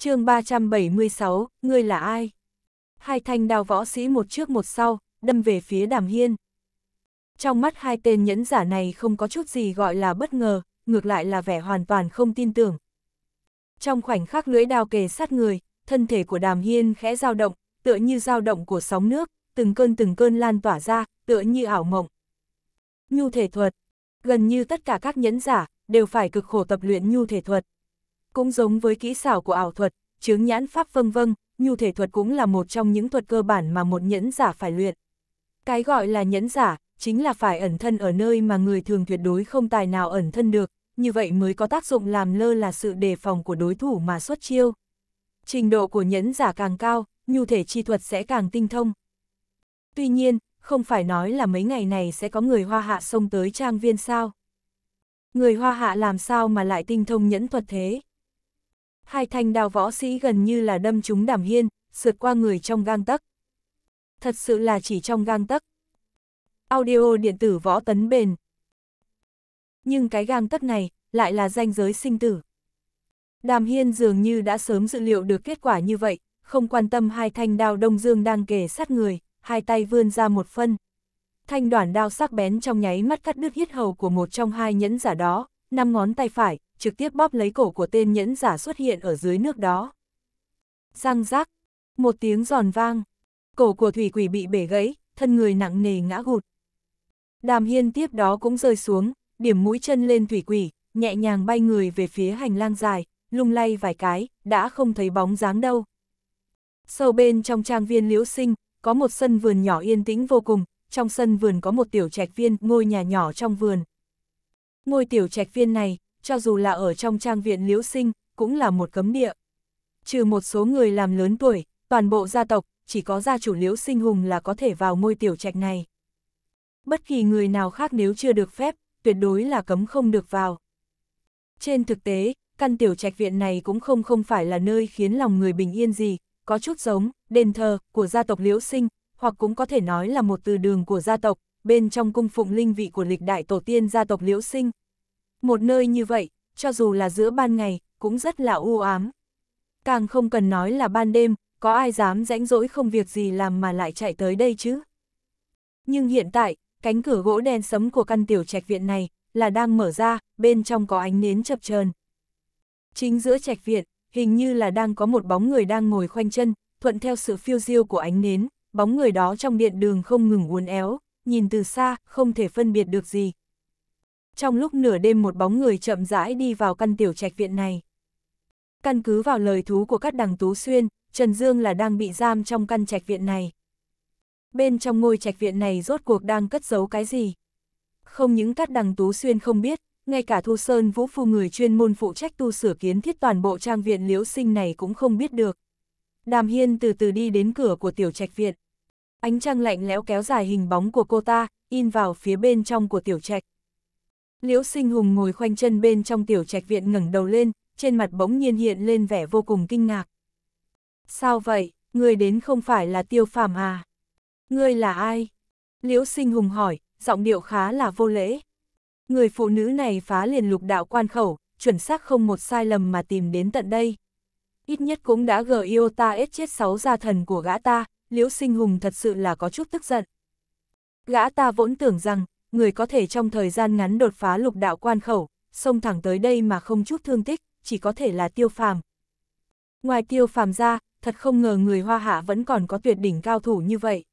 chương 376, ngươi là ai? Hai thanh đao võ sĩ một trước một sau, đâm về phía đàm hiên. Trong mắt hai tên nhẫn giả này không có chút gì gọi là bất ngờ, ngược lại là vẻ hoàn toàn không tin tưởng. Trong khoảnh khắc lưỡi đao kề sát người, thân thể của đàm hiên khẽ dao động, tựa như dao động của sóng nước, từng cơn từng cơn lan tỏa ra, tựa như ảo mộng. Nhu thể thuật Gần như tất cả các nhẫn giả đều phải cực khổ tập luyện nhu thể thuật, cũng giống với kỹ xảo của ảo thuật, chứng nhãn pháp vân vân, nhu thể thuật cũng là một trong những thuật cơ bản mà một nhẫn giả phải luyện. Cái gọi là nhẫn giả, chính là phải ẩn thân ở nơi mà người thường tuyệt đối không tài nào ẩn thân được, như vậy mới có tác dụng làm lơ là sự đề phòng của đối thủ mà xuất chiêu. Trình độ của nhẫn giả càng cao, nhu thể chi thuật sẽ càng tinh thông. Tuy nhiên, không phải nói là mấy ngày này sẽ có người hoa hạ xông tới trang viên sao. Người hoa hạ làm sao mà lại tinh thông nhẫn thuật thế? hai thanh đao võ sĩ gần như là đâm trúng đảm hiên, sượt qua người trong gang tấc. Thật sự là chỉ trong gang tấc. Audio điện tử võ tấn bền. Nhưng cái gang tấc này lại là danh giới sinh tử. Đàm Hiên dường như đã sớm dự liệu được kết quả như vậy, không quan tâm hai thanh đao đông dương đang kề sát người, hai tay vươn ra một phân. Thanh đoạn đao sắc bén trong nháy mắt cắt đứt huyết hầu của một trong hai nhẫn giả đó, năm ngón tay phải, trực tiếp bóp lấy cổ của tên nhẫn giả xuất hiện ở dưới nước đó. Răng rác, một tiếng giòn vang, cổ của thủy quỷ bị bể gãy, thân người nặng nề ngã gục Đàm hiên tiếp đó cũng rơi xuống, điểm mũi chân lên thủy quỷ, nhẹ nhàng bay người về phía hành lang dài, lung lay vài cái, đã không thấy bóng dáng đâu. Sâu bên trong trang viên liễu sinh, có một sân vườn nhỏ yên tĩnh vô cùng, trong sân vườn có một tiểu trạch viên, ngôi nhà nhỏ trong vườn. Ngôi tiểu trạch viên này, cho dù là ở trong trang viện liễu sinh, cũng là một cấm địa. Trừ một số người làm lớn tuổi, toàn bộ gia tộc, chỉ có gia chủ liễu sinh hùng là có thể vào ngôi tiểu trạch này. Bất kỳ người nào khác nếu chưa được phép, tuyệt đối là cấm không được vào. Trên thực tế, căn tiểu trạch viện này cũng không không phải là nơi khiến lòng người bình yên gì, có chút giống, đền thờ, của gia tộc liễu sinh, hoặc cũng có thể nói là một từ đường của gia tộc, bên trong cung phụng linh vị của lịch đại tổ tiên gia tộc liễu sinh, một nơi như vậy, cho dù là giữa ban ngày, cũng rất là u ám. Càng không cần nói là ban đêm, có ai dám rãnh rỗi không việc gì làm mà lại chạy tới đây chứ. Nhưng hiện tại, cánh cửa gỗ đen sấm của căn tiểu trạch viện này là đang mở ra, bên trong có ánh nến chập chờn. Chính giữa trạch viện, hình như là đang có một bóng người đang ngồi khoanh chân, thuận theo sự phiêu diêu của ánh nến, bóng người đó trong điện đường không ngừng uốn éo, nhìn từ xa, không thể phân biệt được gì, trong lúc nửa đêm một bóng người chậm rãi đi vào căn tiểu trạch viện này. Căn cứ vào lời thú của các đằng tú xuyên, Trần Dương là đang bị giam trong căn trạch viện này. Bên trong ngôi trạch viện này rốt cuộc đang cất giấu cái gì? Không những các đằng tú xuyên không biết, ngay cả Thu Sơn Vũ Phu người chuyên môn phụ trách tu sửa kiến thiết toàn bộ trang viện liễu sinh này cũng không biết được. Đàm Hiên từ từ đi đến cửa của tiểu trạch viện. Ánh trăng lạnh lẽo kéo dài hình bóng của cô ta, in vào phía bên trong của tiểu trạch. Liễu Sinh Hùng ngồi khoanh chân bên trong tiểu trạch viện ngẩng đầu lên, trên mặt bỗng nhiên hiện lên vẻ vô cùng kinh ngạc. Sao vậy, người đến không phải là tiêu phàm à? Ngươi là ai? Liễu Sinh Hùng hỏi, giọng điệu khá là vô lễ. Người phụ nữ này phá liền lục đạo quan khẩu, chuẩn xác không một sai lầm mà tìm đến tận đây. Ít nhất cũng đã gờ yêu ta ết chết sáu gia thần của gã ta, Liễu Sinh Hùng thật sự là có chút tức giận. Gã ta vốn tưởng rằng, người có thể trong thời gian ngắn đột phá lục đạo quan khẩu, xông thẳng tới đây mà không chút thương tích, chỉ có thể là tiêu phàm. Ngoài tiêu phàm ra, thật không ngờ người hoa hạ vẫn còn có tuyệt đỉnh cao thủ như vậy.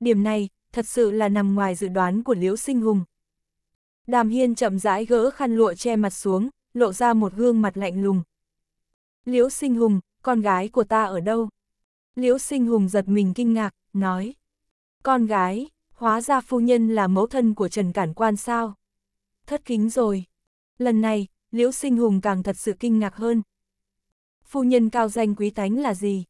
Điểm này, thật sự là nằm ngoài dự đoán của Liễu Sinh Hùng. Đàm Hiên chậm rãi gỡ khăn lụa che mặt xuống, lộ ra một gương mặt lạnh lùng. Liễu Sinh Hùng, con gái của ta ở đâu? Liễu Sinh Hùng giật mình kinh ngạc, nói. Con gái, hóa ra phu nhân là mẫu thân của Trần Cản Quan sao. Thất kính rồi. Lần này, Liễu Sinh Hùng càng thật sự kinh ngạc hơn. Phu nhân cao danh quý tánh là gì?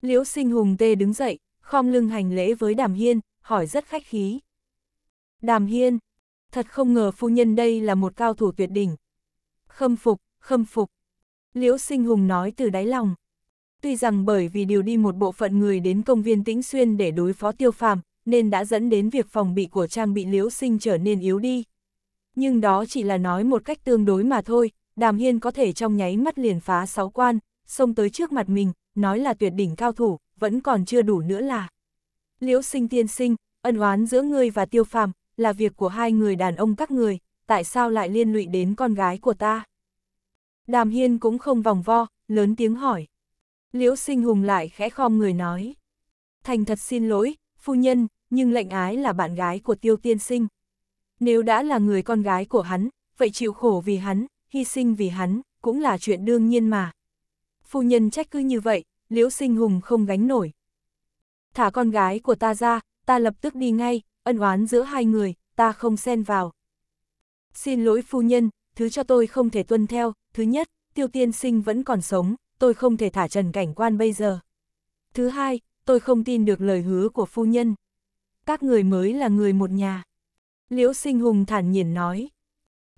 Liễu Sinh Hùng tê đứng dậy, khom lưng hành lễ với Đàm Hiên, hỏi rất khách khí. Đàm Hiên, thật không ngờ phu nhân đây là một cao thủ tuyệt đỉnh. Khâm phục, khâm phục. Liễu Sinh Hùng nói từ đáy lòng. Tuy rằng bởi vì điều đi một bộ phận người đến công viên Tĩnh Xuyên để đối phó tiêu phàm, nên đã dẫn đến việc phòng bị của trang bị liễu sinh trở nên yếu đi. Nhưng đó chỉ là nói một cách tương đối mà thôi, đàm hiên có thể trong nháy mắt liền phá sáu quan, xông tới trước mặt mình, nói là tuyệt đỉnh cao thủ, vẫn còn chưa đủ nữa là. Liễu sinh tiên sinh, ân oán giữa ngươi và tiêu phàm, là việc của hai người đàn ông các người, tại sao lại liên lụy đến con gái của ta? Đàm hiên cũng không vòng vo, lớn tiếng hỏi. Liễu sinh hùng lại khẽ khom người nói. Thành thật xin lỗi, phu nhân, nhưng lệnh ái là bạn gái của tiêu tiên sinh. Nếu đã là người con gái của hắn, vậy chịu khổ vì hắn, hy sinh vì hắn, cũng là chuyện đương nhiên mà. Phu nhân trách cứ như vậy, liễu sinh hùng không gánh nổi. Thả con gái của ta ra, ta lập tức đi ngay, ân oán giữa hai người, ta không xen vào. Xin lỗi phu nhân, thứ cho tôi không thể tuân theo, thứ nhất, tiêu tiên sinh vẫn còn sống, tôi không thể thả trần cảnh quan bây giờ. Thứ hai, tôi không tin được lời hứa của phu nhân các người mới là người một nhà. Liễu sinh hùng thản nhiên nói.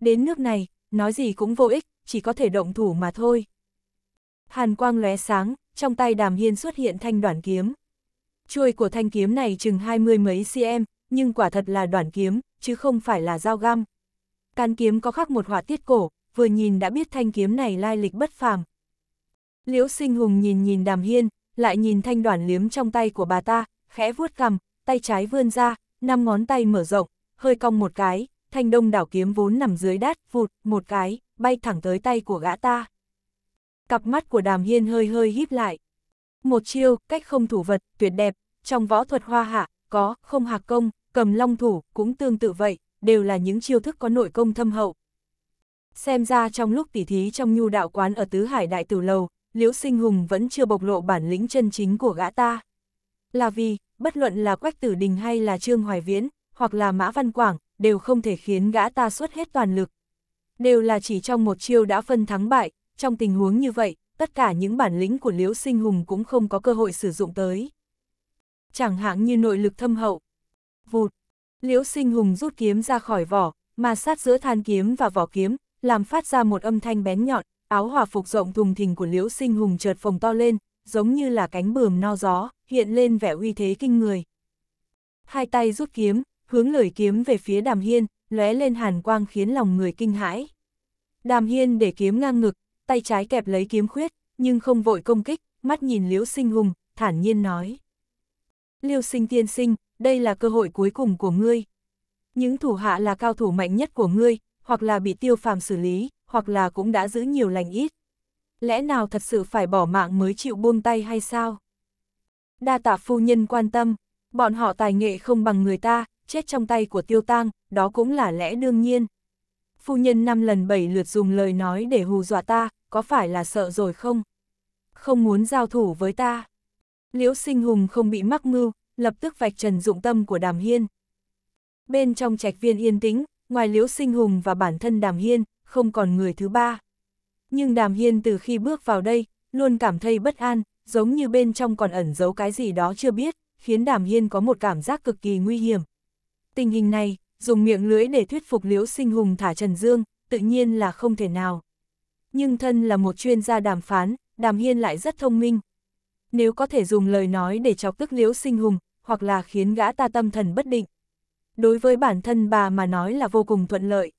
Đến nước này, nói gì cũng vô ích, chỉ có thể động thủ mà thôi. Hàn quang lóe sáng, trong tay đàm hiên xuất hiện thanh đoạn kiếm. Chuôi của thanh kiếm này chừng hai mươi mấy cm, nhưng quả thật là đoạn kiếm, chứ không phải là dao găm. Cán kiếm có khắc một họa tiết cổ, vừa nhìn đã biết thanh kiếm này lai lịch bất phàm. Liễu sinh hùng nhìn nhìn đàm hiên, lại nhìn thanh đoạn liếm trong tay của bà ta, khẽ vuốt cằm, tay trái vươn ra, năm ngón tay mở rộng, hơi cong một cái, thanh đông đảo kiếm vốn nằm dưới đát, vụt, một cái, bay thẳng tới tay của gã ta. Cặp mắt của đàm hiên hơi hơi híp lại. Một chiêu, cách không thủ vật, tuyệt đẹp, trong võ thuật hoa hạ, có, không hạc công, cầm long thủ, cũng tương tự vậy, đều là những chiêu thức có nội công thâm hậu. Xem ra trong lúc tỉ thí trong nhu đạo quán ở Tứ Hải Đại Tử Lầu, Liễu Sinh Hùng vẫn chưa bộc lộ bản lĩnh chân chính của gã ta. Là vì, bất luận là Quách Tử Đình hay là Trương Hoài Viễn, hoặc là Mã Văn Quảng, đều không thể khiến gã ta xuất hết toàn lực. Đều là chỉ trong một chiêu đã phân thắng bại, trong tình huống như vậy, tất cả những bản lĩnh của Liễu Sinh Hùng cũng không có cơ hội sử dụng tới. Chẳng hạn như nội lực thâm hậu. Vụt, Liễu Sinh Hùng rút kiếm ra khỏi vỏ, mà sát giữa than kiếm và vỏ kiếm, làm phát ra một âm thanh bén nhọn, áo hòa phục rộng thùng thình của Liễu Sinh Hùng chợt phồng to lên, giống như là cánh bườm no gió, hiện lên vẻ uy thế kinh người. Hai tay rút kiếm, hướng lưỡi kiếm về phía đàm hiên, lóe lên hàn quang khiến lòng người kinh hãi. Đàm hiên để kiếm ngang ngực, tay trái kẹp lấy kiếm khuyết, nhưng không vội công kích, mắt nhìn liễu sinh hùng, thản nhiên nói. Liêu sinh tiên sinh, đây là cơ hội cuối cùng của ngươi. Những thủ hạ là cao thủ mạnh nhất của ngươi, hoặc là bị tiêu phàm xử lý, hoặc là cũng đã giữ nhiều lành ít, lẽ nào thật sự phải bỏ mạng mới chịu buông tay hay sao? Đa tạ phu nhân quan tâm, bọn họ tài nghệ không bằng người ta, chết trong tay của tiêu tang, đó cũng là lẽ đương nhiên. Phu nhân năm lần bảy lượt dùng lời nói để hù dọa ta, có phải là sợ rồi không? Không muốn giao thủ với ta. Liễu sinh hùng không bị mắc mưu, lập tức vạch trần dụng tâm của đàm hiên. Bên trong trạch viên yên tĩnh, ngoài liễu sinh hùng và bản thân đàm hiên, không còn người thứ ba. Nhưng đàm hiên từ khi bước vào đây, luôn cảm thấy bất an, giống như bên trong còn ẩn giấu cái gì đó chưa biết, khiến đàm hiên có một cảm giác cực kỳ nguy hiểm. Tình hình này, dùng miệng lưỡi để thuyết phục liễu sinh hùng thả Trần Dương, tự nhiên là không thể nào. Nhưng thân là một chuyên gia đàm phán, đàm hiên lại rất thông minh. Nếu có thể dùng lời nói để chọc tức liễu sinh hùng, hoặc là khiến gã ta tâm thần bất định. Đối với bản thân bà mà nói là vô cùng thuận lợi.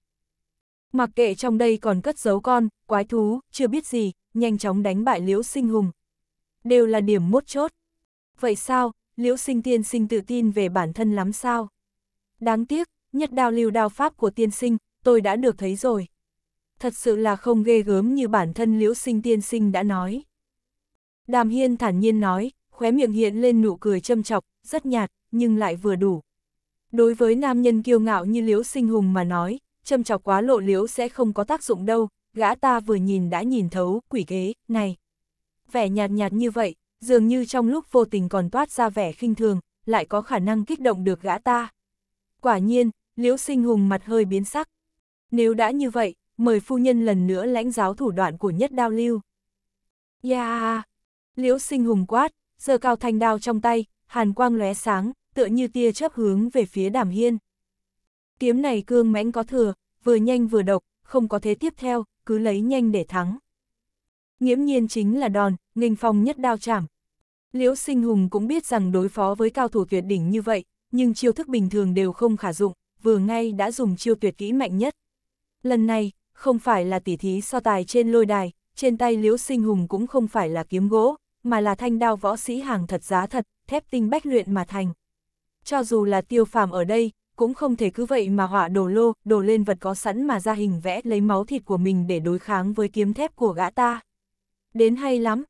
Mặc kệ trong đây còn cất giấu con, quái thú, chưa biết gì, nhanh chóng đánh bại Liễu Sinh Hùng. Đều là điểm mốt chốt. Vậy sao, Liễu Sinh tiên sinh tự tin về bản thân lắm sao? Đáng tiếc, nhất đao lưu đao pháp của tiên sinh, tôi đã được thấy rồi. Thật sự là không ghê gớm như bản thân Liễu Sinh tiên sinh đã nói. Đàm Hiên thản nhiên nói, khóe miệng hiện lên nụ cười châm chọc, rất nhạt, nhưng lại vừa đủ. Đối với nam nhân kiêu ngạo như Liễu Sinh Hùng mà nói, châm chọc quá lộ liễu sẽ không có tác dụng đâu, gã ta vừa nhìn đã nhìn thấu, quỷ ghế, này. Vẻ nhạt nhạt như vậy, dường như trong lúc vô tình còn toát ra vẻ khinh thường, lại có khả năng kích động được gã ta. Quả nhiên, liễu sinh hùng mặt hơi biến sắc. Nếu đã như vậy, mời phu nhân lần nữa lãnh giáo thủ đoạn của nhất đao lưu. Ya! Yeah. Liễu sinh hùng quát, giơ cao thanh đao trong tay, hàn quang lóe sáng, tựa như tia chớp hướng về phía đàm hiên. Kiếm này cương mãnh có thừa, vừa nhanh vừa độc, không có thế tiếp theo, cứ lấy nhanh để thắng. Nghiễm nhiên chính là đòn, nghênh phong nhất đao chảm. Liễu sinh hùng cũng biết rằng đối phó với cao thủ tuyệt đỉnh như vậy, nhưng chiêu thức bình thường đều không khả dụng, vừa ngay đã dùng chiêu tuyệt kỹ mạnh nhất. Lần này, không phải là tỉ thí so tài trên lôi đài, trên tay Liễu Sinh Hùng cũng không phải là kiếm gỗ, mà là thanh đao võ sĩ hàng thật giá thật, thép tinh bách luyện mà thành. Cho dù là tiêu phàm ở đây, cũng không thể cứ vậy mà hỏa đồ lô, đồ lên vật có sẵn mà ra hình vẽ lấy máu thịt của mình để đối kháng với kiếm thép của gã ta. Đến hay lắm.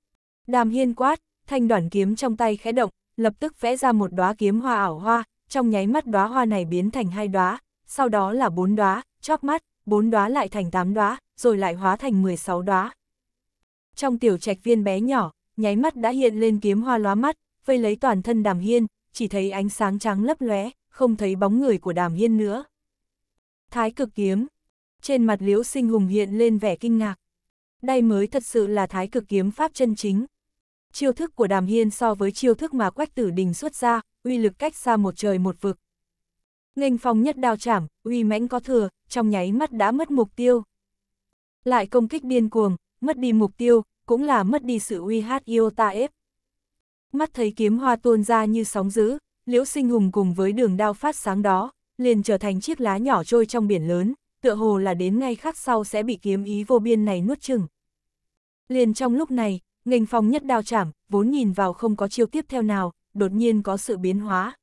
Đàm hiên quát, thanh đoạn kiếm trong tay khẽ động, lập tức vẽ ra một đóa kiếm hoa ảo hoa, trong nháy mắt đóa hoa này biến thành hai đóa, sau đó là bốn đóa, chóp mắt, bốn đóa lại thành tám đóa, rồi lại hóa thành 16 đóa. Trong tiểu trạch viên bé nhỏ, nháy mắt đã hiện lên kiếm hoa lóa mắt, vây lấy toàn thân Đàm Hiên, chỉ thấy ánh sáng trắng lấp lóe, không thấy bóng người của đàm hiên nữa. Thái cực kiếm. Trên mặt liễu sinh hùng hiện lên vẻ kinh ngạc. Đây mới thật sự là thái cực kiếm pháp chân chính. Chiêu thức của đàm hiên so với chiêu thức mà quách tử đình xuất ra, uy lực cách xa một trời một vực. Nghênh phong nhất đao chảm, uy mãnh có thừa, trong nháy mắt đã mất mục tiêu. Lại công kích điên cuồng, mất đi mục tiêu, cũng là mất đi sự uy hát yêu ta ép. Mắt thấy kiếm hoa tuôn ra như sóng dữ, Liễu Sinh Hùng cùng với đường đao phát sáng đó, liền trở thành chiếc lá nhỏ trôi trong biển lớn, tựa hồ là đến ngay khắc sau sẽ bị kiếm ý vô biên này nuốt chừng. Liền trong lúc này, nghênh phong nhất đao chảm, vốn nhìn vào không có chiêu tiếp theo nào, đột nhiên có sự biến hóa.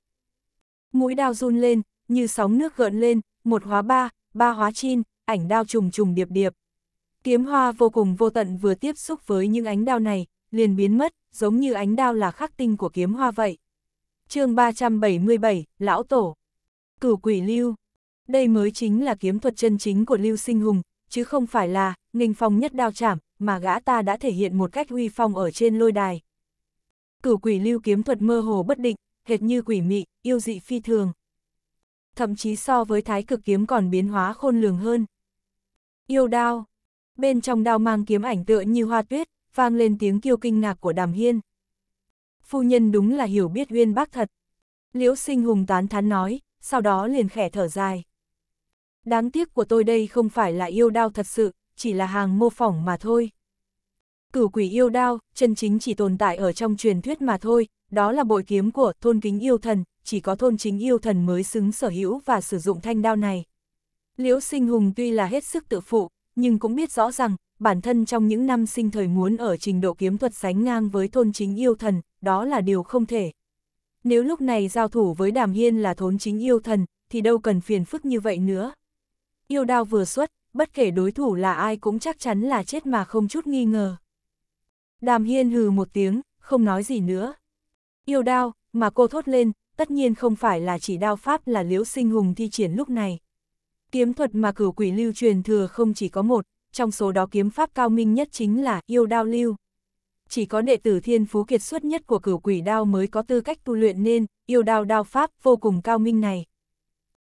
Mũi đao run lên, như sóng nước gợn lên, một hóa ba, ba hóa chin, ảnh đao trùng trùng điệp điệp. Kiếm hoa vô cùng vô tận vừa tiếp xúc với những ánh đao này, liền biến mất, giống như ánh đao là khắc tinh của kiếm hoa vậy chương 377, Lão Tổ. Cửu quỷ lưu. Đây mới chính là kiếm thuật chân chính của Lưu Sinh Hùng, chứ không phải là, nghênh phong nhất đao chảm, mà gã ta đã thể hiện một cách huy phong ở trên lôi đài. Cửu quỷ lưu kiếm thuật mơ hồ bất định, hệt như quỷ mị, yêu dị phi thường. Thậm chí so với thái cực kiếm còn biến hóa khôn lường hơn. Yêu đao. Bên trong đao mang kiếm ảnh tựa như hoa tuyết, vang lên tiếng kêu kinh ngạc của đàm hiên, phu nhân đúng là hiểu biết uyên bác thật. Liễu sinh hùng tán thán nói, sau đó liền khẽ thở dài. Đáng tiếc của tôi đây không phải là yêu đao thật sự, chỉ là hàng mô phỏng mà thôi. Cửu quỷ yêu đao, chân chính chỉ tồn tại ở trong truyền thuyết mà thôi, đó là bội kiếm của thôn kính yêu thần, chỉ có thôn chính yêu thần mới xứng sở hữu và sử dụng thanh đao này. Liễu sinh hùng tuy là hết sức tự phụ, nhưng cũng biết rõ rằng bản thân trong những năm sinh thời muốn ở trình độ kiếm thuật sánh ngang với thôn chính yêu thần, đó là điều không thể. Nếu lúc này giao thủ với đàm hiên là thốn chính yêu thần, thì đâu cần phiền phức như vậy nữa. Yêu đao vừa xuất, bất kể đối thủ là ai cũng chắc chắn là chết mà không chút nghi ngờ. Đàm hiên hừ một tiếng, không nói gì nữa. Yêu đao, mà cô thốt lên, tất nhiên không phải là chỉ đao pháp là liễu sinh hùng thi triển lúc này. Kiếm thuật mà cửu quỷ lưu truyền thừa không chỉ có một, trong số đó kiếm pháp cao minh nhất chính là yêu đao lưu. Chỉ có đệ tử thiên phú kiệt xuất nhất của cửu quỷ đao mới có tư cách tu luyện nên yêu đao đao pháp vô cùng cao minh này.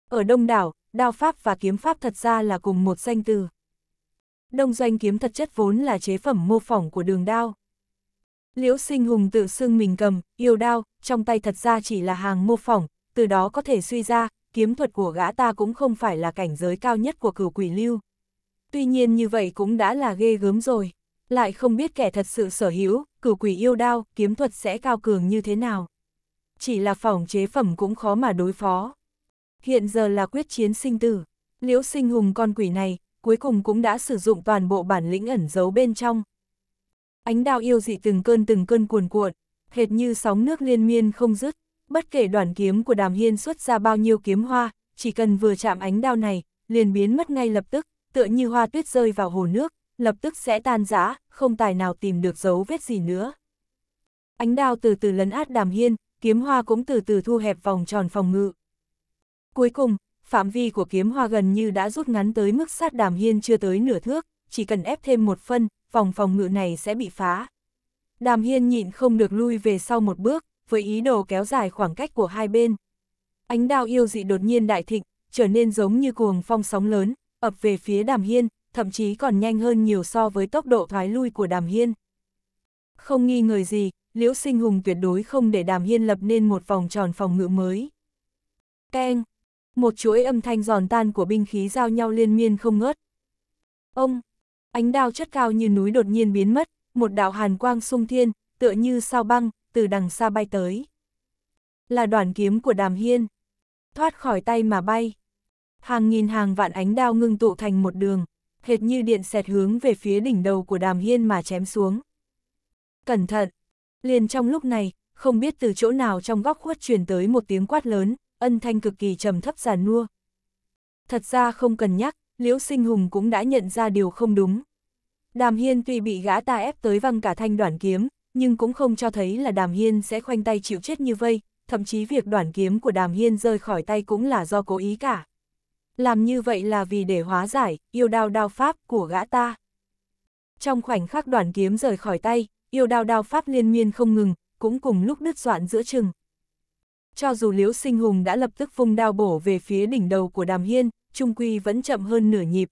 Ở đông đảo, đao pháp và kiếm pháp thật ra là cùng một danh từ. Đông doanh kiếm thật chất vốn là chế phẩm mô phỏng của đường đao. Liễu sinh hùng tự xưng mình cầm, yêu đao, trong tay thật ra chỉ là hàng mô phỏng, từ đó có thể suy ra, kiếm thuật của gã ta cũng không phải là cảnh giới cao nhất của cửu quỷ lưu. Tuy nhiên như vậy cũng đã là ghê gớm rồi, lại không biết kẻ thật sự sở hữu, cửu quỷ yêu đao, kiếm thuật sẽ cao cường như thế nào. Chỉ là phòng chế phẩm cũng khó mà đối phó. Hiện giờ là quyết chiến sinh tử, liễu sinh hùng con quỷ này, cuối cùng cũng đã sử dụng toàn bộ bản lĩnh ẩn giấu bên trong. Ánh đao yêu dị từng cơn từng cơn cuồn cuộn, hệt như sóng nước liên miên không dứt, bất kể đoàn kiếm của đàm hiên xuất ra bao nhiêu kiếm hoa, chỉ cần vừa chạm ánh đao này, liền biến mất ngay lập tức tựa như hoa tuyết rơi vào hồ nước, lập tức sẽ tan rã, không tài nào tìm được dấu vết gì nữa. Ánh đao từ từ lấn át đàm hiên, kiếm hoa cũng từ từ thu hẹp vòng tròn phòng ngự. Cuối cùng, phạm vi của kiếm hoa gần như đã rút ngắn tới mức sát đàm hiên chưa tới nửa thước, chỉ cần ép thêm một phân, vòng phòng ngự này sẽ bị phá. Đàm hiên nhịn không được lui về sau một bước, với ý đồ kéo dài khoảng cách của hai bên. Ánh đao yêu dị đột nhiên đại thịnh, trở nên giống như cuồng phong sóng lớn, ập về phía Đàm Hiên, thậm chí còn nhanh hơn nhiều so với tốc độ thoái lui của Đàm Hiên. Không nghi ngờ gì, Liễu Sinh Hùng tuyệt đối không để Đàm Hiên lập nên một vòng tròn phòng ngự mới. Keng! Một chuỗi âm thanh giòn tan của binh khí giao nhau liên miên không ngớt. Ông! Ánh đao chất cao như núi đột nhiên biến mất, một đạo hàn quang sung thiên, tựa như sao băng, từ đằng xa bay tới. Là đoàn kiếm của Đàm Hiên. Thoát khỏi tay mà bay hàng nghìn hàng vạn ánh đao ngưng tụ thành một đường, hệt như điện xẹt hướng về phía đỉnh đầu của đàm hiên mà chém xuống. Cẩn thận! Liền trong lúc này, không biết từ chỗ nào trong góc khuất truyền tới một tiếng quát lớn, ân thanh cực kỳ trầm thấp giàn nua. Thật ra không cần nhắc, Liễu Sinh Hùng cũng đã nhận ra điều không đúng. Đàm Hiên tuy bị gã ta ép tới văng cả thanh đoạn kiếm, nhưng cũng không cho thấy là Đàm Hiên sẽ khoanh tay chịu chết như vây, thậm chí việc đoạn kiếm của Đàm Hiên rơi khỏi tay cũng là do cố ý cả làm như vậy là vì để hóa giải, yêu đao đao pháp của gã ta. Trong khoảnh khắc đoàn kiếm rời khỏi tay, yêu đao đao pháp liên miên không ngừng, cũng cùng lúc đứt đoạn giữa chừng. Cho dù Liễu Sinh Hùng đã lập tức vung đao bổ về phía đỉnh đầu của Đàm Hiên, trung quy vẫn chậm hơn nửa nhịp.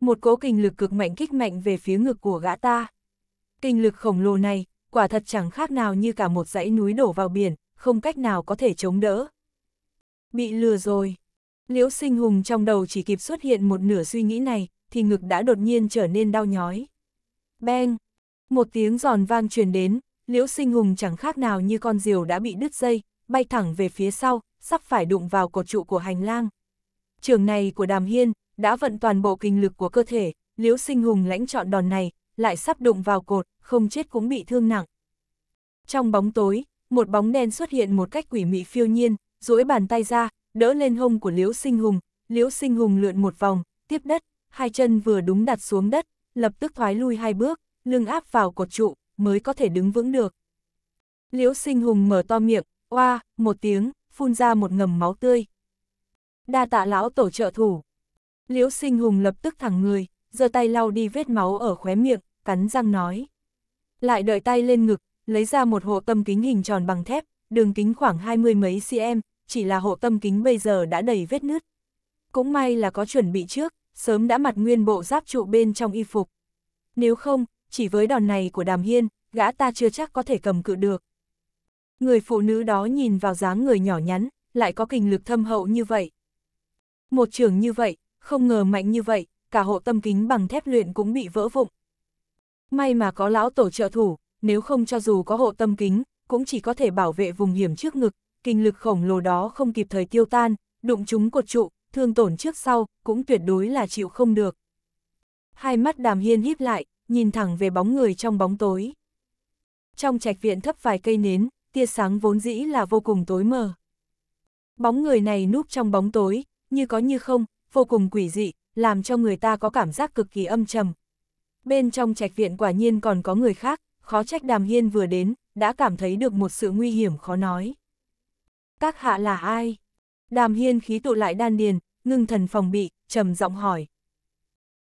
Một cỗ kinh lực cực mạnh kích mạnh về phía ngực của gã ta. Kinh lực khổng lồ này, quả thật chẳng khác nào như cả một dãy núi đổ vào biển, không cách nào có thể chống đỡ. Bị lừa rồi. Liễu sinh hùng trong đầu chỉ kịp xuất hiện một nửa suy nghĩ này, thì ngực đã đột nhiên trở nên đau nhói. Beng! Một tiếng giòn vang truyền đến, liễu sinh hùng chẳng khác nào như con diều đã bị đứt dây, bay thẳng về phía sau, sắp phải đụng vào cột trụ của hành lang. Trường này của đàm hiên, đã vận toàn bộ kinh lực của cơ thể, liễu sinh hùng lãnh chọn đòn này, lại sắp đụng vào cột, không chết cũng bị thương nặng. Trong bóng tối, một bóng đen xuất hiện một cách quỷ mị phiêu nhiên, duỗi bàn tay ra, đỡ lên hông của Liễu Sinh Hùng, Liễu Sinh Hùng lượn một vòng, tiếp đất, hai chân vừa đúng đặt xuống đất, lập tức thoái lui hai bước, lưng áp vào cột trụ, mới có thể đứng vững được. Liễu Sinh Hùng mở to miệng, oa, một tiếng, phun ra một ngầm máu tươi. Đa tạ lão tổ trợ thủ. Liễu Sinh Hùng lập tức thẳng người, giơ tay lau đi vết máu ở khóe miệng, cắn răng nói. Lại đợi tay lên ngực, lấy ra một hộ tâm kính hình tròn bằng thép, đường kính khoảng hai mươi mấy cm, chỉ là hộ tâm kính bây giờ đã đầy vết nứt. Cũng may là có chuẩn bị trước, sớm đã mặt nguyên bộ giáp trụ bên trong y phục. Nếu không, chỉ với đòn này của đàm hiên, gã ta chưa chắc có thể cầm cự được. Người phụ nữ đó nhìn vào dáng người nhỏ nhắn, lại có kinh lực thâm hậu như vậy. Một trường như vậy, không ngờ mạnh như vậy, cả hộ tâm kính bằng thép luyện cũng bị vỡ vụng. May mà có lão tổ trợ thủ, nếu không cho dù có hộ tâm kính, cũng chỉ có thể bảo vệ vùng hiểm trước ngực, kinh lực khổng lồ đó không kịp thời tiêu tan, đụng chúng cột trụ, thương tổn trước sau, cũng tuyệt đối là chịu không được. Hai mắt đàm hiên híp lại, nhìn thẳng về bóng người trong bóng tối. Trong trạch viện thấp vài cây nến, tia sáng vốn dĩ là vô cùng tối mờ. Bóng người này núp trong bóng tối, như có như không, vô cùng quỷ dị, làm cho người ta có cảm giác cực kỳ âm trầm. Bên trong trạch viện quả nhiên còn có người khác, khó trách đàm hiên vừa đến, đã cảm thấy được một sự nguy hiểm khó nói. Các hạ là ai? Đàm hiên khí tụ lại đan điền, ngưng thần phòng bị, trầm giọng hỏi.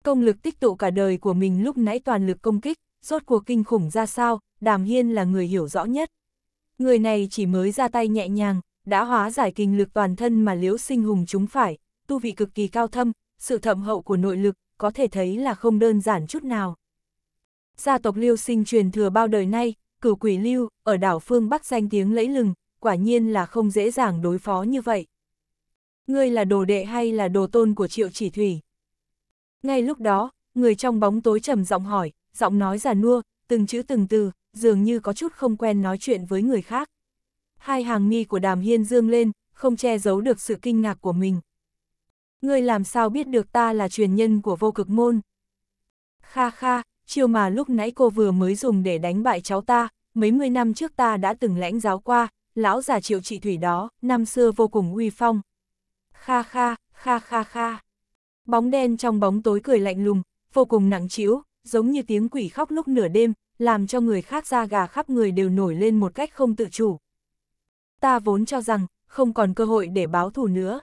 Công lực tích tụ cả đời của mình lúc nãy toàn lực công kích, rốt cuộc kinh khủng ra sao, đàm hiên là người hiểu rõ nhất. Người này chỉ mới ra tay nhẹ nhàng, đã hóa giải kinh lực toàn thân mà liễu sinh hùng chúng phải, tu vị cực kỳ cao thâm, sự thậm hậu của nội lực, có thể thấy là không đơn giản chút nào. Gia tộc Liêu sinh truyền thừa bao đời nay, cửu quỷ Liêu, ở đảo phương Bắc danh tiếng lẫy lừng, quả nhiên là không dễ dàng đối phó như vậy. Ngươi là đồ đệ hay là đồ tôn của triệu chỉ thủy? Ngay lúc đó, người trong bóng tối trầm giọng hỏi, giọng nói già nua, từng chữ từng từ, dường như có chút không quen nói chuyện với người khác. Hai hàng mi của đàm hiên dương lên, không che giấu được sự kinh ngạc của mình. Ngươi làm sao biết được ta là truyền nhân của vô cực môn? Kha kha, chiêu mà lúc nãy cô vừa mới dùng để đánh bại cháu ta, mấy mươi năm trước ta đã từng lãnh giáo qua, lão già triệu trị thủy đó, năm xưa vô cùng uy phong. Kha kha, kha kha kha. Bóng đen trong bóng tối cười lạnh lùng, vô cùng nặng trĩu, giống như tiếng quỷ khóc lúc nửa đêm, làm cho người khác da gà khắp người đều nổi lên một cách không tự chủ. Ta vốn cho rằng, không còn cơ hội để báo thù nữa.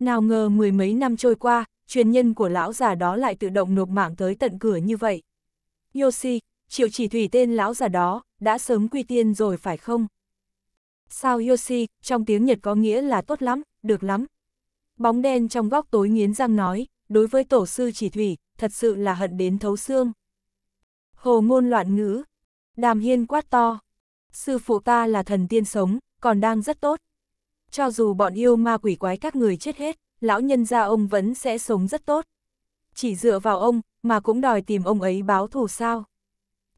Nào ngờ mười mấy năm trôi qua, truyền nhân của lão già đó lại tự động nộp mạng tới tận cửa như vậy. Yoshi, triệu chỉ thủy tên lão già đó, đã sớm quy tiên rồi phải không? Sao Yoshi, trong tiếng Nhật có nghĩa là tốt lắm, được lắm. Bóng đen trong góc tối nghiến răng nói, đối với tổ sư chỉ thủy, thật sự là hận đến thấu xương. Hồ ngôn loạn ngữ, đàm hiên quát to. Sư phụ ta là thần tiên sống, còn đang rất tốt. Cho dù bọn yêu ma quỷ quái các người chết hết, lão nhân gia ông vẫn sẽ sống rất tốt. Chỉ dựa vào ông, mà cũng đòi tìm ông ấy báo thù sao.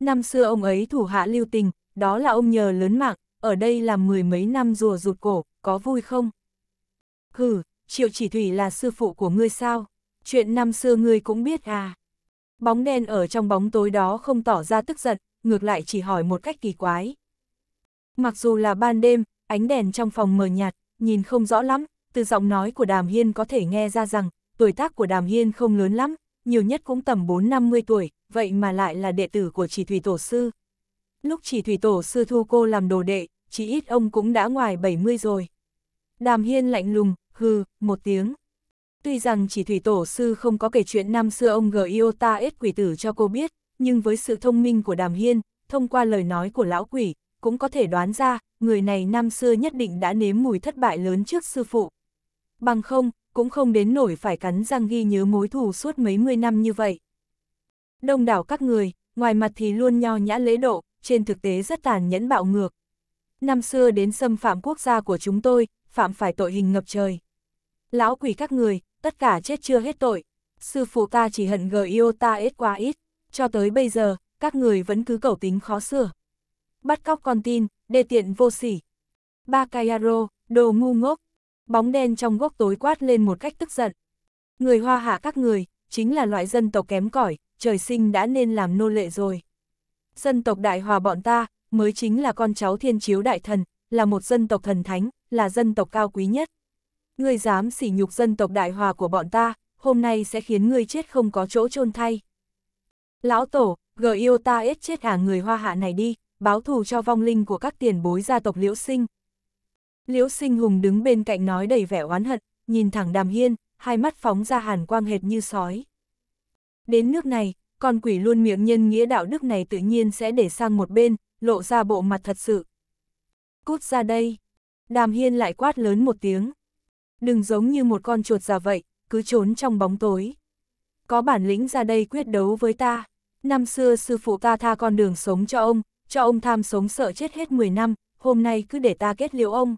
Năm xưa ông ấy thủ hạ lưu tình, đó là ông nhờ lớn mạng, ở đây làm mười mấy năm rùa rụt cổ, có vui không? Hừ, Triệu Chỉ Thủy là sư phụ của ngươi sao? Chuyện năm xưa ngươi cũng biết à? Bóng đen ở trong bóng tối đó không tỏ ra tức giận, ngược lại chỉ hỏi một cách kỳ quái. Mặc dù là ban đêm, ánh đèn trong phòng mờ nhạt, nhìn không rõ lắm, từ giọng nói của Đàm Hiên có thể nghe ra rằng, tuổi tác của Đàm Hiên không lớn lắm, nhiều nhất cũng tầm 4-50 tuổi, vậy mà lại là đệ tử của chỉ thủy tổ sư, Lúc chỉ thủy tổ sư thu cô làm đồ đệ, chỉ ít ông cũng đã ngoài 70 rồi. Đàm Hiên lạnh lùng, hừ, một tiếng. Tuy rằng chỉ thủy tổ sư không có kể chuyện năm xưa ông giota ết quỷ tử cho cô biết, nhưng với sự thông minh của Đàm Hiên, thông qua lời nói của lão quỷ, cũng có thể đoán ra, người này năm xưa nhất định đã nếm mùi thất bại lớn trước sư phụ. Bằng không, cũng không đến nổi phải cắn răng ghi nhớ mối thù suốt mấy mươi năm như vậy. Đông đảo các người, ngoài mặt thì luôn nho nhã lễ độ, trên thực tế rất tàn nhẫn bạo ngược. Năm xưa đến xâm phạm quốc gia của chúng tôi, phạm phải tội hình ngập trời. Lão quỷ các người, tất cả chết chưa hết tội. Sư phụ ta chỉ hận gờ yêu ta ít quá ít. Cho tới bây giờ, các người vẫn cứ cầu tính khó sửa. Bắt cóc con tin, đề tiện vô sỉ. Ba Cayaro, đồ ngu ngốc. Bóng đen trong gốc tối quát lên một cách tức giận. Người hoa hạ các người, chính là loại dân tộc kém cỏi, trời sinh đã nên làm nô lệ rồi dân tộc Đại Hòa bọn ta, mới chính là con cháu thiên chiếu đại thần, là một dân tộc thần thánh, là dân tộc cao quý nhất. Ngươi dám sỉ nhục dân tộc Đại Hòa của bọn ta, hôm nay sẽ khiến ngươi chết không có chỗ chôn thay. Lão Tổ, gờ yêu ta ết chết cả người hoa hạ này đi, báo thù cho vong linh của các tiền bối gia tộc Liễu Sinh. Liễu Sinh Hùng đứng bên cạnh nói đầy vẻ oán hận, nhìn thẳng đàm hiên, hai mắt phóng ra hàn quang hệt như sói. Đến nước này, con quỷ luôn miệng nhân nghĩa đạo đức này tự nhiên sẽ để sang một bên, lộ ra bộ mặt thật sự. Cút ra đây. Đàm Hiên lại quát lớn một tiếng. Đừng giống như một con chuột già vậy, cứ trốn trong bóng tối. Có bản lĩnh ra đây quyết đấu với ta. Năm xưa sư phụ ta tha con đường sống cho ông, cho ông tham sống sợ chết hết 10 năm, hôm nay cứ để ta kết liễu ông.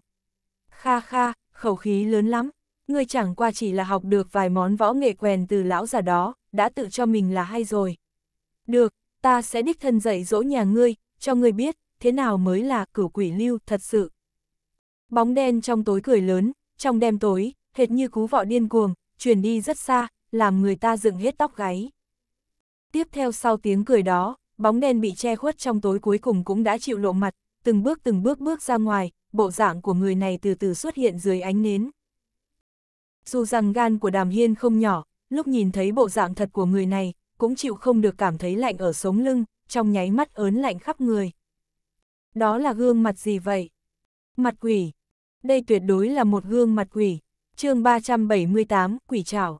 Kha kha, khẩu khí lớn lắm, ngươi chẳng qua chỉ là học được vài món võ nghệ quèn từ lão già đó, đã tự cho mình là hay rồi. Được, ta sẽ đích thân dạy dỗ nhà ngươi, cho ngươi biết, thế nào mới là cửu quỷ lưu thật sự. Bóng đen trong tối cười lớn, trong đêm tối, hệt như cú vọ điên cuồng, chuyển đi rất xa, làm người ta dựng hết tóc gáy. Tiếp theo sau tiếng cười đó, bóng đen bị che khuất trong tối cuối cùng cũng đã chịu lộ mặt, từng bước từng bước bước ra ngoài, bộ dạng của người này từ từ xuất hiện dưới ánh nến. Dù rằng gan của Đàm Hiên không nhỏ, lúc nhìn thấy bộ dạng thật của người này, cũng chịu không được cảm thấy lạnh ở sống lưng, trong nháy mắt ớn lạnh khắp người. Đó là gương mặt gì vậy? Mặt quỷ. Đây tuyệt đối là một gương mặt quỷ. chương 378, quỷ trảo.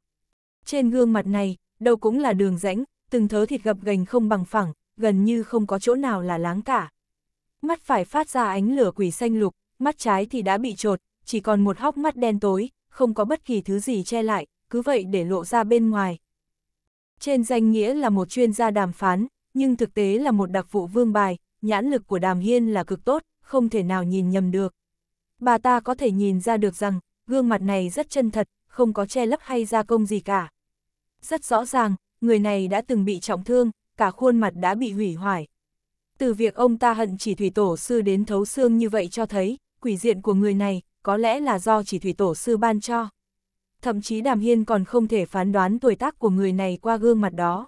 Trên gương mặt này, đâu cũng là đường rãnh, từng thớ thịt gập gành không bằng phẳng, gần như không có chỗ nào là láng cả. Mắt phải phát ra ánh lửa quỷ xanh lục, mắt trái thì đã bị trột, chỉ còn một hóc mắt đen tối, không có bất kỳ thứ gì che lại, cứ vậy để lộ ra bên ngoài. Trên danh nghĩa là một chuyên gia đàm phán, nhưng thực tế là một đặc vụ vương bài, nhãn lực của đàm hiên là cực tốt, không thể nào nhìn nhầm được. Bà ta có thể nhìn ra được rằng, gương mặt này rất chân thật, không có che lấp hay gia công gì cả. Rất rõ ràng, người này đã từng bị trọng thương, cả khuôn mặt đã bị hủy hoại. Từ việc ông ta hận chỉ thủy tổ sư đến thấu xương như vậy cho thấy, quỷ diện của người này có lẽ là do chỉ thủy tổ sư ban cho thậm chí Đàm Hiên còn không thể phán đoán tuổi tác của người này qua gương mặt đó.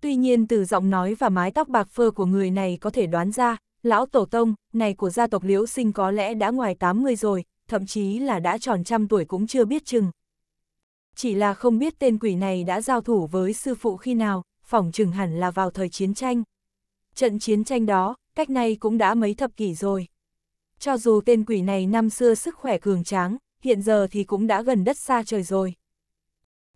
Tuy nhiên từ giọng nói và mái tóc bạc phơ của người này có thể đoán ra, lão tổ tông này của gia tộc Liễu Sinh có lẽ đã ngoài 80 rồi, thậm chí là đã tròn trăm tuổi cũng chưa biết chừng. Chỉ là không biết tên quỷ này đã giao thủ với sư phụ khi nào, phỏng chừng hẳn là vào thời chiến tranh. Trận chiến tranh đó, cách nay cũng đã mấy thập kỷ rồi. Cho dù tên quỷ này năm xưa sức khỏe cường tráng, hiện giờ thì cũng đã gần đất xa trời rồi.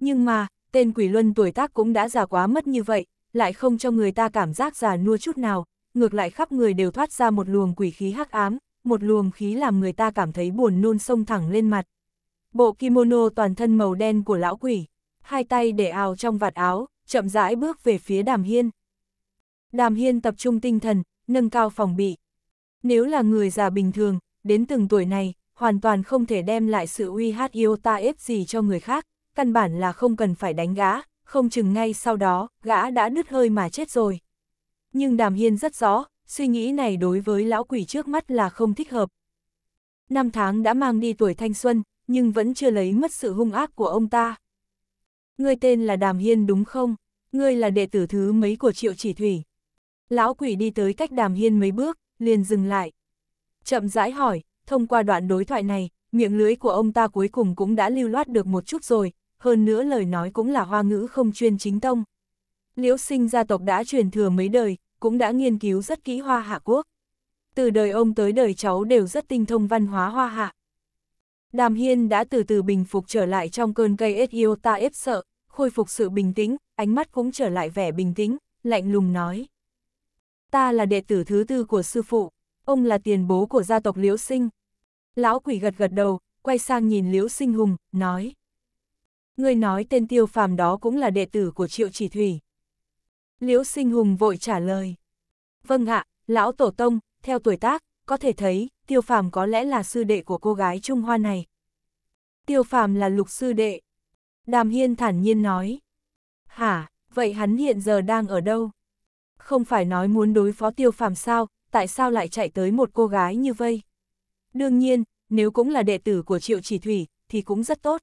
Nhưng mà, tên quỷ luân tuổi tác cũng đã già quá mất như vậy, lại không cho người ta cảm giác già nua chút nào, ngược lại khắp người đều thoát ra một luồng quỷ khí hắc ám, một luồng khí làm người ta cảm thấy buồn nôn sông thẳng lên mặt. Bộ kimono toàn thân màu đen của lão quỷ, hai tay để ào trong vạt áo, chậm rãi bước về phía đàm hiên. Đàm hiên tập trung tinh thần, nâng cao phòng bị. Nếu là người già bình thường, đến từng tuổi này, hoàn toàn không thể đem lại sự uy hát yêu ta ép gì cho người khác, căn bản là không cần phải đánh gã, không chừng ngay sau đó, gã đã đứt hơi mà chết rồi. Nhưng Đàm Hiên rất rõ, suy nghĩ này đối với lão quỷ trước mắt là không thích hợp. Năm tháng đã mang đi tuổi thanh xuân, nhưng vẫn chưa lấy mất sự hung ác của ông ta. Ngươi tên là Đàm Hiên đúng không? Ngươi là đệ tử thứ mấy của triệu chỉ thủy. Lão quỷ đi tới cách Đàm Hiên mấy bước, liền dừng lại. Chậm rãi hỏi, thông qua đoạn đối thoại này, miệng lưới của ông ta cuối cùng cũng đã lưu loát được một chút rồi, hơn nữa lời nói cũng là hoa ngữ không chuyên chính tông. Liễu sinh gia tộc đã truyền thừa mấy đời, cũng đã nghiên cứu rất kỹ hoa hạ quốc. Từ đời ông tới đời cháu đều rất tinh thông văn hóa hoa hạ. Đàm Hiên đã từ từ bình phục trở lại trong cơn cây ết yêu ta ép sợ, khôi phục sự bình tĩnh, ánh mắt cũng trở lại vẻ bình tĩnh, lạnh lùng nói. Ta là đệ tử thứ tư của sư phụ, ông là tiền bố của gia tộc Liễu Sinh, Lão quỷ gật gật đầu, quay sang nhìn Liễu Sinh Hùng, nói. Người nói tên tiêu phàm đó cũng là đệ tử của Triệu Chỉ Thủy. Liễu Sinh Hùng vội trả lời. Vâng ạ, lão tổ tông, theo tuổi tác, có thể thấy, tiêu phàm có lẽ là sư đệ của cô gái Trung Hoa này. Tiêu phàm là lục sư đệ. Đàm Hiên thản nhiên nói. Hả, vậy hắn hiện giờ đang ở đâu? Không phải nói muốn đối phó tiêu phàm sao, tại sao lại chạy tới một cô gái như vây? Đương nhiên, nếu cũng là đệ tử của Triệu Chỉ Thủy, thì cũng rất tốt.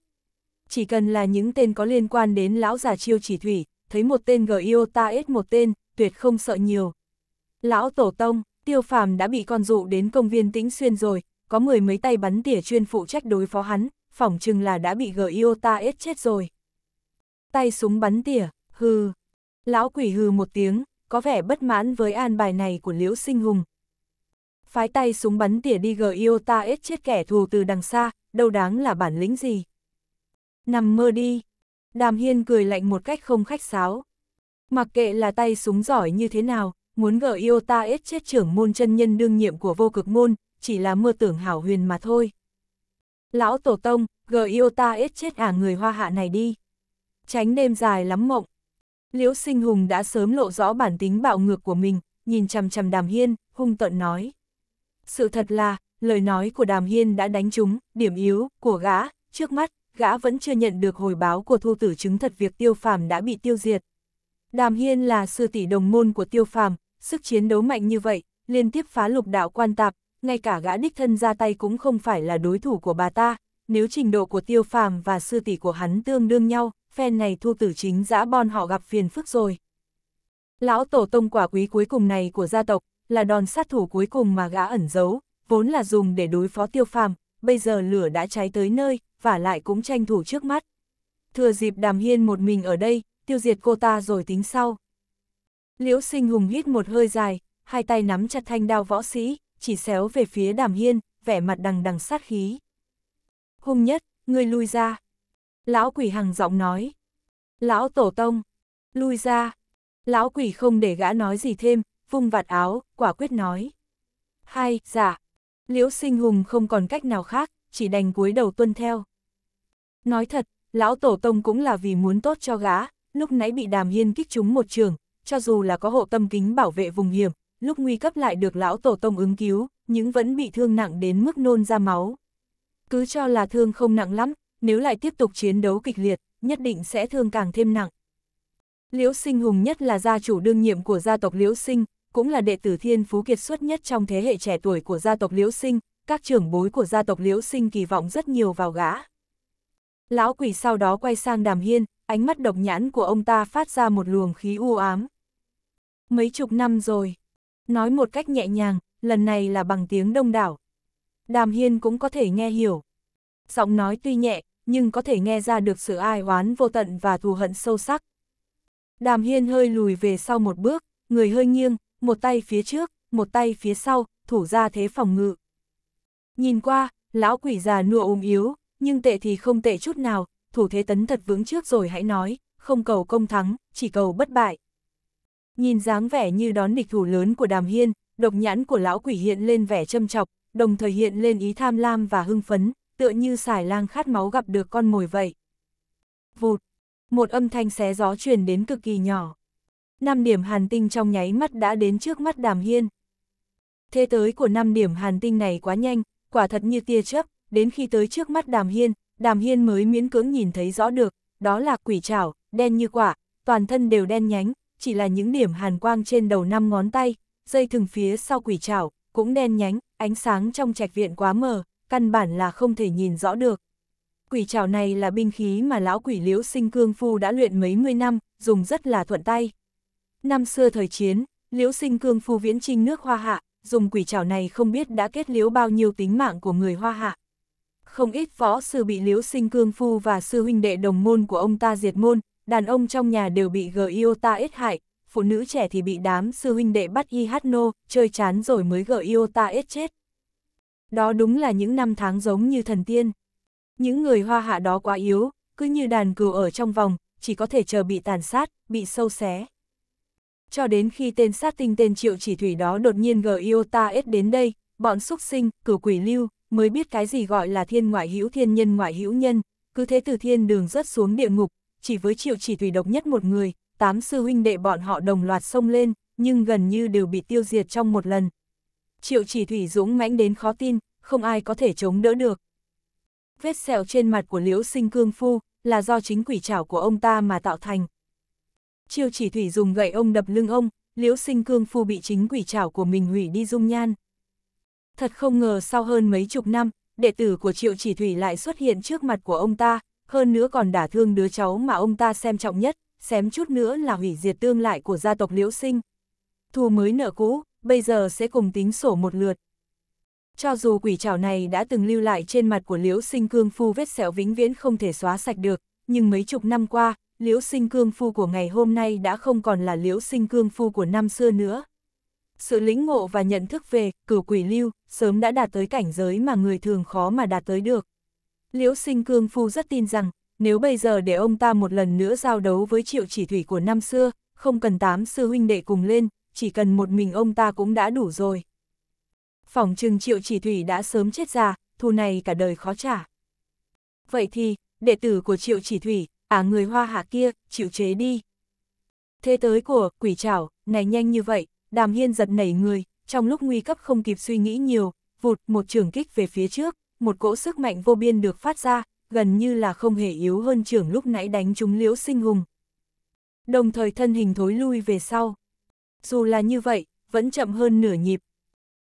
Chỉ cần là những tên có liên quan đến lão già Triệu Chỉ Thủy, thấy một tên G.I.O. ta ết một tên, tuyệt không sợ nhiều. Lão Tổ Tông, Tiêu Phàm đã bị con dụ đến công viên Tĩnh Xuyên rồi, có mười mấy tay bắn tỉa chuyên phụ trách đối phó hắn, phỏng chừng là đã bị G.I.O. ta ết chết rồi. Tay súng bắn tỉa, hừ. Lão quỷ hừ một tiếng, có vẻ bất mãn với an bài này của Liễu Sinh Hùng, phái tay súng bắn tỉa đi gờ Iota ết chết kẻ thù từ đằng xa, đâu đáng là bản lĩnh gì. Nằm mơ đi. Đàm Hiên cười lạnh một cách không khách sáo. Mặc kệ là tay súng giỏi như thế nào, muốn gờ Iota ết chết trưởng môn chân nhân đương nhiệm của vô cực môn, chỉ là mơ tưởng hảo huyền mà thôi. Lão Tổ Tông, gờ Iota ết chết à người hoa hạ này đi. Tránh đêm dài lắm mộng. Liễu sinh hùng đã sớm lộ rõ bản tính bạo ngược của mình, nhìn chằm chằm đàm hiên, hung tận nói. Sự thật là, lời nói của Đàm Hiên đã đánh trúng, điểm yếu, của gã, trước mắt, gã vẫn chưa nhận được hồi báo của thu tử chứng thật việc tiêu phàm đã bị tiêu diệt. Đàm Hiên là sư tỷ đồng môn của tiêu phàm, sức chiến đấu mạnh như vậy, liên tiếp phá lục đạo quan tạp, ngay cả gã đích thân ra tay cũng không phải là đối thủ của bà ta, nếu trình độ của tiêu phàm và sư tỷ của hắn tương đương nhau, phen này thu tử chính giã bon họ gặp phiền phức rồi. Lão tổ tông quả quý cuối cùng này của gia tộc, là đòn sát thủ cuối cùng mà gã ẩn giấu, vốn là dùng để đối phó tiêu phàm, bây giờ lửa đã cháy tới nơi, và lại cũng tranh thủ trước mắt. Thừa dịp đàm hiên một mình ở đây, tiêu diệt cô ta rồi tính sau. Liễu sinh hùng hít một hơi dài, hai tay nắm chặt thanh đao võ sĩ, chỉ xéo về phía đàm hiên, vẻ mặt đằng đằng sát khí. Hùng nhất, người lui ra. Lão quỷ hằng giọng nói. Lão tổ tông, lui ra. Lão quỷ không để gã nói gì thêm, vung vạt áo, quả quyết nói. Hai, dạ. Liễu sinh hùng không còn cách nào khác, chỉ đành cúi đầu tuân theo. Nói thật, lão tổ tông cũng là vì muốn tốt cho gã, lúc nãy bị đàm hiên kích trúng một trường, cho dù là có hộ tâm kính bảo vệ vùng hiểm, lúc nguy cấp lại được lão tổ tông ứng cứu, nhưng vẫn bị thương nặng đến mức nôn ra máu. Cứ cho là thương không nặng lắm, nếu lại tiếp tục chiến đấu kịch liệt, nhất định sẽ thương càng thêm nặng. Liễu Sinh Hùng nhất là gia chủ đương nhiệm của gia tộc Liễu Sinh, cũng là đệ tử thiên phú kiệt xuất nhất trong thế hệ trẻ tuổi của gia tộc Liễu Sinh, các trưởng bối của gia tộc Liễu Sinh kỳ vọng rất nhiều vào gã. Lão quỷ sau đó quay sang đàm hiên, ánh mắt độc nhãn của ông ta phát ra một luồng khí u ám. Mấy chục năm rồi, nói một cách nhẹ nhàng, lần này là bằng tiếng đông đảo. Đàm hiên cũng có thể nghe hiểu. Giọng nói tuy nhẹ, nhưng có thể nghe ra được sự ai oán vô tận và thù hận sâu sắc. Đàm hiên hơi lùi về sau một bước, người hơi nghiêng, một tay phía trước, một tay phía sau, thủ ra thế phòng ngự. Nhìn qua, lão quỷ già nua ôm yếu, nhưng tệ thì không tệ chút nào, thủ thế tấn thật vững trước rồi hãy nói, không cầu công thắng, chỉ cầu bất bại. Nhìn dáng vẻ như đón địch thủ lớn của đàm hiên, độc nhãn của lão quỷ hiện lên vẻ châm chọc, đồng thời hiện lên ý tham lam và hưng phấn, tựa như xài lang khát máu gặp được con mồi vậy. Vụt, một âm thanh xé gió truyền đến cực kỳ nhỏ năm điểm hàn tinh trong nháy mắt đã đến trước mắt đàm hiên. Thế tới của năm điểm hàn tinh này quá nhanh, quả thật như tia chớp, đến khi tới trước mắt đàm hiên, đàm hiên mới miễn cưỡng nhìn thấy rõ được, đó là quỷ trảo, đen như quả, toàn thân đều đen nhánh, chỉ là những điểm hàn quang trên đầu năm ngón tay, dây thừng phía sau quỷ trảo, cũng đen nhánh, ánh sáng trong trạch viện quá mờ, căn bản là không thể nhìn rõ được. Quỷ trảo này là binh khí mà lão quỷ liễu sinh cương phu đã luyện mấy mươi năm, dùng rất là thuận tay. Năm xưa thời chiến, Liễu Sinh Cương phu viễn trinh nước Hoa Hạ, dùng quỷ trảo này không biết đã kết liễu bao nhiêu tính mạng của người Hoa Hạ. Không ít võ sư bị Liễu Sinh Cương phu và sư huynh đệ đồng môn của ông ta diệt môn, đàn ông trong nhà đều bị g ta ít hại, phụ nữ trẻ thì bị đám sư huynh đệ bắt y hát nô, chơi chán rồi mới g ta ít chết. Đó đúng là những năm tháng giống như thần tiên. Những người Hoa Hạ đó quá yếu, cứ như đàn cừu ở trong vòng, chỉ có thể chờ bị tàn sát, bị sâu xé cho đến khi tên sát tinh tên triệu chỉ thủy đó đột nhiên gờ Iota S đến đây, bọn xúc sinh, cửu quỷ lưu, mới biết cái gì gọi là thiên ngoại hữu thiên nhân ngoại hữu nhân, cứ thế từ thiên đường rớt xuống địa ngục, chỉ với triệu chỉ thủy độc nhất một người, tám sư huynh đệ bọn họ đồng loạt xông lên, nhưng gần như đều bị tiêu diệt trong một lần. Triệu chỉ thủy dũng mãnh đến khó tin, không ai có thể chống đỡ được. Vết sẹo trên mặt của liễu sinh cương phu là do chính quỷ trảo của ông ta mà tạo thành, chiêu chỉ thủy dùng gậy ông đập lưng ông, liễu sinh cương phu bị chính quỷ trảo của mình hủy đi dung nhan. Thật không ngờ sau hơn mấy chục năm, đệ tử của triệu chỉ thủy lại xuất hiện trước mặt của ông ta, hơn nữa còn đả thương đứa cháu mà ông ta xem trọng nhất, xém chút nữa là hủy diệt tương lại của gia tộc liễu sinh. Thù mới nợ cũ, bây giờ sẽ cùng tính sổ một lượt. Cho dù quỷ trảo này đã từng lưu lại trên mặt của liễu sinh cương phu vết sẹo vĩnh viễn không thể xóa sạch được, nhưng mấy chục năm qua, liễu sinh cương phu của ngày hôm nay đã không còn là liễu sinh cương phu của năm xưa nữa. Sự lĩnh ngộ và nhận thức về cửu quỷ lưu sớm đã đạt tới cảnh giới mà người thường khó mà đạt tới được. Liễu sinh cương phu rất tin rằng, nếu bây giờ để ông ta một lần nữa giao đấu với triệu chỉ thủy của năm xưa, không cần tám sư huynh đệ cùng lên, chỉ cần một mình ông ta cũng đã đủ rồi. Phòng trừng triệu chỉ thủy đã sớm chết già, thù này cả đời khó trả. Vậy thì, đệ tử của triệu chỉ thủy, à người hoa hạ kia, chịu chế đi. Thế tới của, quỷ chảo, này nhanh như vậy, đàm hiên giật nảy người, trong lúc nguy cấp không kịp suy nghĩ nhiều, vụt một trường kích về phía trước, một cỗ sức mạnh vô biên được phát ra, gần như là không hề yếu hơn trưởng lúc nãy đánh chúng liễu sinh hùng. Đồng thời thân hình thối lui về sau. Dù là như vậy, vẫn chậm hơn nửa nhịp.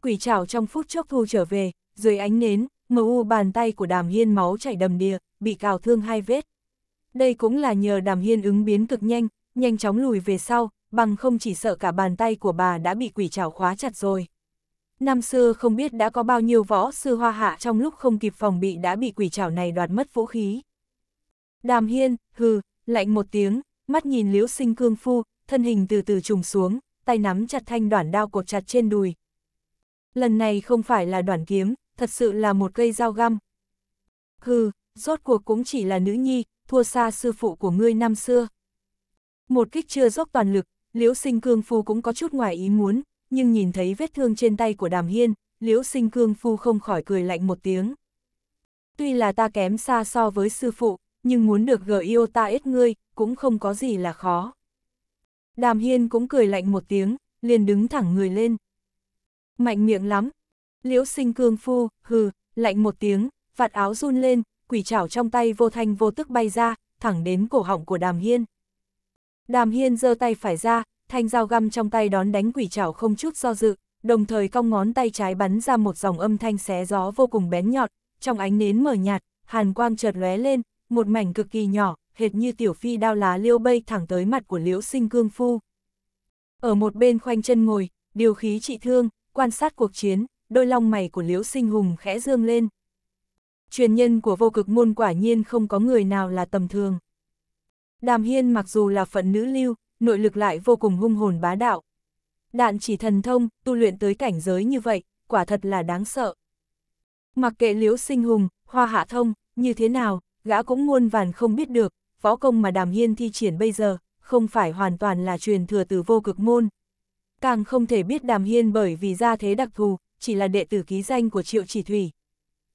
Quỷ trảo trong phút chốc thu trở về, dưới ánh nến, mờ u bàn tay của đàm hiên máu chảy đầm đìa, bị cào thương hai vết đây cũng là nhờ đàm hiên ứng biến cực nhanh, nhanh chóng lùi về sau, bằng không chỉ sợ cả bàn tay của bà đã bị quỷ trảo khóa chặt rồi. Năm xưa không biết đã có bao nhiêu võ sư hoa hạ trong lúc không kịp phòng bị đã bị quỷ trảo này đoạt mất vũ khí. Đàm hiên, hừ, lạnh một tiếng, mắt nhìn liễu sinh cương phu, thân hình từ từ trùng xuống, tay nắm chặt thanh đoạn đao cột chặt trên đùi. Lần này không phải là đoạn kiếm, thật sự là một cây dao găm. Hừ, rốt cuộc cũng chỉ là nữ nhi, thua xa sư phụ của ngươi năm xưa. Một kích chưa dốc toàn lực, Liễu Sinh Cương Phu cũng có chút ngoài ý muốn, nhưng nhìn thấy vết thương trên tay của Đàm Hiên, Liễu Sinh Cương Phu không khỏi cười lạnh một tiếng. Tuy là ta kém xa so với sư phụ, nhưng muốn được gờ yêu ta ít ngươi, cũng không có gì là khó. Đàm Hiên cũng cười lạnh một tiếng, liền đứng thẳng người lên. Mạnh miệng lắm. Liễu Sinh Cương Phu, hừ, lạnh một tiếng, vạt áo run lên, quỷ chảo trong tay vô thanh vô tức bay ra, thẳng đến cổ họng của đàm hiên. Đàm hiên giơ tay phải ra, thanh dao găm trong tay đón đánh quỷ chảo không chút do dự, đồng thời cong ngón tay trái bắn ra một dòng âm thanh xé gió vô cùng bén nhọn, trong ánh nến mờ nhạt, hàn quang chợt lóe lên, một mảnh cực kỳ nhỏ, hệt như tiểu phi đao lá liêu bay thẳng tới mặt của liễu sinh cương phu. Ở một bên khoanh chân ngồi, điều khí trị thương, quan sát cuộc chiến, đôi long mày của liễu sinh hùng khẽ dương lên truyền nhân của vô cực môn quả nhiên không có người nào là tầm thường. Đàm Hiên mặc dù là phận nữ lưu, nội lực lại vô cùng hung hồn bá đạo. Đạn chỉ thần thông, tu luyện tới cảnh giới như vậy, quả thật là đáng sợ. Mặc kệ liễu sinh hùng, hoa hạ thông, như thế nào, gã cũng muôn vàn không biết được, võ công mà Đàm Hiên thi triển bây giờ, không phải hoàn toàn là truyền thừa từ vô cực môn. Càng không thể biết Đàm Hiên bởi vì ra thế đặc thù, chỉ là đệ tử ký danh của Triệu Chỉ Thủy,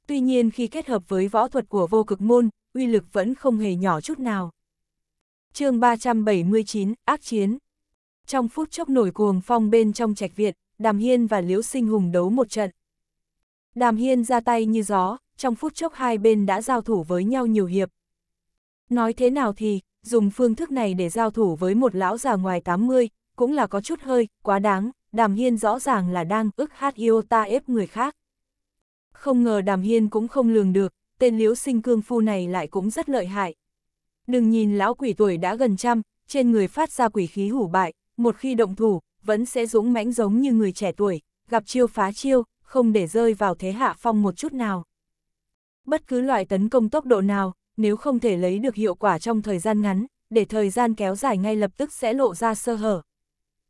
tuy nhiên khi kết hợp với võ thuật của vô cực môn, uy lực vẫn không hề nhỏ chút nào. chương 379, Ác Chiến Trong phút chốc nổi cuồng phong bên trong trạch viện, Đàm Hiên và Liễu Sinh Hùng đấu một trận. Đàm Hiên ra tay như gió, trong phút chốc hai bên đã giao thủ với nhau nhiều hiệp. Nói thế nào thì, dùng phương thức này để giao thủ với một lão già ngoài 80, cũng là có chút hơi, quá đáng, Đàm Hiên rõ ràng là đang ức hát yêu ta ép người khác. Không ngờ đàm hiên cũng không lường được, tên liếu sinh cương phu này lại cũng rất lợi hại. Đừng nhìn lão quỷ tuổi đã gần trăm, trên người phát ra quỷ khí hủ bại, một khi động thủ, vẫn sẽ dũng mãnh giống như người trẻ tuổi, gặp chiêu phá chiêu, không để rơi vào thế hạ phong một chút nào. Bất cứ loại tấn công tốc độ nào, nếu không thể lấy được hiệu quả trong thời gian ngắn, để thời gian kéo dài ngay lập tức sẽ lộ ra sơ hở.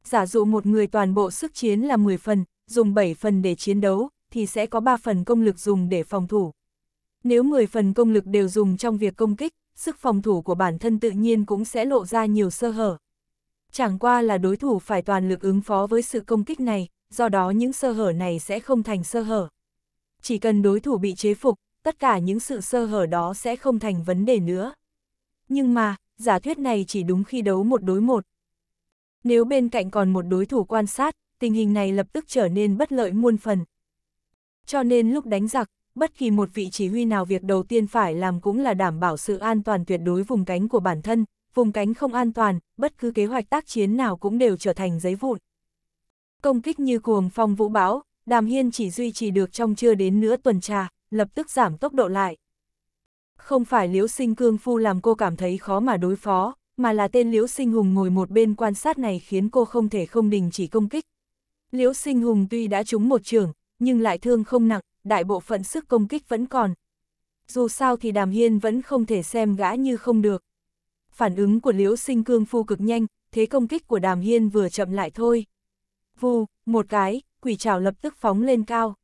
Giả dụ một người toàn bộ sức chiến là 10 phần, dùng 7 phần để chiến đấu, thì sẽ có 3 phần công lực dùng để phòng thủ. Nếu 10 phần công lực đều dùng trong việc công kích, sức phòng thủ của bản thân tự nhiên cũng sẽ lộ ra nhiều sơ hở. Chẳng qua là đối thủ phải toàn lực ứng phó với sự công kích này, do đó những sơ hở này sẽ không thành sơ hở. Chỉ cần đối thủ bị chế phục, tất cả những sự sơ hở đó sẽ không thành vấn đề nữa. Nhưng mà, giả thuyết này chỉ đúng khi đấu một đối một. Nếu bên cạnh còn một đối thủ quan sát, tình hình này lập tức trở nên bất lợi muôn phần. Cho nên lúc đánh giặc, bất kỳ một vị chỉ huy nào việc đầu tiên phải làm cũng là đảm bảo sự an toàn tuyệt đối vùng cánh của bản thân, vùng cánh không an toàn, bất cứ kế hoạch tác chiến nào cũng đều trở thành giấy vụn. Công kích như cuồng phong vũ bão, Đàm Hiên chỉ duy trì được trong chưa đến nửa tuần trà, lập tức giảm tốc độ lại. Không phải Liễu Sinh Cương Phu làm cô cảm thấy khó mà đối phó, mà là tên Liễu Sinh Hùng ngồi một bên quan sát này khiến cô không thể không đình chỉ công kích. Liễu Sinh Hùng tuy đã trúng một trường, nhưng lại thương không nặng, đại bộ phận sức công kích vẫn còn. Dù sao thì Đàm Hiên vẫn không thể xem gã như không được. Phản ứng của Liễu Sinh Cương Phu cực nhanh, thế công kích của Đàm Hiên vừa chậm lại thôi. Vù, một cái, quỷ trảo lập tức phóng lên cao.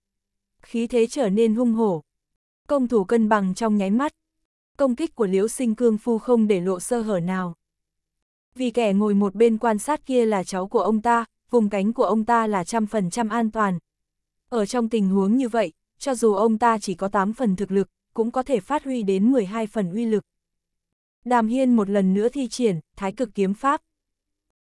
Khí thế trở nên hung hổ. Công thủ cân bằng trong nháy mắt. Công kích của Liễu Sinh Cương Phu không để lộ sơ hở nào. Vì kẻ ngồi một bên quan sát kia là cháu của ông ta, vùng cánh của ông ta là trăm phần trăm an toàn, ở trong tình huống như vậy, cho dù ông ta chỉ có 8 phần thực lực, cũng có thể phát huy đến 12 phần uy lực. Đàm Hiên một lần nữa thi triển, thái cực kiếm pháp.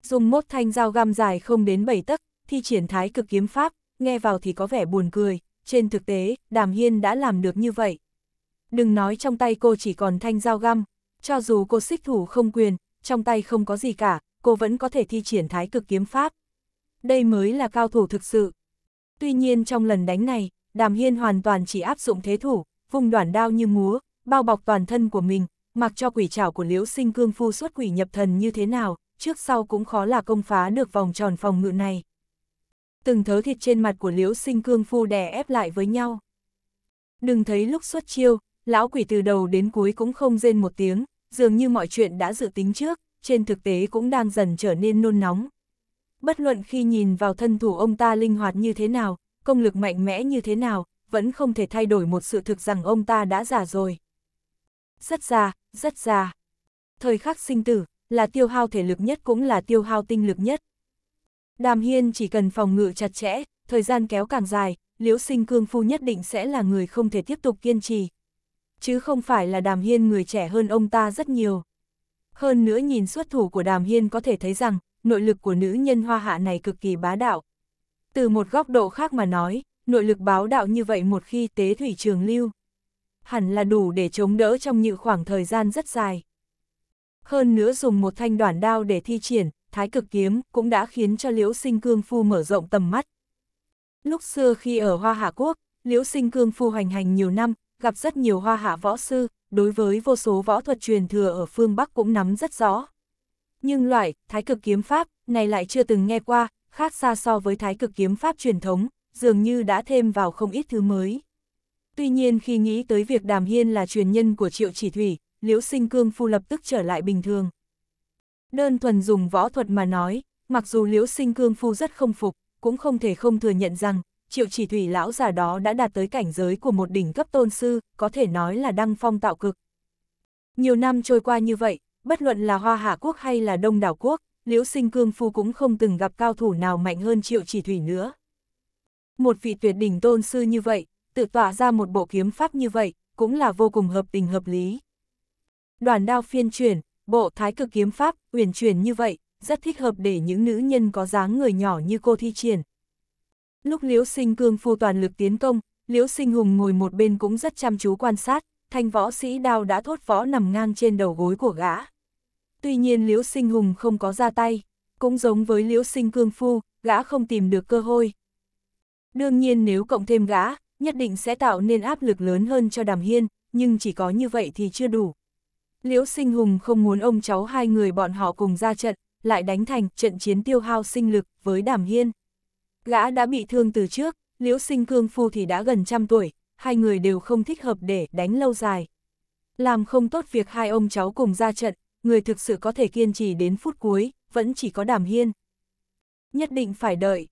Dùng mốt thanh dao găm dài không đến 7 tấc, thi triển thái cực kiếm pháp, nghe vào thì có vẻ buồn cười, trên thực tế, Đàm Hiên đã làm được như vậy. Đừng nói trong tay cô chỉ còn thanh dao găm, cho dù cô xích thủ không quyền, trong tay không có gì cả, cô vẫn có thể thi triển thái cực kiếm pháp. Đây mới là cao thủ thực sự. Tuy nhiên trong lần đánh này, Đàm Hiên hoàn toàn chỉ áp dụng thế thủ, vùng đoạn đao như múa, bao bọc toàn thân của mình, mặc cho quỷ trảo của liễu sinh cương phu xuất quỷ nhập thần như thế nào, trước sau cũng khó là công phá được vòng tròn phòng ngự này. Từng thớ thịt trên mặt của liễu sinh cương phu đè ép lại với nhau. Đừng thấy lúc xuất chiêu, lão quỷ từ đầu đến cuối cũng không rên một tiếng, dường như mọi chuyện đã dự tính trước, trên thực tế cũng đang dần trở nên nôn nóng bất luận khi nhìn vào thân thủ ông ta linh hoạt như thế nào, công lực mạnh mẽ như thế nào, vẫn không thể thay đổi một sự thực rằng ông ta đã già rồi. Rất già, rất già. Thời khắc sinh tử, là tiêu hao thể lực nhất cũng là tiêu hao tinh lực nhất. Đàm Hiên chỉ cần phòng ngự chặt chẽ, thời gian kéo càng dài, liễu sinh cương phu nhất định sẽ là người không thể tiếp tục kiên trì. Chứ không phải là đàm hiên người trẻ hơn ông ta rất nhiều. Hơn nữa nhìn xuất thủ của đàm hiên có thể thấy rằng, nội lực của nữ nhân hoa hạ này cực kỳ bá đạo. Từ một góc độ khác mà nói, nội lực báo đạo như vậy một khi tế thủy trường lưu, hẳn là đủ để chống đỡ trong những khoảng thời gian rất dài. Hơn nữa dùng một thanh đoạn đao để thi triển, thái cực kiếm cũng đã khiến cho liễu sinh cương phu mở rộng tầm mắt. Lúc xưa khi ở Hoa Hạ Quốc, liễu sinh cương phu hành hành nhiều năm, gặp rất nhiều hoa hạ võ sư, đối với vô số võ thuật truyền thừa ở phương Bắc cũng nắm rất rõ nhưng loại thái cực kiếm pháp này lại chưa từng nghe qua, khác xa so với thái cực kiếm pháp truyền thống, dường như đã thêm vào không ít thứ mới. Tuy nhiên khi nghĩ tới việc Đàm Hiên là truyền nhân của Triệu Chỉ Thủy, Liễu Sinh Cương Phu lập tức trở lại bình thường. Đơn thuần dùng võ thuật mà nói, mặc dù Liễu Sinh Cương Phu rất không phục, cũng không thể không thừa nhận rằng, Triệu Chỉ Thủy lão già đó đã đạt tới cảnh giới của một đỉnh cấp tôn sư, có thể nói là đăng phong tạo cực. Nhiều năm trôi qua như vậy, bất luận là Hoa Hạ Quốc hay là Đông Đảo Quốc, Liễu Sinh Cương Phu cũng không từng gặp cao thủ nào mạnh hơn Triệu Chỉ Thủy nữa. Một vị tuyệt đỉnh tôn sư như vậy, tự tỏa ra một bộ kiếm pháp như vậy, cũng là vô cùng hợp tình hợp lý. Đoàn đao phiên truyền bộ thái cực kiếm pháp, uyển chuyển như vậy, rất thích hợp để những nữ nhân có dáng người nhỏ như cô thi triển. Lúc Liễu Sinh Cương Phu toàn lực tiến công, Liễu Sinh Hùng ngồi một bên cũng rất chăm chú quan sát, thanh võ sĩ đao đã thốt võ nằm ngang trên đầu gối của gã. Tuy nhiên Liễu Sinh Hùng không có ra tay, cũng giống với Liễu Sinh Cương Phu, gã không tìm được cơ hội. Đương nhiên nếu cộng thêm gã, nhất định sẽ tạo nên áp lực lớn hơn cho Đàm Hiên, nhưng chỉ có như vậy thì chưa đủ. Liễu Sinh Hùng không muốn ông cháu hai người bọn họ cùng ra trận, lại đánh thành trận chiến tiêu hao sinh lực với Đàm Hiên. Gã đã bị thương từ trước, Liễu Sinh Cương Phu thì đã gần trăm tuổi, hai người đều không thích hợp để đánh lâu dài. Làm không tốt việc hai ông cháu cùng ra trận, người thực sự có thể kiên trì đến phút cuối, vẫn chỉ có đàm hiên. Nhất định phải đợi,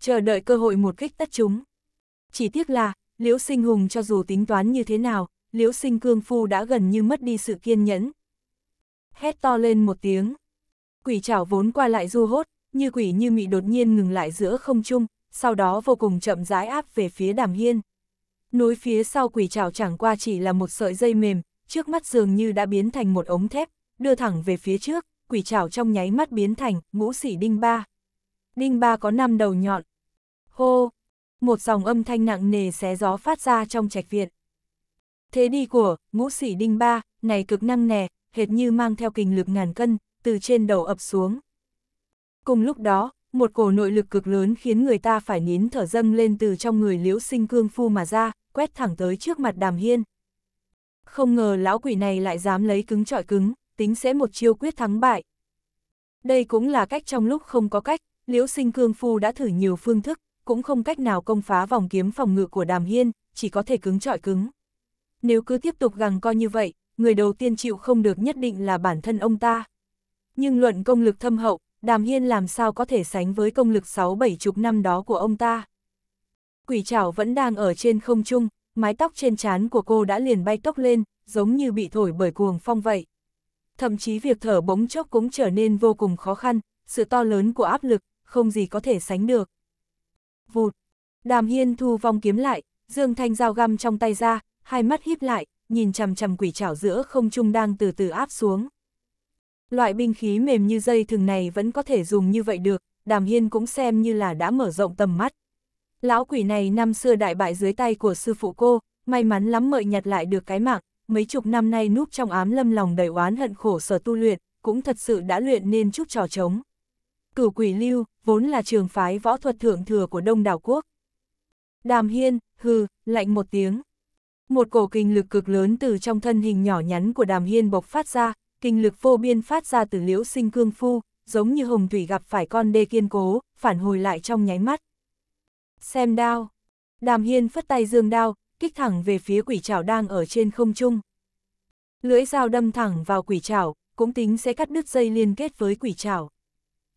chờ đợi cơ hội một kích tất chúng. Chỉ tiếc là, Liễu Sinh Hùng cho dù tính toán như thế nào, Liễu Sinh Cương Phu đã gần như mất đi sự kiên nhẫn. Hét to lên một tiếng. Quỷ chảo vốn qua lại du hốt, như quỷ như mị đột nhiên ngừng lại giữa không trung, sau đó vô cùng chậm rãi áp về phía đàm hiên. Núi phía sau quỷ trảo chẳng qua chỉ là một sợi dây mềm, trước mắt dường như đã biến thành một ống thép, đưa thẳng về phía trước, quỷ trảo trong nháy mắt biến thành ngũ sỉ đinh ba. Đinh ba có năm đầu nhọn. Hô! Một dòng âm thanh nặng nề xé gió phát ra trong trạch viện. Thế đi của ngũ sỉ đinh ba, này cực năng nè, hệt như mang theo kinh lực ngàn cân, từ trên đầu ập xuống. Cùng lúc đó, một cổ nội lực cực lớn khiến người ta phải nín thở dâng lên từ trong người liễu sinh cương phu mà ra, quét thẳng tới trước mặt đàm hiên. Không ngờ lão quỷ này lại dám lấy cứng trọi cứng, tính sẽ một chiêu quyết thắng bại. Đây cũng là cách trong lúc không có cách, liễu sinh cương phu đã thử nhiều phương thức, cũng không cách nào công phá vòng kiếm phòng ngự của đàm hiên, chỉ có thể cứng trọi cứng. Nếu cứ tiếp tục gằng co như vậy, người đầu tiên chịu không được nhất định là bản thân ông ta. Nhưng luận công lực thâm hậu, đàm hiên làm sao có thể sánh với công lực sáu bảy chục năm đó của ông ta quỷ chảo vẫn đang ở trên không trung, mái tóc trên trán của cô đã liền bay tóc lên, giống như bị thổi bởi cuồng phong vậy. Thậm chí việc thở bỗng chốc cũng trở nên vô cùng khó khăn, sự to lớn của áp lực, không gì có thể sánh được. Vụt, đàm hiên thu vong kiếm lại, dương thanh dao găm trong tay ra, hai mắt híp lại, nhìn chằm chằm quỷ chảo giữa không trung đang từ từ áp xuống. Loại binh khí mềm như dây thường này vẫn có thể dùng như vậy được, đàm hiên cũng xem như là đã mở rộng tầm mắt. Lão quỷ này năm xưa đại bại dưới tay của sư phụ cô, may mắn lắm mợi nhặt lại được cái mạng, mấy chục năm nay núp trong ám lâm lòng đầy oán hận khổ sở tu luyện, cũng thật sự đã luyện nên chút trò trống. Cửu quỷ lưu, vốn là trường phái võ thuật thượng thừa của Đông đảo quốc. Đàm hiên, hừ, lạnh một tiếng. Một cổ kinh lực cực lớn từ trong thân hình nhỏ nhắn của đàm hiên bộc phát ra, kinh lực vô biên phát ra từ liễu sinh cương phu, giống như hồng thủy gặp phải con đê kiên cố, phản hồi lại trong nháy mắt xem đao. Đàm Hiên phất tay dương đao, kích thẳng về phía quỷ trảo đang ở trên không trung. Lưỡi dao đâm thẳng vào quỷ trảo, cũng tính sẽ cắt đứt dây liên kết với quỷ trảo.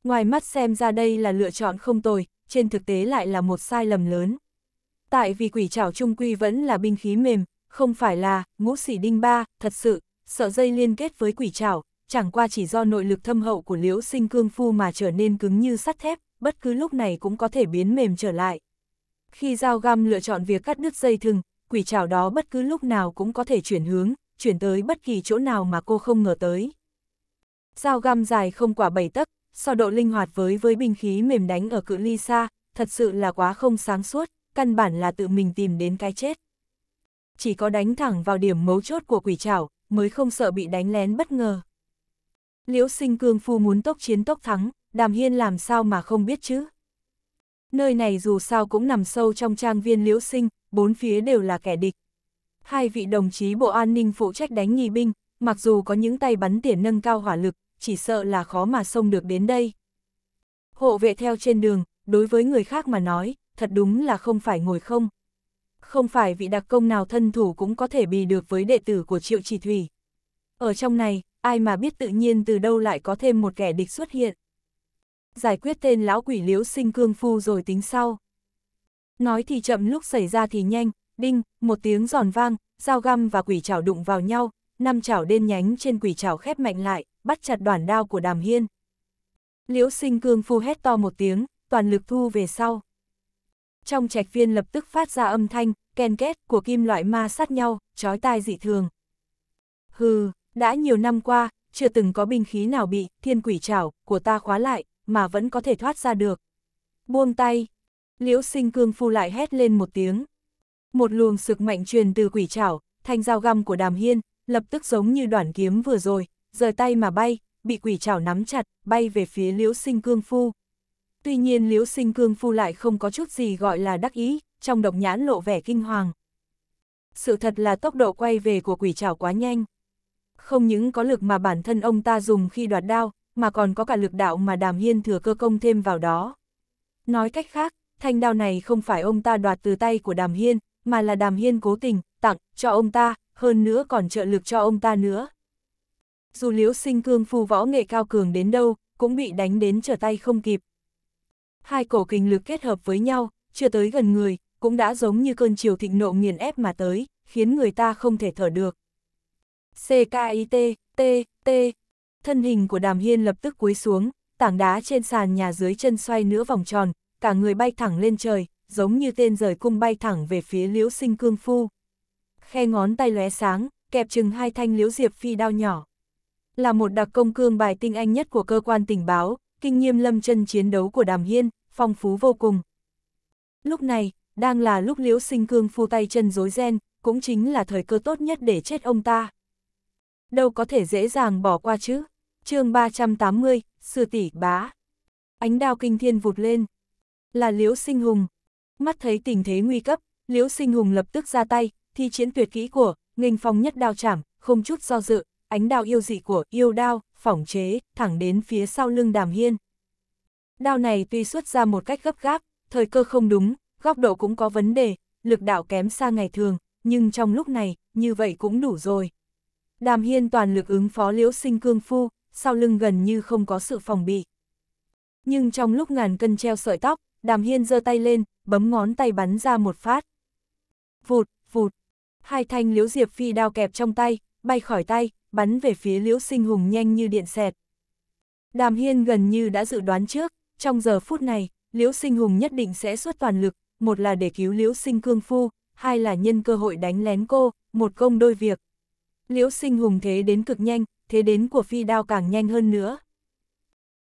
Ngoài mắt xem ra đây là lựa chọn không tồi, trên thực tế lại là một sai lầm lớn. Tại vì quỷ trảo trung quy vẫn là binh khí mềm, không phải là ngũ sĩ đinh ba, thật sự, sợ dây liên kết với quỷ trảo, chẳng qua chỉ do nội lực thâm hậu của liễu sinh cương phu mà trở nên cứng như sắt thép, bất cứ lúc này cũng có thể biến mềm trở lại. Khi giao găm lựa chọn việc cắt đứt dây thừng, quỷ chảo đó bất cứ lúc nào cũng có thể chuyển hướng, chuyển tới bất kỳ chỗ nào mà cô không ngờ tới. Giao găm dài không quả bảy tấc, so độ linh hoạt với với binh khí mềm đánh ở cự ly xa, thật sự là quá không sáng suốt, căn bản là tự mình tìm đến cái chết. Chỉ có đánh thẳng vào điểm mấu chốt của quỷ chảo, mới không sợ bị đánh lén bất ngờ. Liễu sinh cương phu muốn tốc chiến tốc thắng, đàm hiên làm sao mà không biết chứ? nơi này dù sao cũng nằm sâu trong trang viên liễu sinh, bốn phía đều là kẻ địch. Hai vị đồng chí Bộ An ninh phụ trách đánh nghi binh, mặc dù có những tay bắn tiền nâng cao hỏa lực, chỉ sợ là khó mà xông được đến đây. Hộ vệ theo trên đường, đối với người khác mà nói, thật đúng là không phải ngồi không. Không phải vị đặc công nào thân thủ cũng có thể bì được với đệ tử của Triệu Chỉ Thủy. Ở trong này, ai mà biết tự nhiên từ đâu lại có thêm một kẻ địch xuất hiện giải quyết tên lão quỷ liếu sinh cương phu rồi tính sau. Nói thì chậm lúc xảy ra thì nhanh, đinh, một tiếng giòn vang, dao găm và quỷ chảo đụng vào nhau, năm chảo đen nhánh trên quỷ chảo khép mạnh lại, bắt chặt đoàn đao của đàm hiên. Liễu sinh cương phu hét to một tiếng, toàn lực thu về sau. Trong trạch viên lập tức phát ra âm thanh, ken két của kim loại ma sát nhau, trói tai dị thường. Hừ, đã nhiều năm qua, chưa từng có binh khí nào bị thiên quỷ chảo của ta khóa lại, mà vẫn có thể thoát ra được. Buông tay, liễu sinh cương phu lại hét lên một tiếng. Một luồng sực mạnh truyền từ quỷ trảo, thanh dao găm của đàm hiên, lập tức giống như đoạn kiếm vừa rồi, rời tay mà bay, bị quỷ trảo nắm chặt, bay về phía liễu sinh cương phu. Tuy nhiên liễu sinh cương phu lại không có chút gì gọi là đắc ý, trong độc nhãn lộ vẻ kinh hoàng. Sự thật là tốc độ quay về của quỷ trảo quá nhanh. Không những có lực mà bản thân ông ta dùng khi đoạt đao, mà còn có cả lực đạo mà Đàm Hiên thừa cơ công thêm vào đó. Nói cách khác, thanh đao này không phải ông ta đoạt từ tay của Đàm Hiên, mà là Đàm Hiên cố tình, tặng, cho ông ta, hơn nữa còn trợ lực cho ông ta nữa. Dù liễu sinh cương phu võ nghệ cao cường đến đâu, cũng bị đánh đến trở tay không kịp. Hai cổ kinh lực kết hợp với nhau, chưa tới gần người, cũng đã giống như cơn chiều thịnh nộ nghiền ép mà tới, khiến người ta không thể thở được. CKIT, T, T, thân hình của đàm hiên lập tức cúi xuống, tảng đá trên sàn nhà dưới chân xoay nửa vòng tròn, cả người bay thẳng lên trời, giống như tên rời cung bay thẳng về phía liễu sinh cương phu. Khe ngón tay lóe sáng, kẹp chừng hai thanh liễu diệp phi đao nhỏ. Là một đặc công cương bài tinh anh nhất của cơ quan tình báo, kinh nghiêm lâm chân chiến đấu của đàm hiên, phong phú vô cùng. Lúc này, đang là lúc liễu sinh cương phu tay chân rối ren, cũng chính là thời cơ tốt nhất để chết ông ta. Đâu có thể dễ dàng bỏ qua chứ chương 380, sư tỷ bá. Ánh đao kinh thiên vụt lên. Là Liễu Sinh Hùng. Mắt thấy tình thế nguy cấp, Liễu Sinh Hùng lập tức ra tay, thi chiến tuyệt kỹ của, nghênh phong nhất đao chảm, không chút do dự, ánh đao yêu dị của yêu đao, phỏng chế, thẳng đến phía sau lưng đàm hiên. Đao này tuy xuất ra một cách gấp gáp, thời cơ không đúng, góc độ cũng có vấn đề, lực đạo kém xa ngày thường, nhưng trong lúc này, như vậy cũng đủ rồi. Đàm hiên toàn lực ứng phó liễu sinh cương phu, sau lưng gần như không có sự phòng bị. Nhưng trong lúc ngàn cân treo sợi tóc, đàm hiên giơ tay lên, bấm ngón tay bắn ra một phát. Vụt, vụt, hai thanh liễu diệp phi đao kẹp trong tay, bay khỏi tay, bắn về phía liễu sinh hùng nhanh như điện xẹt. Đàm hiên gần như đã dự đoán trước, trong giờ phút này, liễu sinh hùng nhất định sẽ xuất toàn lực, một là để cứu liễu sinh cương phu, hai là nhân cơ hội đánh lén cô, một công đôi việc. Liễu sinh hùng thế đến cực nhanh, thế đến của phi đao càng nhanh hơn nữa.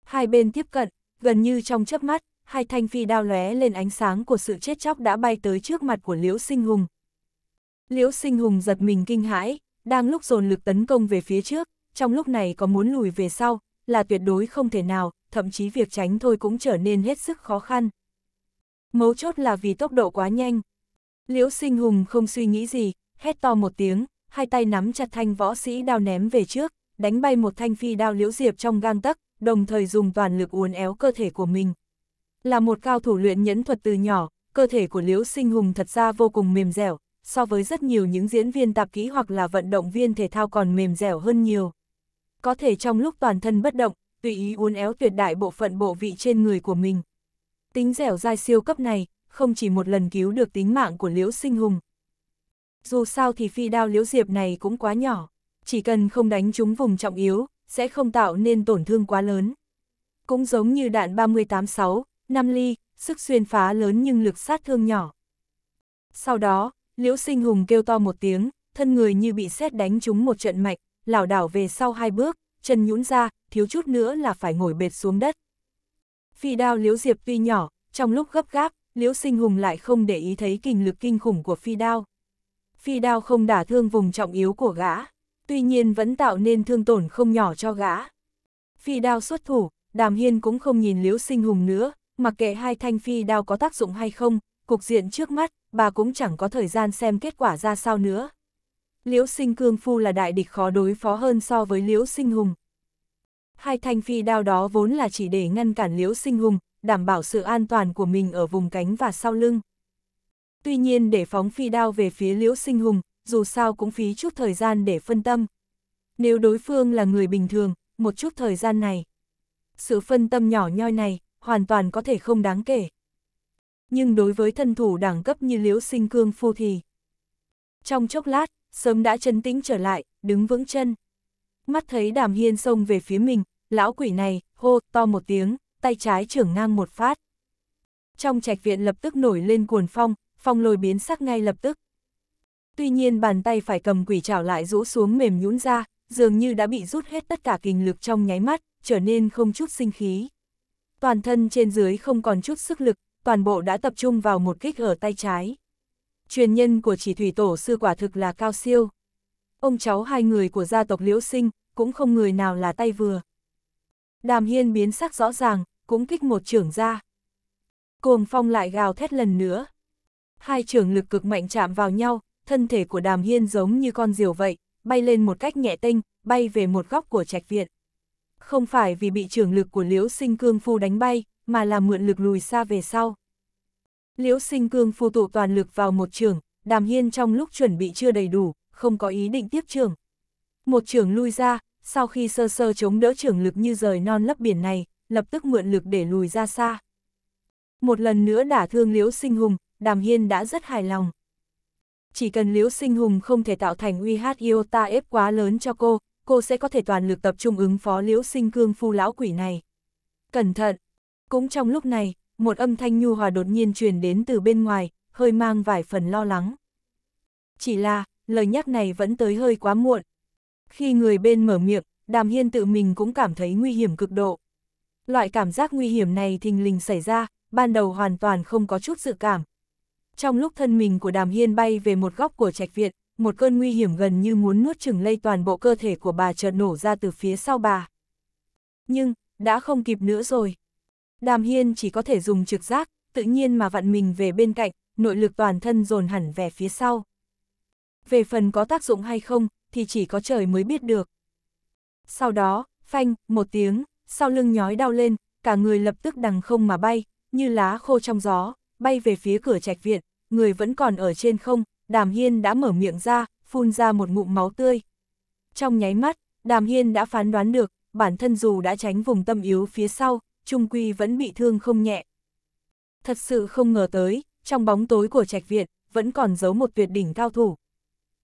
Hai bên tiếp cận, gần như trong chớp mắt, hai thanh phi đao lóe lên ánh sáng của sự chết chóc đã bay tới trước mặt của Liễu Sinh Hùng. Liễu Sinh Hùng giật mình kinh hãi, đang lúc dồn lực tấn công về phía trước, trong lúc này có muốn lùi về sau, là tuyệt đối không thể nào, thậm chí việc tránh thôi cũng trở nên hết sức khó khăn. Mấu chốt là vì tốc độ quá nhanh. Liễu Sinh Hùng không suy nghĩ gì, hét to một tiếng, hai tay nắm chặt thanh võ sĩ đao ném về trước, đánh bay một thanh phi đao liễu diệp trong gang tấc đồng thời dùng toàn lực uốn éo cơ thể của mình. Là một cao thủ luyện nhẫn thuật từ nhỏ, cơ thể của liễu sinh hùng thật ra vô cùng mềm dẻo, so với rất nhiều những diễn viên tạp kỹ hoặc là vận động viên thể thao còn mềm dẻo hơn nhiều. Có thể trong lúc toàn thân bất động, tùy ý uốn éo tuyệt đại bộ phận bộ vị trên người của mình. Tính dẻo dai siêu cấp này, không chỉ một lần cứu được tính mạng của Liễu Sinh Hùng. Dù sao thì phi đao Liễu Diệp này cũng quá nhỏ chỉ cần không đánh trúng vùng trọng yếu, sẽ không tạo nên tổn thương quá lớn. Cũng giống như đạn 386, 5 ly, sức xuyên phá lớn nhưng lực sát thương nhỏ. Sau đó, Liễu Sinh Hùng kêu to một tiếng, thân người như bị sét đánh trúng một trận mạch, lảo đảo về sau hai bước, chân nhũn ra, thiếu chút nữa là phải ngồi bệt xuống đất. Phi đao Liễu Diệp tuy nhỏ, trong lúc gấp gáp, Liễu Sinh Hùng lại không để ý thấy kình lực kinh khủng của phi đao. Phi đao không đả thương vùng trọng yếu của gã tuy nhiên vẫn tạo nên thương tổn không nhỏ cho gã. Phi đao xuất thủ, Đàm Hiên cũng không nhìn Liễu Sinh Hùng nữa, mặc kệ hai thanh phi đao có tác dụng hay không, cục diện trước mắt, bà cũng chẳng có thời gian xem kết quả ra sao nữa. Liễu Sinh Cương Phu là đại địch khó đối phó hơn so với Liễu Sinh Hùng. Hai thanh phi đao đó vốn là chỉ để ngăn cản Liễu Sinh Hùng, đảm bảo sự an toàn của mình ở vùng cánh và sau lưng. Tuy nhiên để phóng phi đao về phía Liễu Sinh Hùng, dù sao cũng phí chút thời gian để phân tâm. Nếu đối phương là người bình thường, một chút thời gian này, sự phân tâm nhỏ nhoi này hoàn toàn có thể không đáng kể. Nhưng đối với thân thủ đẳng cấp như Liễu Sinh Cương Phu thì, trong chốc lát, sớm đã chân tĩnh trở lại, đứng vững chân. Mắt thấy đàm hiên xông về phía mình, lão quỷ này, hô, to một tiếng, tay trái trưởng ngang một phát. Trong trạch viện lập tức nổi lên cuồn phong, phong lồi biến sắc ngay lập tức. Tuy nhiên bàn tay phải cầm quỷ chảo lại rũ xuống mềm nhũn ra, dường như đã bị rút hết tất cả kinh lực trong nháy mắt, trở nên không chút sinh khí. Toàn thân trên dưới không còn chút sức lực, toàn bộ đã tập trung vào một kích ở tay trái. Truyền nhân của chỉ thủy tổ sư quả thực là cao siêu. Ông cháu hai người của gia tộc Liễu Sinh, cũng không người nào là tay vừa. Đàm Hiên biến sắc rõ ràng, cũng kích một trưởng ra. Cuồng phong lại gào thét lần nữa. Hai trưởng lực cực mạnh chạm vào nhau, thân thể của đàm hiên giống như con diều vậy, bay lên một cách nhẹ tinh, bay về một góc của trạch viện. Không phải vì bị trưởng lực của liễu sinh cương phu đánh bay, mà là mượn lực lùi xa về sau. Liễu sinh cương phu tụ toàn lực vào một trường, đàm hiên trong lúc chuẩn bị chưa đầy đủ, không có ý định tiếp trường. Một trường lui ra, sau khi sơ sơ chống đỡ trưởng lực như rời non lấp biển này, lập tức mượn lực để lùi ra xa. Một lần nữa đả thương liễu sinh hùng, đàm hiên đã rất hài lòng chỉ cần Liễu Sinh Hùng không thể tạo thành uy hát Iota ép quá lớn cho cô, cô sẽ có thể toàn lực tập trung ứng phó Liễu Sinh Cương phu lão quỷ này. Cẩn thận! Cũng trong lúc này, một âm thanh nhu hòa đột nhiên truyền đến từ bên ngoài, hơi mang vài phần lo lắng. Chỉ là, lời nhắc này vẫn tới hơi quá muộn. Khi người bên mở miệng, Đàm Hiên tự mình cũng cảm thấy nguy hiểm cực độ. Loại cảm giác nguy hiểm này thình lình xảy ra, ban đầu hoàn toàn không có chút dự cảm, trong lúc thân mình của đàm hiên bay về một góc của trạch viện, một cơn nguy hiểm gần như muốn nuốt chửng lây toàn bộ cơ thể của bà chợt nổ ra từ phía sau bà. Nhưng, đã không kịp nữa rồi. Đàm hiên chỉ có thể dùng trực giác, tự nhiên mà vặn mình về bên cạnh, nội lực toàn thân dồn hẳn về phía sau. Về phần có tác dụng hay không, thì chỉ có trời mới biết được. Sau đó, phanh, một tiếng, sau lưng nhói đau lên, cả người lập tức đằng không mà bay, như lá khô trong gió, bay về phía cửa trạch viện, người vẫn còn ở trên không, đàm hiên đã mở miệng ra, phun ra một ngụm máu tươi. Trong nháy mắt, đàm hiên đã phán đoán được, bản thân dù đã tránh vùng tâm yếu phía sau, trung quy vẫn bị thương không nhẹ. Thật sự không ngờ tới, trong bóng tối của trạch viện, vẫn còn giấu một tuyệt đỉnh cao thủ.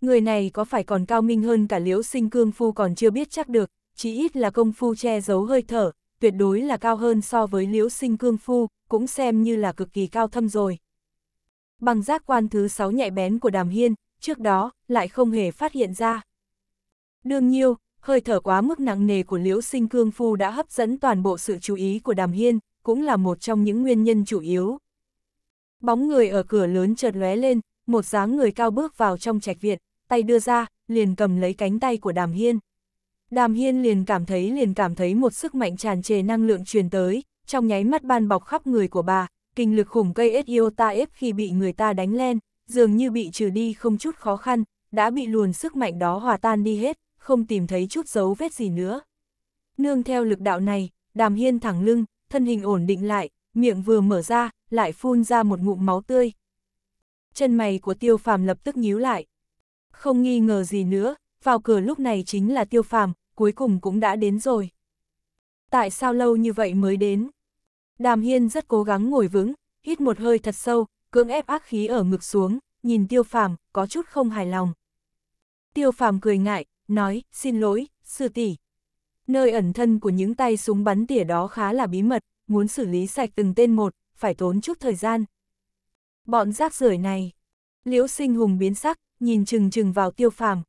Người này có phải còn cao minh hơn cả liễu sinh cương phu còn chưa biết chắc được, chỉ ít là công phu che giấu hơi thở, tuyệt đối là cao hơn so với liễu sinh cương phu, cũng xem như là cực kỳ cao thâm rồi. Bằng giác quan thứ 6 nhạy bén của đàm hiên, trước đó, lại không hề phát hiện ra. Đương nhiêu, hơi thở quá mức nặng nề của liễu sinh cương phu đã hấp dẫn toàn bộ sự chú ý của đàm hiên, cũng là một trong những nguyên nhân chủ yếu. Bóng người ở cửa lớn chợt lóe lên, một dáng người cao bước vào trong trạch viện, tay đưa ra, liền cầm lấy cánh tay của đàm hiên. Đàm Hiên liền cảm thấy liền cảm thấy một sức mạnh tràn trề năng lượng truyền tới, trong nháy mắt ban bọc khắp người của bà, kinh lực khủng cây ết yêu ta ép khi bị người ta đánh len, dường như bị trừ đi không chút khó khăn, đã bị luồn sức mạnh đó hòa tan đi hết, không tìm thấy chút dấu vết gì nữa. Nương theo lực đạo này, đàm hiên thẳng lưng, thân hình ổn định lại, miệng vừa mở ra, lại phun ra một ngụm máu tươi. Chân mày của tiêu phàm lập tức nhíu lại. Không nghi ngờ gì nữa, vào cửa lúc này chính là tiêu phàm, cuối cùng cũng đã đến rồi. Tại sao lâu như vậy mới đến? Đàm Hiên rất cố gắng ngồi vững, hít một hơi thật sâu, cưỡng ép ác khí ở ngực xuống, nhìn tiêu phàm, có chút không hài lòng. Tiêu phàm cười ngại, nói, xin lỗi, sư tỷ. Nơi ẩn thân của những tay súng bắn tỉa đó khá là bí mật, muốn xử lý sạch từng tên một, phải tốn chút thời gian. Bọn rác rưởi này, liễu sinh hùng biến sắc, nhìn chừng chừng vào tiêu phàm,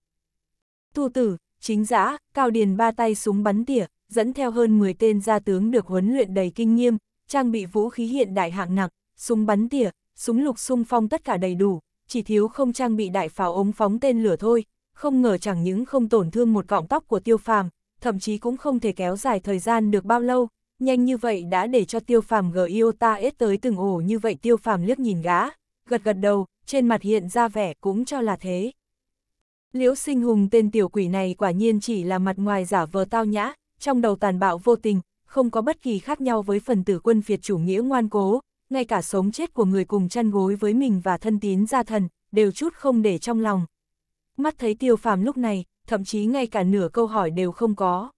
Thu tử, chính giã, cao điền ba tay súng bắn tỉa, dẫn theo hơn 10 tên gia tướng được huấn luyện đầy kinh nghiêm, trang bị vũ khí hiện đại hạng nặng, súng bắn tỉa, súng lục sung phong tất cả đầy đủ, chỉ thiếu không trang bị đại pháo ống phóng tên lửa thôi, không ngờ chẳng những không tổn thương một cọng tóc của tiêu phàm, thậm chí cũng không thể kéo dài thời gian được bao lâu, nhanh như vậy đã để cho tiêu phàm gờ Iota ết tới từng ổ như vậy tiêu phàm liếc nhìn gã, gật gật đầu, trên mặt hiện ra vẻ cũng cho là thế. Liễu sinh hùng tên tiểu quỷ này quả nhiên chỉ là mặt ngoài giả vờ tao nhã, trong đầu tàn bạo vô tình, không có bất kỳ khác nhau với phần tử quân Việt chủ nghĩa ngoan cố, ngay cả sống chết của người cùng chăn gối với mình và thân tín gia thần, đều chút không để trong lòng. Mắt thấy tiêu phàm lúc này, thậm chí ngay cả nửa câu hỏi đều không có.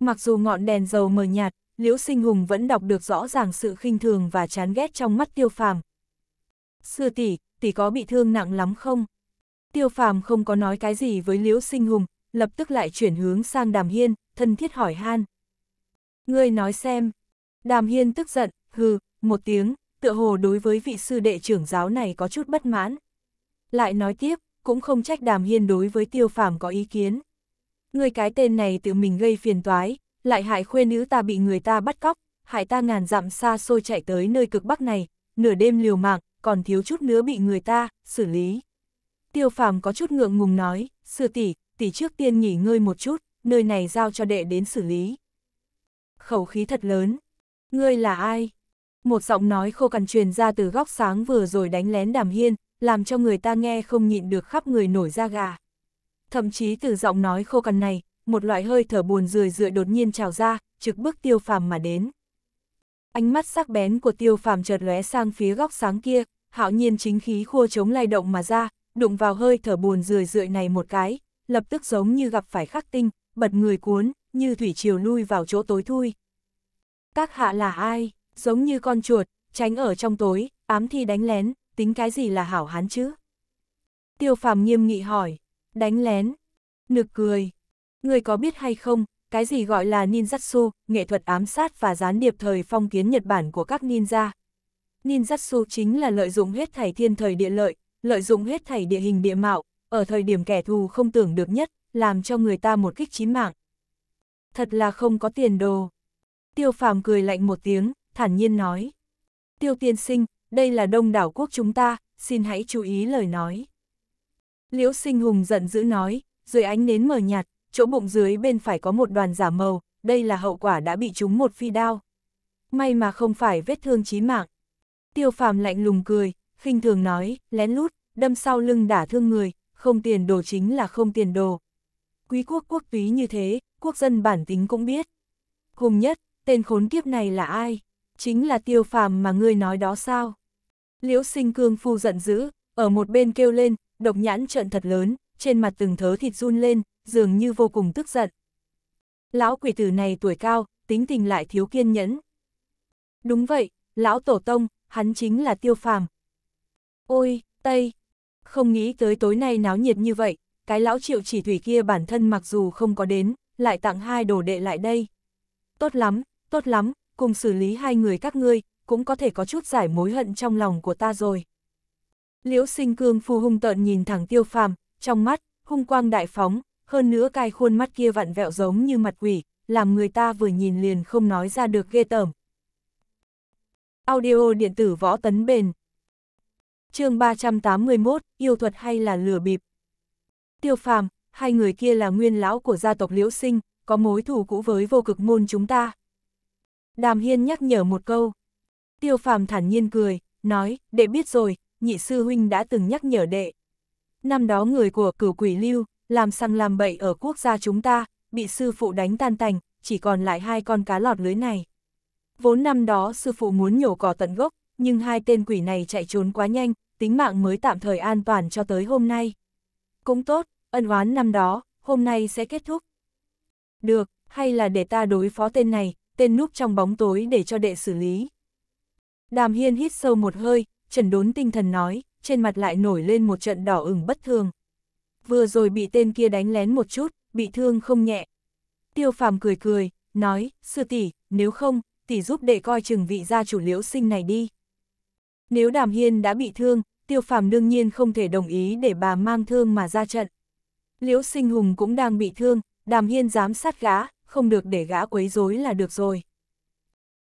Mặc dù ngọn đèn dầu mờ nhạt, Liễu Sinh Hùng vẫn đọc được rõ ràng sự khinh thường và chán ghét trong mắt tiêu phàm. Sư tỷ, tỷ có bị thương nặng lắm không? Tiêu phàm không có nói cái gì với Liễu Sinh Hùng, lập tức lại chuyển hướng sang Đàm Hiên, thân thiết hỏi han. Ngươi nói xem. Đàm Hiên tức giận, hừ, một tiếng, tựa hồ đối với vị sư đệ trưởng giáo này có chút bất mãn. Lại nói tiếp, cũng không trách Đàm Hiên đối với tiêu phàm có ý kiến. Ngươi cái tên này tự mình gây phiền toái, lại hại khuê nữ ta bị người ta bắt cóc, hại ta ngàn dặm xa xôi chạy tới nơi cực bắc này, nửa đêm liều mạng, còn thiếu chút nữa bị người ta, xử lý. Tiêu phàm có chút ngượng ngùng nói, sư tỷ, tỷ trước tiên nghỉ ngơi một chút, nơi này giao cho đệ đến xử lý. Khẩu khí thật lớn. Ngươi là ai? Một giọng nói khô cằn truyền ra từ góc sáng vừa rồi đánh lén đàm hiên, làm cho người ta nghe không nhịn được khắp người nổi da gà. Thậm chí từ giọng nói khô cằn này, một loại hơi thở buồn rười rượi đột nhiên trào ra, trực bước tiêu phàm mà đến. Ánh mắt sắc bén của tiêu phàm chợt lóe sang phía góc sáng kia, hạo nhiên chính khí khua chống lay động mà ra, đụng vào hơi thở buồn rười rượi này một cái, lập tức giống như gặp phải khắc tinh, bật người cuốn, như thủy chiều lui vào chỗ tối thui. Các hạ là ai, giống như con chuột, tránh ở trong tối, ám thi đánh lén, tính cái gì là hảo hán chứ? Tiêu phàm nghiêm nghị hỏi, đánh lén, nực cười, người có biết hay không, cái gì gọi là ninjutsu, nghệ thuật ám sát và gián điệp thời phong kiến Nhật Bản của các ninja. Ninjutsu chính là lợi dụng hết thảy thiên thời địa lợi, lợi dụng hết thảy địa hình địa mạo, ở thời điểm kẻ thù không tưởng được nhất, làm cho người ta một kích chí mạng. Thật là không có tiền đồ. Tiêu phàm cười lạnh một tiếng, thản nhiên nói. Tiêu tiên sinh, đây là đông đảo quốc chúng ta, xin hãy chú ý lời nói. Liễu sinh hùng giận dữ nói, dưới ánh nến mờ nhạt, chỗ bụng dưới bên phải có một đoàn giả màu, đây là hậu quả đã bị chúng một phi đao. May mà không phải vết thương chí mạng. Tiêu phàm lạnh lùng cười, khinh thường nói, lén lút, đâm sau lưng đả thương người, không tiền đồ chính là không tiền đồ. Quý quốc quốc túy như thế, quốc dân bản tính cũng biết. Hùng nhất, tên khốn kiếp này là ai? Chính là tiêu phàm mà ngươi nói đó sao? Liễu sinh cương phu giận dữ, ở một bên kêu lên, độc nhãn trợn thật lớn, trên mặt từng thớ thịt run lên, dường như vô cùng tức giận. Lão quỷ tử này tuổi cao, tính tình lại thiếu kiên nhẫn. Đúng vậy, lão tổ tông, hắn chính là tiêu phàm, Ôi, Tây! Không nghĩ tới tối nay náo nhiệt như vậy, cái lão triệu chỉ thủy kia bản thân mặc dù không có đến, lại tặng hai đồ đệ lại đây. Tốt lắm, tốt lắm, cùng xử lý hai người các ngươi, cũng có thể có chút giải mối hận trong lòng của ta rồi. Liễu sinh cương phu hung tợn nhìn thẳng tiêu phàm, trong mắt, hung quang đại phóng, hơn nữa cai khuôn mắt kia vặn vẹo giống như mặt quỷ, làm người ta vừa nhìn liền không nói ra được ghê tởm. Audio điện tử võ tấn bền chương 381, yêu thuật hay là lừa bịp. Tiêu phàm, hai người kia là nguyên lão của gia tộc Liễu Sinh, có mối thù cũ với vô cực môn chúng ta. Đàm Hiên nhắc nhở một câu. Tiêu phàm thản nhiên cười, nói, đệ biết rồi, nhị sư huynh đã từng nhắc nhở đệ. Năm đó người của cửu quỷ lưu, làm sang làm bậy ở quốc gia chúng ta, bị sư phụ đánh tan tành, chỉ còn lại hai con cá lọt lưới này. Vốn năm đó sư phụ muốn nhổ cỏ tận gốc, nhưng hai tên quỷ này chạy trốn quá nhanh, tính mạng mới tạm thời an toàn cho tới hôm nay. Cũng tốt, ân oán năm đó, hôm nay sẽ kết thúc. Được, hay là để ta đối phó tên này, tên núp trong bóng tối để cho đệ xử lý. Đàm Hiên hít sâu một hơi, trần đốn tinh thần nói, trên mặt lại nổi lên một trận đỏ ửng bất thường. Vừa rồi bị tên kia đánh lén một chút, bị thương không nhẹ. Tiêu phàm cười cười, nói, sư tỷ, nếu không, tỷ giúp đệ coi chừng vị gia chủ liễu sinh này đi. Nếu Đàm Hiên đã bị thương, Tiêu Phàm đương nhiên không thể đồng ý để bà mang thương mà ra trận. Liễu Sinh Hùng cũng đang bị thương, Đàm Hiên dám sát gã, không được để gã quấy rối là được rồi.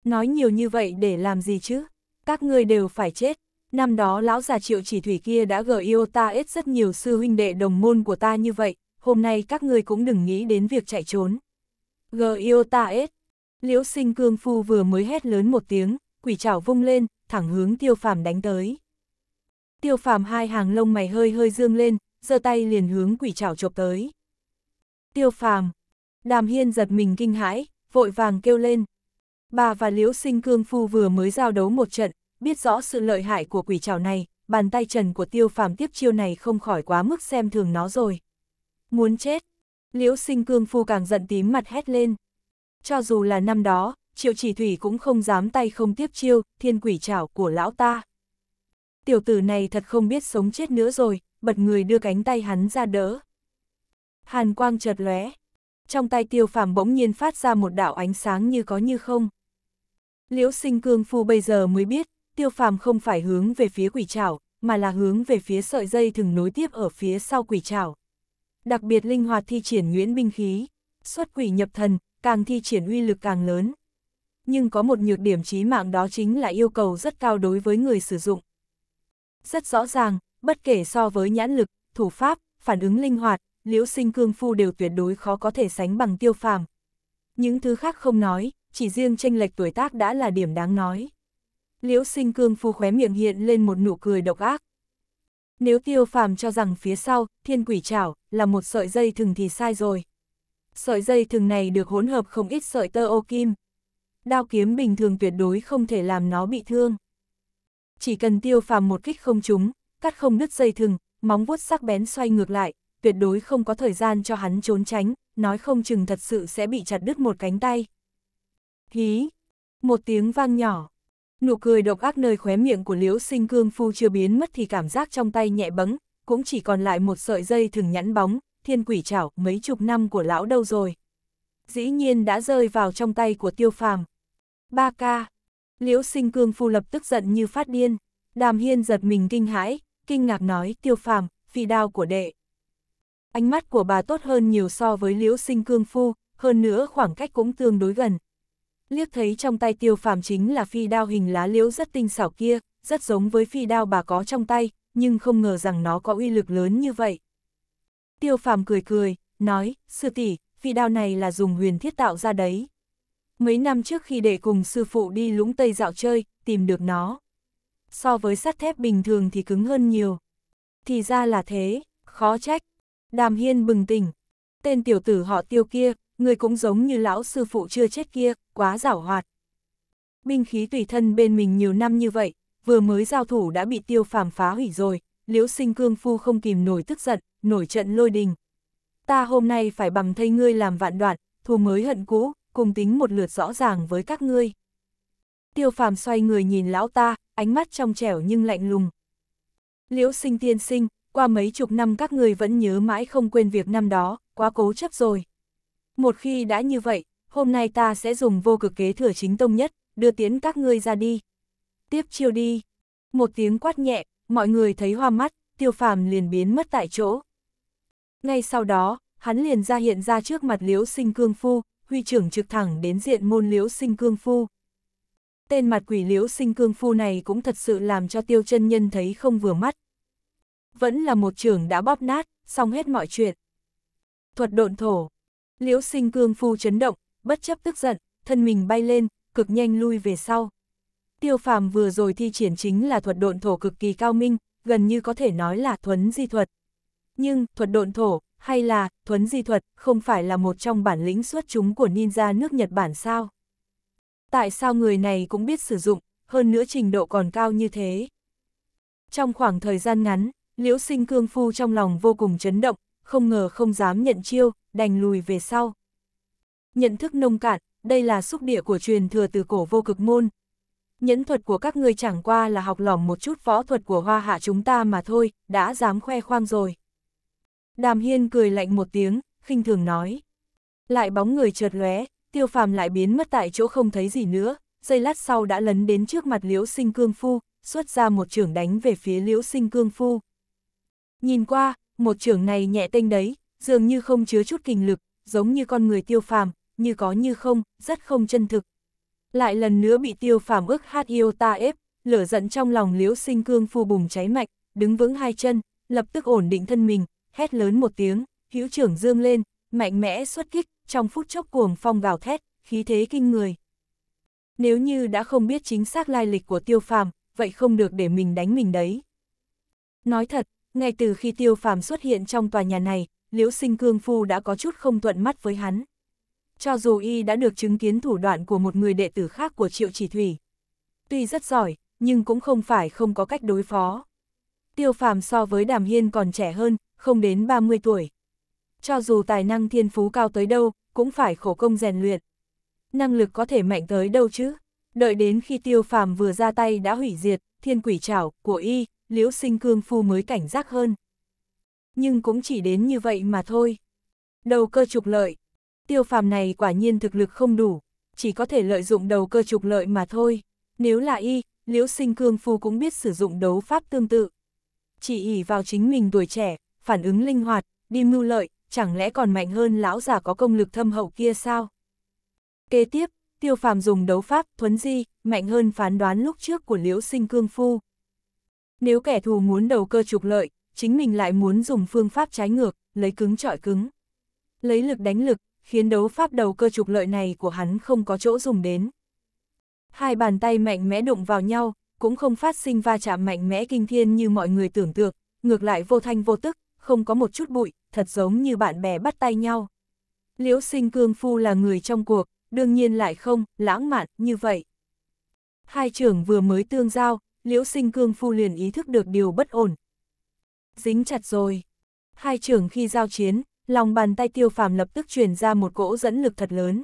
Nói nhiều như vậy để làm gì chứ? Các ngươi đều phải chết. Năm đó lão già triệu chỉ thủy kia đã gợi yêu ta ít rất nhiều sư huynh đệ đồng môn của ta như vậy, hôm nay các ngươi cũng đừng nghĩ đến việc chạy trốn. Gợi yêu ta ít. Liễu sinh cương phu vừa mới hét lớn một tiếng, quỷ chảo vung lên, thẳng hướng tiêu phàm đánh tới. Tiêu phàm hai hàng lông mày hơi hơi dương lên, giơ tay liền hướng quỷ chảo chộp tới. Tiêu phàm, đàm hiên giật mình kinh hãi, vội vàng kêu lên. Bà và liễu sinh cương phu vừa mới giao đấu một trận, biết rõ sự lợi hại của quỷ chảo này, bàn tay trần của tiêu phàm tiếp chiêu này không khỏi quá mức xem thường nó rồi. Muốn chết, liễu sinh cương phu càng giận tím mặt hét lên. Cho dù là năm đó, triệu chỉ thủy cũng không dám tay không tiếp chiêu, thiên quỷ chảo của lão ta. Tiểu tử này thật không biết sống chết nữa rồi, bật người đưa cánh tay hắn ra đỡ. Hàn quang chợt lóe, trong tay tiêu phàm bỗng nhiên phát ra một đạo ánh sáng như có như không. Liễu sinh cương phu bây giờ mới biết, tiêu phàm không phải hướng về phía quỷ trảo, mà là hướng về phía sợi dây thường nối tiếp ở phía sau quỷ trảo. Đặc biệt linh hoạt thi triển nguyễn binh khí, xuất quỷ nhập thần, càng thi triển uy lực càng lớn nhưng có một nhược điểm chí mạng đó chính là yêu cầu rất cao đối với người sử dụng. Rất rõ ràng, bất kể so với nhãn lực, thủ pháp, phản ứng linh hoạt, liễu sinh cương phu đều tuyệt đối khó có thể sánh bằng tiêu phàm. Những thứ khác không nói, chỉ riêng tranh lệch tuổi tác đã là điểm đáng nói. Liễu sinh cương phu khóe miệng hiện lên một nụ cười độc ác. Nếu tiêu phàm cho rằng phía sau, thiên quỷ chảo, là một sợi dây thừng thì sai rồi. Sợi dây thừng này được hỗn hợp không ít sợi tơ ô kim, đao kiếm bình thường tuyệt đối không thể làm nó bị thương. Chỉ cần tiêu phàm một kích không trúng, cắt không đứt dây thừng, móng vuốt sắc bén xoay ngược lại, tuyệt đối không có thời gian cho hắn trốn tránh, nói không chừng thật sự sẽ bị chặt đứt một cánh tay. Hí! Một tiếng vang nhỏ. Nụ cười độc ác nơi khóe miệng của liễu sinh cương phu chưa biến mất thì cảm giác trong tay nhẹ bấng cũng chỉ còn lại một sợi dây thừng nhẵn bóng, thiên quỷ chảo mấy chục năm của lão đâu rồi. Dĩ nhiên đã rơi vào trong tay của tiêu phàm. Ba ca. Liễu sinh cương phu lập tức giận như phát điên. Đàm hiên giật mình kinh hãi, kinh ngạc nói tiêu phàm, phi đao của đệ. Ánh mắt của bà tốt hơn nhiều so với liễu sinh cương phu, hơn nữa khoảng cách cũng tương đối gần. Liếc thấy trong tay tiêu phàm chính là phi đao hình lá liễu rất tinh xảo kia, rất giống với phi đao bà có trong tay, nhưng không ngờ rằng nó có uy lực lớn như vậy. Tiêu phàm cười cười, nói, sư tỷ, phi đao này là dùng huyền thiết tạo ra đấy. Mấy năm trước khi để cùng sư phụ đi lũng Tây dạo chơi, tìm được nó. So với sắt thép bình thường thì cứng hơn nhiều. Thì ra là thế, khó trách. Đàm Hiên bừng tỉnh. Tên tiểu tử họ tiêu kia, người cũng giống như lão sư phụ chưa chết kia, quá giảo hoạt. Binh khí tùy thân bên mình nhiều năm như vậy, vừa mới giao thủ đã bị tiêu phàm phá hủy rồi, liễu sinh cương phu không kìm nổi tức giận, nổi trận lôi đình. Ta hôm nay phải bằng thây ngươi làm vạn đoạn, thù mới hận cũ, cùng tính một lượt rõ ràng với các ngươi. Tiêu phàm xoay người nhìn lão ta, ánh mắt trong trẻo nhưng lạnh lùng. Liễu sinh tiên sinh, qua mấy chục năm các ngươi vẫn nhớ mãi không quên việc năm đó, quá cố chấp rồi. Một khi đã như vậy, hôm nay ta sẽ dùng vô cực kế thừa chính tông nhất, đưa tiến các ngươi ra đi. Tiếp chiêu đi. Một tiếng quát nhẹ, mọi người thấy hoa mắt, tiêu phàm liền biến mất tại chỗ. Ngay sau đó, hắn liền ra hiện ra trước mặt liễu sinh cương phu, huy trưởng trực thẳng đến diện môn liễu sinh cương phu. Tên mặt quỷ liễu sinh cương phu này cũng thật sự làm cho tiêu chân nhân thấy không vừa mắt. Vẫn là một trưởng đã bóp nát, xong hết mọi chuyện. Thuật độn thổ, liễu sinh cương phu chấn động, bất chấp tức giận, thân mình bay lên, cực nhanh lui về sau. Tiêu phàm vừa rồi thi triển chính là thuật độn thổ cực kỳ cao minh, gần như có thể nói là thuấn di thuật. Nhưng, thuật độn thổ, hay là thuấn di thuật không phải là một trong bản lĩnh xuất chúng của ninja nước Nhật Bản sao? Tại sao người này cũng biết sử dụng, hơn nữa trình độ còn cao như thế? Trong khoảng thời gian ngắn, Liễu Sinh Cương Phu trong lòng vô cùng chấn động, không ngờ không dám nhận chiêu, đành lùi về sau. Nhận thức nông cạn, đây là xúc địa của truyền thừa từ cổ vô cực môn. Nhẫn thuật của các ngươi chẳng qua là học lỏng một chút võ thuật của hoa hạ chúng ta mà thôi, đã dám khoe khoang rồi. Đàm Hiên cười lạnh một tiếng, khinh thường nói. Lại bóng người chợt lóe, tiêu phàm lại biến mất tại chỗ không thấy gì nữa, giây lát sau đã lấn đến trước mặt liễu sinh cương phu, xuất ra một trưởng đánh về phía liễu sinh cương phu. Nhìn qua, một trưởng này nhẹ tênh đấy, dường như không chứa chút kinh lực, giống như con người tiêu phàm, như có như không, rất không chân thực. Lại lần nữa bị tiêu phàm ức hát yêu ta ép, lửa giận trong lòng liễu sinh cương phu bùng cháy mạnh, đứng vững hai chân, lập tức ổn định thân mình, hét lớn một tiếng, hữu trưởng dương lên, mạnh mẽ xuất kích, trong phút chốc cuồng phong gào thét, khí thế kinh người. Nếu như đã không biết chính xác lai lịch của tiêu phàm, vậy không được để mình đánh mình đấy. Nói thật, ngay từ khi tiêu phàm xuất hiện trong tòa nhà này, liễu sinh cương phu đã có chút không thuận mắt với hắn. Cho dù y đã được chứng kiến thủ đoạn của một người đệ tử khác của triệu chỉ thủy. Tuy rất giỏi, nhưng cũng không phải không có cách đối phó. Tiêu phàm so với đàm hiên còn trẻ hơn, không đến 30 tuổi. Cho dù tài năng thiên phú cao tới đâu, cũng phải khổ công rèn luyện. Năng lực có thể mạnh tới đâu chứ? Đợi đến khi tiêu phàm vừa ra tay đã hủy diệt, thiên quỷ trảo của y, liễu sinh cương phu mới cảnh giác hơn. Nhưng cũng chỉ đến như vậy mà thôi. Đầu cơ trục lợi. Tiêu phàm này quả nhiên thực lực không đủ, chỉ có thể lợi dụng đầu cơ trục lợi mà thôi. Nếu là y, liễu sinh cương phu cũng biết sử dụng đấu pháp tương tự. Chỉ ỉ vào chính mình tuổi trẻ, phản ứng linh hoạt, đi mưu lợi, chẳng lẽ còn mạnh hơn lão già có công lực thâm hậu kia sao? Kế tiếp, tiêu phàm dùng đấu pháp, thuấn di, mạnh hơn phán đoán lúc trước của liễu sinh cương phu. Nếu kẻ thù muốn đầu cơ trục lợi, chính mình lại muốn dùng phương pháp trái ngược, lấy cứng trọi cứng. Lấy lực đánh lực, khiến đấu pháp đầu cơ trục lợi này của hắn không có chỗ dùng đến. Hai bàn tay mạnh mẽ đụng vào nhau, cũng không phát sinh va chạm mạnh mẽ kinh thiên như mọi người tưởng tượng, ngược lại vô thanh vô tức, không có một chút bụi, thật giống như bạn bè bắt tay nhau. Liễu sinh cương phu là người trong cuộc, đương nhiên lại không, lãng mạn, như vậy. Hai trưởng vừa mới tương giao, liễu sinh cương phu liền ý thức được điều bất ổn. Dính chặt rồi. Hai trưởng khi giao chiến, lòng bàn tay tiêu phàm lập tức truyền ra một cỗ dẫn lực thật lớn.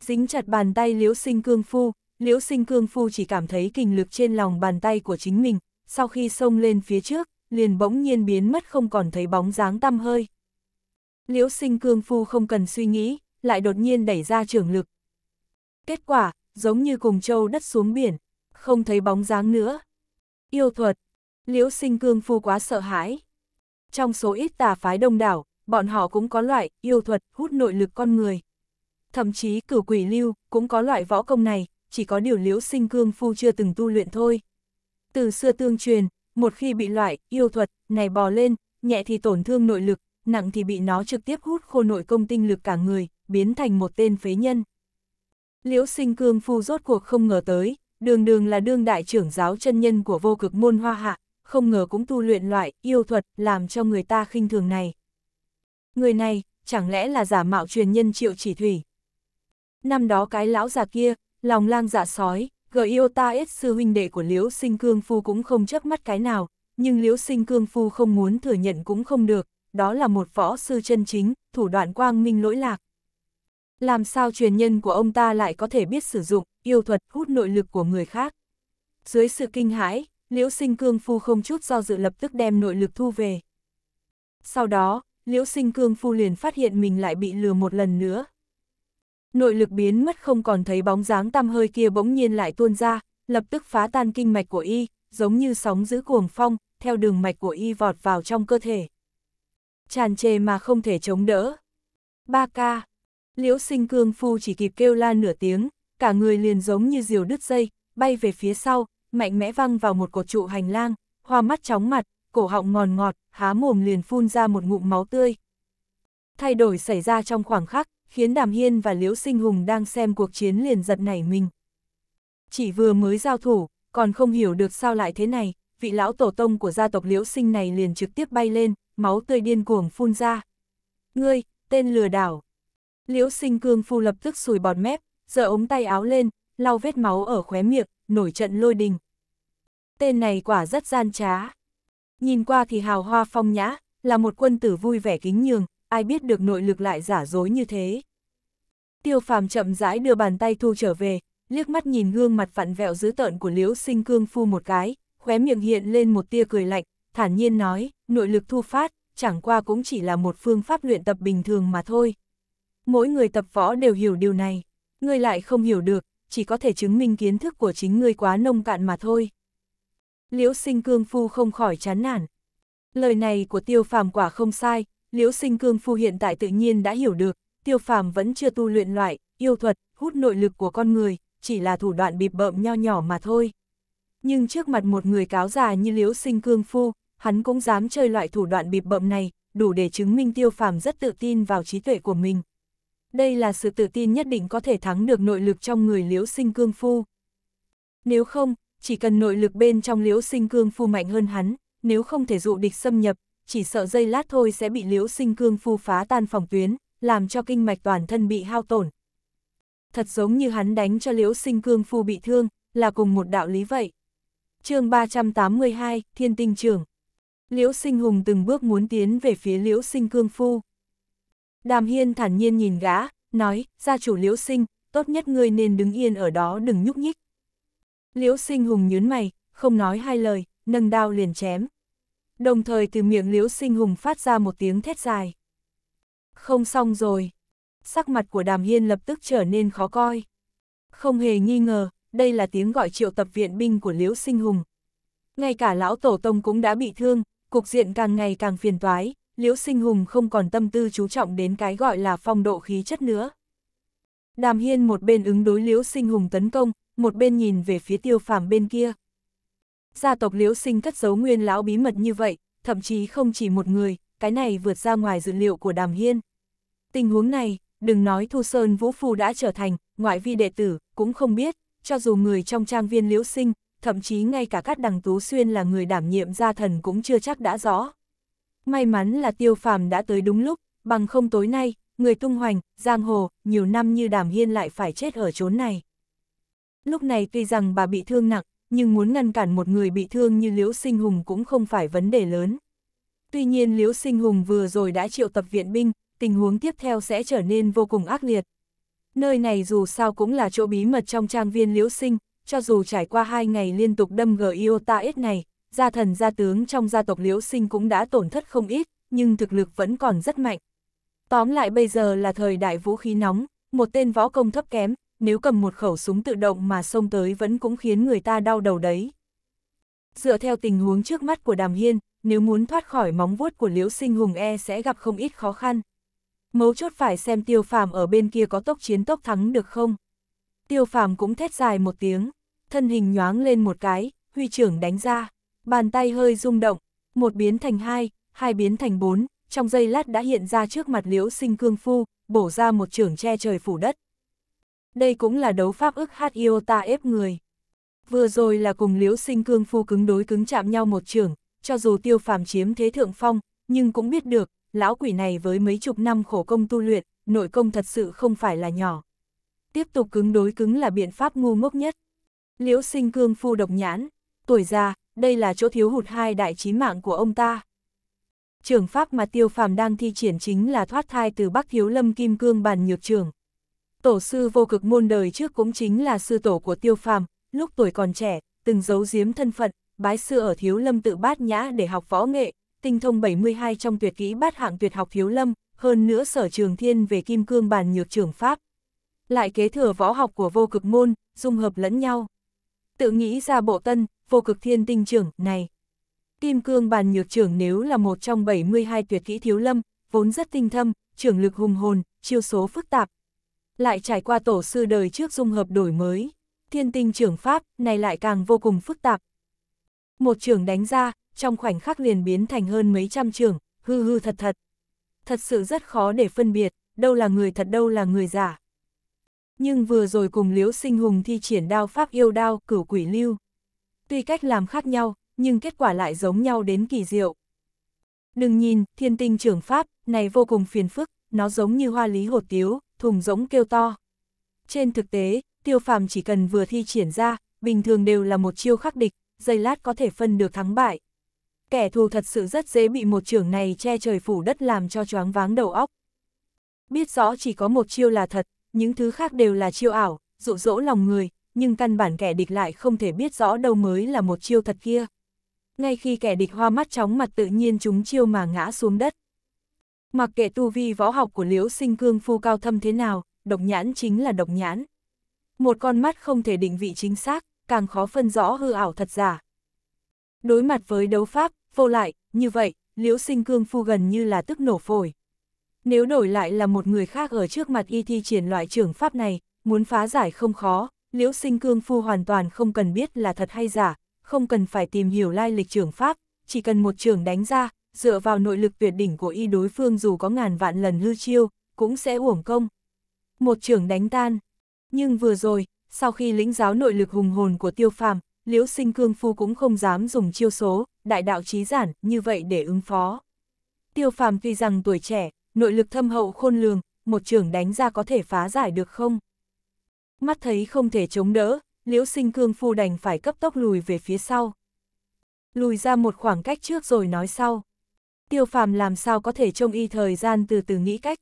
Dính chặt bàn tay liễu sinh cương phu, liễu sinh cương phu chỉ cảm thấy kinh lực trên lòng bàn tay của chính mình, sau khi xông lên phía trước, liền bỗng nhiên biến mất không còn thấy bóng dáng tăm hơi. Liễu sinh cương phu không cần suy nghĩ, lại đột nhiên đẩy ra trường lực. Kết quả, giống như cùng châu đất xuống biển, không thấy bóng dáng nữa. Yêu thuật, liễu sinh cương phu quá sợ hãi. Trong số ít tà phái đông đảo, bọn họ cũng có loại yêu thuật hút nội lực con người. Thậm chí cửu quỷ lưu cũng có loại võ công này, chỉ có điều liễu sinh cương phu chưa từng tu luyện thôi. Từ xưa tương truyền, một khi bị loại, yêu thuật, này bò lên, nhẹ thì tổn thương nội lực, nặng thì bị nó trực tiếp hút khô nội công tinh lực cả người, biến thành một tên phế nhân. Liễu sinh cương phu rốt cuộc không ngờ tới, đường đường là đương đại trưởng giáo chân nhân của vô cực môn hoa hạ, không ngờ cũng tu luyện loại yêu thuật làm cho người ta khinh thường này. Người này, chẳng lẽ là giả mạo truyền nhân triệu chỉ thủy. Năm đó cái lão già kia, lòng lang dạ sói, gợi yêu ta ít sư huynh đệ của Liễu Sinh Cương Phu cũng không chớp mắt cái nào, nhưng Liễu Sinh Cương Phu không muốn thừa nhận cũng không được, đó là một võ sư chân chính, thủ đoạn quang minh lỗi lạc. Làm sao truyền nhân của ông ta lại có thể biết sử dụng, yêu thuật, hút nội lực của người khác? Dưới sự kinh hãi, Liễu Sinh Cương Phu không chút do dự lập tức đem nội lực thu về. Sau đó, Liễu Sinh Cương Phu liền phát hiện mình lại bị lừa một lần nữa. Nội lực biến mất không còn thấy bóng dáng tăm hơi kia bỗng nhiên lại tuôn ra, lập tức phá tan kinh mạch của y, giống như sóng giữ cuồng phong, theo đường mạch của y vọt vào trong cơ thể. Tràn trề mà không thể chống đỡ. Ba ca. Liễu sinh cương phu chỉ kịp kêu la nửa tiếng, cả người liền giống như diều đứt dây, bay về phía sau, mạnh mẽ văng vào một cột trụ hành lang, hoa mắt chóng mặt, cổ họng ngòn ngọt, ngọt, há mồm liền phun ra một ngụm máu tươi. Thay đổi xảy ra trong khoảng khắc, khiến Đàm Hiên và Liễu Sinh Hùng đang xem cuộc chiến liền giật nảy mình. Chỉ vừa mới giao thủ, còn không hiểu được sao lại thế này, vị lão tổ tông của gia tộc Liễu Sinh này liền trực tiếp bay lên, máu tươi điên cuồng phun ra. Ngươi, tên lừa đảo. Liễu Sinh Cương Phu lập tức sùi bọt mép, giơ ống tay áo lên, lau vết máu ở khóe miệng, nổi trận lôi đình. Tên này quả rất gian trá. Nhìn qua thì hào hoa phong nhã, là một quân tử vui vẻ kính nhường, ai biết được nội lực lại giả dối như thế. Tiêu phàm chậm rãi đưa bàn tay thu trở về, liếc mắt nhìn gương mặt vặn vẹo dữ tợn của liễu sinh cương phu một cái, khóe miệng hiện lên một tia cười lạnh, thản nhiên nói, nội lực thu phát, chẳng qua cũng chỉ là một phương pháp luyện tập bình thường mà thôi. Mỗi người tập võ đều hiểu điều này, ngươi lại không hiểu được, chỉ có thể chứng minh kiến thức của chính ngươi quá nông cạn mà thôi. Liễu sinh cương phu không khỏi chán nản. Lời này của tiêu phàm quả không sai, Liễu sinh cương phu hiện tại tự nhiên đã hiểu được, tiêu phàm vẫn chưa tu luyện loại, yêu thuật, hút nội lực của con người, chỉ là thủ đoạn bịp bợm nho nhỏ mà thôi. Nhưng trước mặt một người cáo già như liễu sinh cương phu, hắn cũng dám chơi loại thủ đoạn bịp bợm này, đủ để chứng minh tiêu phàm rất tự tin vào trí tuệ của mình. Đây là sự tự tin nhất định có thể thắng được nội lực trong người liễu sinh cương phu. Nếu không, chỉ cần nội lực bên trong liễu sinh cương phu mạnh hơn hắn, nếu không thể dụ địch xâm nhập, chỉ sợ dây lát thôi sẽ bị liễu sinh cương phu phá tan phòng tuyến, làm cho kinh mạch toàn thân bị hao tổn. Thật giống như hắn đánh cho liễu sinh cương phu bị thương, là cùng một đạo lý vậy. chương 382, Thiên Tinh Trường Liễu sinh hùng từng bước muốn tiến về phía liễu sinh cương phu. Đàm hiên thản nhiên nhìn gã, nói, gia chủ liễu sinh, tốt nhất ngươi nên đứng yên ở đó đừng nhúc nhích. Liễu sinh hùng nhớn mày, không nói hai lời, nâng đao liền chém đồng thời từ miệng liễu sinh hùng phát ra một tiếng thét dài. Không xong rồi. Sắc mặt của đàm hiên lập tức trở nên khó coi. Không hề nghi ngờ, đây là tiếng gọi triệu tập viện binh của liễu sinh hùng. Ngay cả lão tổ tông cũng đã bị thương, cục diện càng ngày càng phiền toái, liễu sinh hùng không còn tâm tư chú trọng đến cái gọi là phong độ khí chất nữa. Đàm hiên một bên ứng đối liễu sinh hùng tấn công, một bên nhìn về phía tiêu phàm bên kia, gia tộc Liễu Sinh cất giấu nguyên lão bí mật như vậy, thậm chí không chỉ một người, cái này vượt ra ngoài dự liệu của Đàm Hiên. Tình huống này, đừng nói Thu Sơn Vũ Phu đã trở thành, ngoại vi đệ tử, cũng không biết, cho dù người trong trang viên Liễu Sinh, thậm chí ngay cả các đằng Tú Xuyên là người đảm nhiệm gia thần cũng chưa chắc đã rõ. May mắn là tiêu phàm đã tới đúng lúc, bằng không tối nay, người tung hoành, giang hồ, nhiều năm như Đàm Hiên lại phải chết ở chốn này. Lúc này tuy rằng bà bị thương nặng, nhưng muốn ngăn cản một người bị thương như Liễu Sinh Hùng cũng không phải vấn đề lớn. Tuy nhiên Liễu Sinh Hùng vừa rồi đã triệu tập viện binh, tình huống tiếp theo sẽ trở nên vô cùng ác liệt. Nơi này dù sao cũng là chỗ bí mật trong trang viên Liễu Sinh, cho dù trải qua hai ngày liên tục đâm gờ Iota s này, gia thần gia tướng trong gia tộc Liễu Sinh cũng đã tổn thất không ít, nhưng thực lực vẫn còn rất mạnh. Tóm lại bây giờ là thời đại vũ khí nóng, một tên võ công thấp kém, nếu cầm một khẩu súng tự động mà xông tới vẫn cũng khiến người ta đau đầu đấy. Dựa theo tình huống trước mắt của Đàm Hiên, nếu muốn thoát khỏi móng vuốt của Liễu Sinh Hùng e sẽ gặp không ít khó khăn. Mấu chốt phải xem tiêu phàm ở bên kia có tốc chiến tốc thắng được không. Tiêu phàm cũng thét dài một tiếng, thân hình nhoáng lên một cái, huy trưởng đánh ra, bàn tay hơi rung động, một biến thành hai, hai biến thành bốn, trong giây lát đã hiện ra trước mặt liễu sinh cương phu, bổ ra một trưởng che trời phủ đất đây cũng là đấu pháp ức hát Iota ép người. Vừa rồi là cùng Liễu Sinh Cương phu cứng đối cứng chạm nhau một trường, cho dù tiêu phàm chiếm thế thượng phong, nhưng cũng biết được, lão quỷ này với mấy chục năm khổ công tu luyện, nội công thật sự không phải là nhỏ. Tiếp tục cứng đối cứng là biện pháp ngu ngốc nhất. Liễu Sinh Cương phu độc nhãn, tuổi già, đây là chỗ thiếu hụt hai đại chí mạng của ông ta. Trường pháp mà tiêu phàm đang thi triển chính là thoát thai từ Bắc Thiếu Lâm Kim Cương bàn nhược trường. Tổ sư vô cực môn đời trước cũng chính là sư tổ của tiêu phàm, lúc tuổi còn trẻ, từng giấu giếm thân phận, bái sư ở thiếu lâm tự bát nhã để học võ nghệ, tinh thông 72 trong tuyệt kỹ bát hạng tuyệt học thiếu lâm, hơn nữa sở trường thiên về kim cương bàn nhược trường pháp. Lại kế thừa võ học của vô cực môn, dung hợp lẫn nhau. Tự nghĩ ra bộ tân, vô cực thiên tinh trưởng này. Kim cương bàn nhược trưởng nếu là một trong 72 tuyệt kỹ thiếu lâm, vốn rất tinh thâm, trưởng lực hùng hồn, chiêu số phức tạp, lại trải qua tổ sư đời trước dung hợp đổi mới, thiên tinh trưởng pháp này lại càng vô cùng phức tạp. Một trường đánh ra, trong khoảnh khắc liền biến thành hơn mấy trăm trường hư hư thật thật. Thật sự rất khó để phân biệt, đâu là người thật đâu là người giả. Nhưng vừa rồi cùng Liễu Sinh Hùng thi triển đao pháp yêu đao cửu quỷ lưu. Tuy cách làm khác nhau, nhưng kết quả lại giống nhau đến kỳ diệu. Đừng nhìn, thiên tinh trưởng pháp, này vô cùng phiền phức, nó giống như hoa lý hột tiếu, thùng rỗng kêu to. Trên thực tế, tiêu phàm chỉ cần vừa thi triển ra, bình thường đều là một chiêu khắc địch, giây lát có thể phân được thắng bại. Kẻ thù thật sự rất dễ bị một trưởng này che trời phủ đất làm cho choáng váng đầu óc. Biết rõ chỉ có một chiêu là thật, những thứ khác đều là chiêu ảo, dụ dỗ lòng người, nhưng căn bản kẻ địch lại không thể biết rõ đâu mới là một chiêu thật kia. Ngay khi kẻ địch hoa mắt chóng mặt tự nhiên chúng chiêu mà ngã xuống đất. Mặc kệ tu vi võ học của liễu sinh cương phu cao thâm thế nào, độc nhãn chính là độc nhãn. Một con mắt không thể định vị chính xác, càng khó phân rõ hư ảo thật giả. Đối mặt với đấu pháp, vô lại, như vậy, liễu sinh cương phu gần như là tức nổ phổi. Nếu đổi lại là một người khác ở trước mặt y thi triển loại trưởng pháp này, muốn phá giải không khó, liễu sinh cương phu hoàn toàn không cần biết là thật hay giả, không cần phải tìm hiểu lai lịch trưởng pháp, chỉ cần một trường đánh ra, dựa vào nội lực tuyệt đỉnh của y đối phương dù có ngàn vạn lần hư chiêu, cũng sẽ uổng công. Một trưởng đánh tan. Nhưng vừa rồi, sau khi lĩnh giáo nội lực hùng hồn của tiêu phàm, liễu sinh cương phu cũng không dám dùng chiêu số, đại đạo trí giản, như vậy để ứng phó. Tiêu phàm tuy rằng tuổi trẻ, nội lực thâm hậu khôn lường, một trưởng đánh ra có thể phá giải được không? Mắt thấy không thể chống đỡ, liễu sinh cương phu đành phải cấp tốc lùi về phía sau. Lùi ra một khoảng cách trước rồi nói sau tiêu phàm làm sao có thể trông y thời gian từ từ nghĩ cách.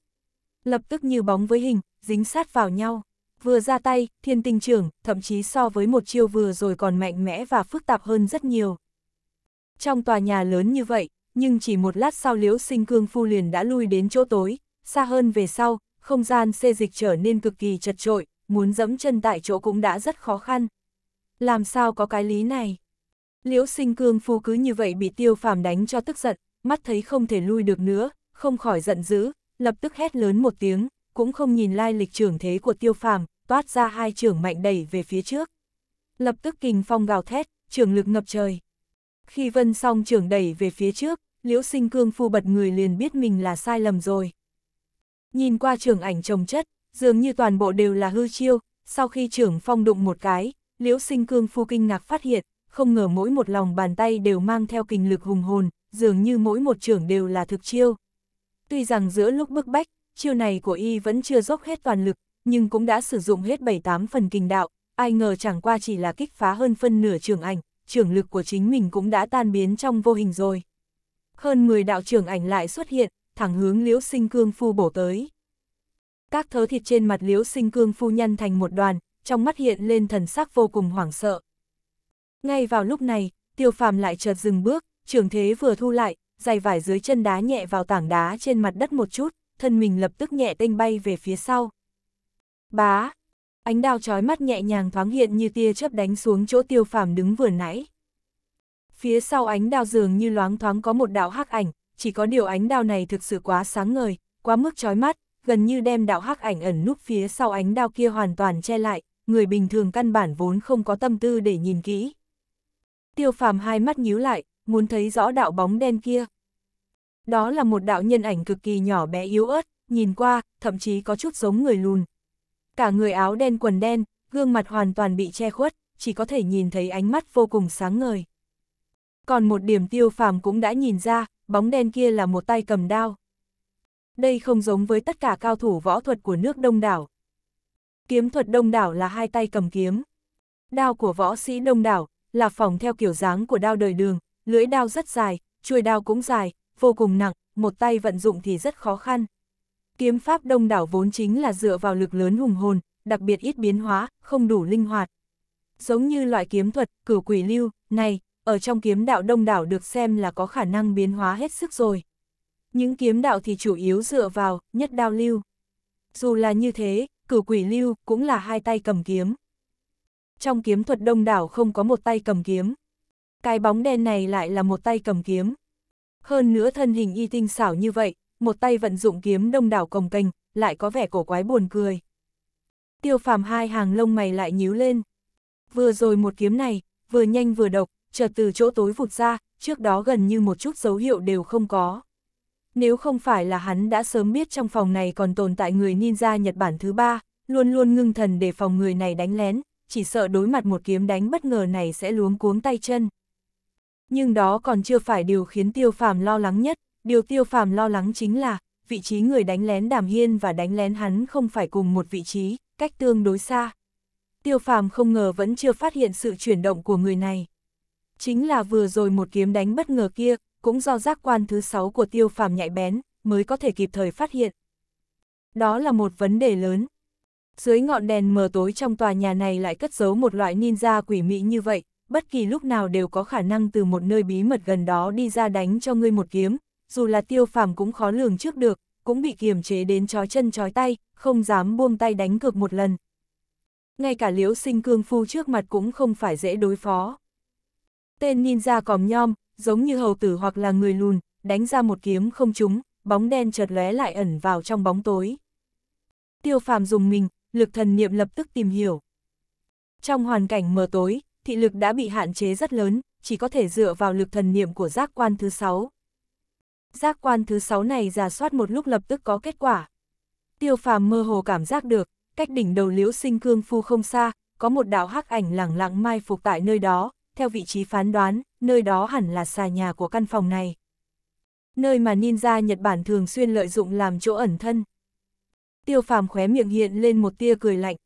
Lập tức như bóng với hình, dính sát vào nhau. Vừa ra tay, thiên tinh trưởng, thậm chí so với một chiêu vừa rồi còn mạnh mẽ và phức tạp hơn rất nhiều. Trong tòa nhà lớn như vậy, nhưng chỉ một lát sau liễu sinh cương phu liền đã lui đến chỗ tối, xa hơn về sau, không gian xê dịch trở nên cực kỳ chật trội, muốn dẫm chân tại chỗ cũng đã rất khó khăn. Làm sao có cái lý này? Liễu sinh cương phu cứ như vậy bị tiêu phàm đánh cho tức giận, mắt thấy không thể lui được nữa, không khỏi giận dữ, lập tức hét lớn một tiếng, cũng không nhìn lai lịch trưởng thế của tiêu phàm, toát ra hai trưởng mạnh đẩy về phía trước. Lập tức kình phong gào thét, trưởng lực ngập trời. Khi vân song trưởng đẩy về phía trước, liễu sinh cương phu bật người liền biết mình là sai lầm rồi. Nhìn qua trưởng ảnh trồng chất, dường như toàn bộ đều là hư chiêu, sau khi trưởng phong đụng một cái, liễu sinh cương phu kinh ngạc phát hiện, không ngờ mỗi một lòng bàn tay đều mang theo kình lực hùng hồn, dường như mỗi một trưởng đều là thực chiêu. Tuy rằng giữa lúc bức bách, chiêu này của y vẫn chưa dốc hết toàn lực, nhưng cũng đã sử dụng hết 7-8 phần kinh đạo, ai ngờ chẳng qua chỉ là kích phá hơn phân nửa trưởng ảnh, trưởng lực của chính mình cũng đã tan biến trong vô hình rồi. Hơn 10 đạo trưởng ảnh lại xuất hiện, thẳng hướng liễu sinh cương phu bổ tới. Các thớ thịt trên mặt liễu sinh cương phu nhăn thành một đoàn, trong mắt hiện lên thần sắc vô cùng hoảng sợ. Ngay vào lúc này, tiêu phàm lại chợt dừng bước, Trường thế vừa thu lại, giày vải dưới chân đá nhẹ vào tảng đá trên mặt đất một chút, thân mình lập tức nhẹ tênh bay về phía sau. Bá! Ánh đao chói mắt nhẹ nhàng thoáng hiện như tia chớp đánh xuống chỗ tiêu phàm đứng vừa nãy. Phía sau ánh đao dường như loáng thoáng có một đạo hắc ảnh, chỉ có điều ánh đao này thực sự quá sáng ngời, quá mức chói mắt, gần như đem đạo hắc ảnh ẩn núp phía sau ánh đao kia hoàn toàn che lại, người bình thường căn bản vốn không có tâm tư để nhìn kỹ. Tiêu phàm hai mắt nhíu lại, muốn thấy rõ đạo bóng đen kia. Đó là một đạo nhân ảnh cực kỳ nhỏ bé yếu ớt, nhìn qua, thậm chí có chút giống người lùn. Cả người áo đen quần đen, gương mặt hoàn toàn bị che khuất, chỉ có thể nhìn thấy ánh mắt vô cùng sáng ngời. Còn một điểm tiêu phàm cũng đã nhìn ra, bóng đen kia là một tay cầm đao. Đây không giống với tất cả cao thủ võ thuật của nước đông đảo. Kiếm thuật đông đảo là hai tay cầm kiếm. Đao của võ sĩ đông đảo là phòng theo kiểu dáng của đao đời đường, Lưỡi đao rất dài, chuôi đao cũng dài, vô cùng nặng, một tay vận dụng thì rất khó khăn. Kiếm pháp đông đảo vốn chính là dựa vào lực lớn hùng hồn, đặc biệt ít biến hóa, không đủ linh hoạt. Giống như loại kiếm thuật, cửu quỷ lưu, này, ở trong kiếm đạo đông đảo được xem là có khả năng biến hóa hết sức rồi. Những kiếm đạo thì chủ yếu dựa vào, nhất đao lưu. Dù là như thế, cửu quỷ lưu cũng là hai tay cầm kiếm. Trong kiếm thuật đông đảo không có một tay cầm kiếm, cái bóng đen này lại là một tay cầm kiếm. Hơn nữa thân hình y tinh xảo như vậy, một tay vận dụng kiếm đông đảo cồng kênh, lại có vẻ cổ quái buồn cười. Tiêu phàm hai hàng lông mày lại nhíu lên. Vừa rồi một kiếm này, vừa nhanh vừa độc, chợt từ chỗ tối vụt ra, trước đó gần như một chút dấu hiệu đều không có. Nếu không phải là hắn đã sớm biết trong phòng này còn tồn tại người ninja Nhật Bản thứ ba, luôn luôn ngưng thần để phòng người này đánh lén, chỉ sợ đối mặt một kiếm đánh bất ngờ này sẽ luống cuống tay chân. Nhưng đó còn chưa phải điều khiến tiêu phàm lo lắng nhất, điều tiêu phàm lo lắng chính là, vị trí người đánh lén đàm hiên và đánh lén hắn không phải cùng một vị trí, cách tương đối xa. Tiêu phàm không ngờ vẫn chưa phát hiện sự chuyển động của người này. Chính là vừa rồi một kiếm đánh bất ngờ kia, cũng do giác quan thứ sáu của tiêu phàm nhạy bén, mới có thể kịp thời phát hiện. Đó là một vấn đề lớn. Dưới ngọn đèn mờ tối trong tòa nhà này lại cất giấu một loại ninja quỷ mỹ như vậy, bất kỳ lúc nào đều có khả năng từ một nơi bí mật gần đó đi ra đánh cho ngươi một kiếm, dù là tiêu phàm cũng khó lường trước được, cũng bị kiềm chế đến chói chân chói tay, không dám buông tay đánh cược một lần. Ngay cả liễu sinh cương phu trước mặt cũng không phải dễ đối phó. Tên ninja còm nhom, giống như hầu tử hoặc là người lùn, đánh ra một kiếm không trúng, bóng đen chợt lóe lại ẩn vào trong bóng tối. Tiêu phàm dùng mình, lực thần niệm lập tức tìm hiểu. Trong hoàn cảnh mờ tối, thị lực đã bị hạn chế rất lớn, chỉ có thể dựa vào lực thần niệm của giác quan thứ 6. Giác quan thứ 6 này giả soát một lúc lập tức có kết quả. Tiêu phàm mơ hồ cảm giác được, cách đỉnh đầu liễu sinh cương phu không xa, có một đạo hắc ảnh lẳng lặng mai phục tại nơi đó, theo vị trí phán đoán, nơi đó hẳn là xà nhà của căn phòng này. Nơi mà ninja Nhật Bản thường xuyên lợi dụng làm chỗ ẩn thân. Tiêu phàm khóe miệng hiện lên một tia cười lạnh.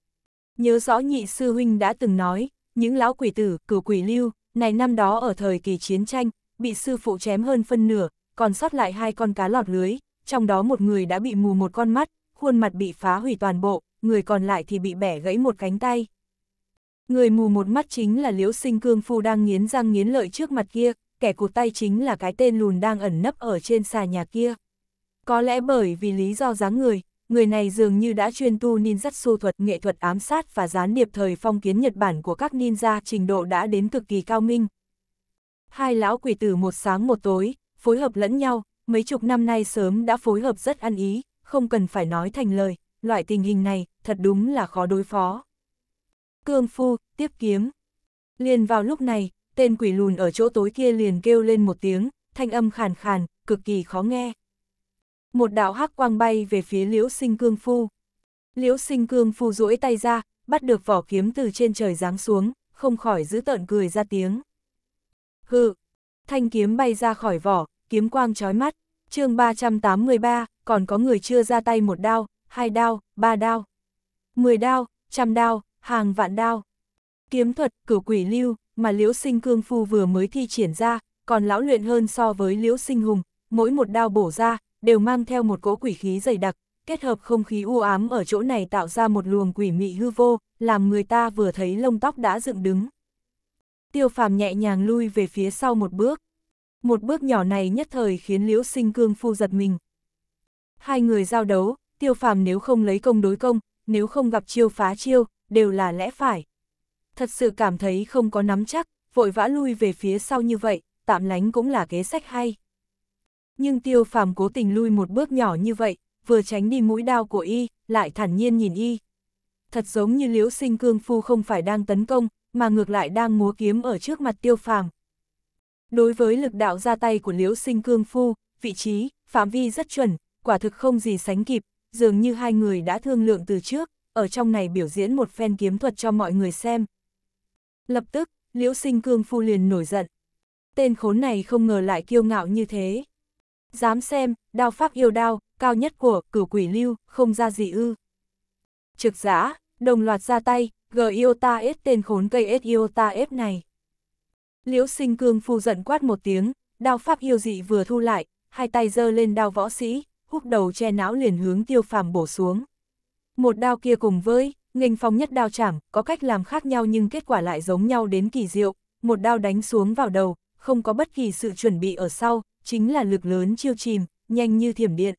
Nhớ rõ nhị sư huynh đã từng nói, những lão quỷ tử, cửu quỷ lưu, này năm đó ở thời kỳ chiến tranh, bị sư phụ chém hơn phân nửa, còn sót lại hai con cá lọt lưới, trong đó một người đã bị mù một con mắt, khuôn mặt bị phá hủy toàn bộ, người còn lại thì bị bẻ gãy một cánh tay. Người mù một mắt chính là liễu sinh cương phu đang nghiến răng nghiến lợi trước mặt kia, kẻ cụt tay chính là cái tên lùn đang ẩn nấp ở trên xà nhà kia. Có lẽ bởi vì lý do dáng người, người này dường như đã chuyên tu ninjutsu thuật nghệ thuật ám sát và gián điệp thời phong kiến Nhật Bản của các ninja trình độ đã đến cực kỳ cao minh. Hai lão quỷ tử một sáng một tối, phối hợp lẫn nhau, mấy chục năm nay sớm đã phối hợp rất ăn ý, không cần phải nói thành lời, loại tình hình này thật đúng là khó đối phó. Cương phu, tiếp kiếm. Liền vào lúc này, tên quỷ lùn ở chỗ tối kia liền kêu lên một tiếng, thanh âm khàn khàn, cực kỳ khó nghe một đạo hắc quang bay về phía Liễu Sinh Cương Phu. Liễu Sinh Cương Phu duỗi tay ra, bắt được vỏ kiếm từ trên trời giáng xuống, không khỏi giữ tợn cười ra tiếng. Hừ, thanh kiếm bay ra khỏi vỏ, kiếm quang trói mắt, chương 383, còn có người chưa ra tay một đao, hai đao, ba đao, mười đao, trăm đao, hàng vạn đao. Kiếm thuật, cửu quỷ lưu, mà Liễu Sinh Cương Phu vừa mới thi triển ra, còn lão luyện hơn so với Liễu Sinh Hùng, mỗi một đao bổ ra, đều mang theo một cỗ quỷ khí dày đặc, kết hợp không khí u ám ở chỗ này tạo ra một luồng quỷ mị hư vô, làm người ta vừa thấy lông tóc đã dựng đứng. Tiêu phàm nhẹ nhàng lui về phía sau một bước. Một bước nhỏ này nhất thời khiến liễu sinh cương phu giật mình. Hai người giao đấu, tiêu phàm nếu không lấy công đối công, nếu không gặp chiêu phá chiêu, đều là lẽ phải. Thật sự cảm thấy không có nắm chắc, vội vã lui về phía sau như vậy, tạm lánh cũng là kế sách hay nhưng tiêu phàm cố tình lui một bước nhỏ như vậy, vừa tránh đi mũi đao của y, lại thản nhiên nhìn y. Thật giống như liễu sinh cương phu không phải đang tấn công, mà ngược lại đang múa kiếm ở trước mặt tiêu phàm. Đối với lực đạo ra tay của liễu sinh cương phu, vị trí, phạm vi rất chuẩn, quả thực không gì sánh kịp, dường như hai người đã thương lượng từ trước, ở trong này biểu diễn một phen kiếm thuật cho mọi người xem. Lập tức, liễu sinh cương phu liền nổi giận. Tên khốn này không ngờ lại kiêu ngạo như thế. Dám xem, đao pháp yêu đao, cao nhất của cửu quỷ lưu, không ra gì ư. Trực giã, đồng loạt ra tay, g yêu ta ép tên khốn cây ép yêu ta ép này. Liễu sinh cương phu giận quát một tiếng, đao pháp yêu dị vừa thu lại, hai tay giơ lên đao võ sĩ, húc đầu che não liền hướng tiêu phàm bổ xuống. Một đao kia cùng với, nghênh phong nhất đao chảm, có cách làm khác nhau nhưng kết quả lại giống nhau đến kỳ diệu, một đao đánh xuống vào đầu, không có bất kỳ sự chuẩn bị ở sau, chính là lực lớn chiêu chìm, nhanh như thiểm điện.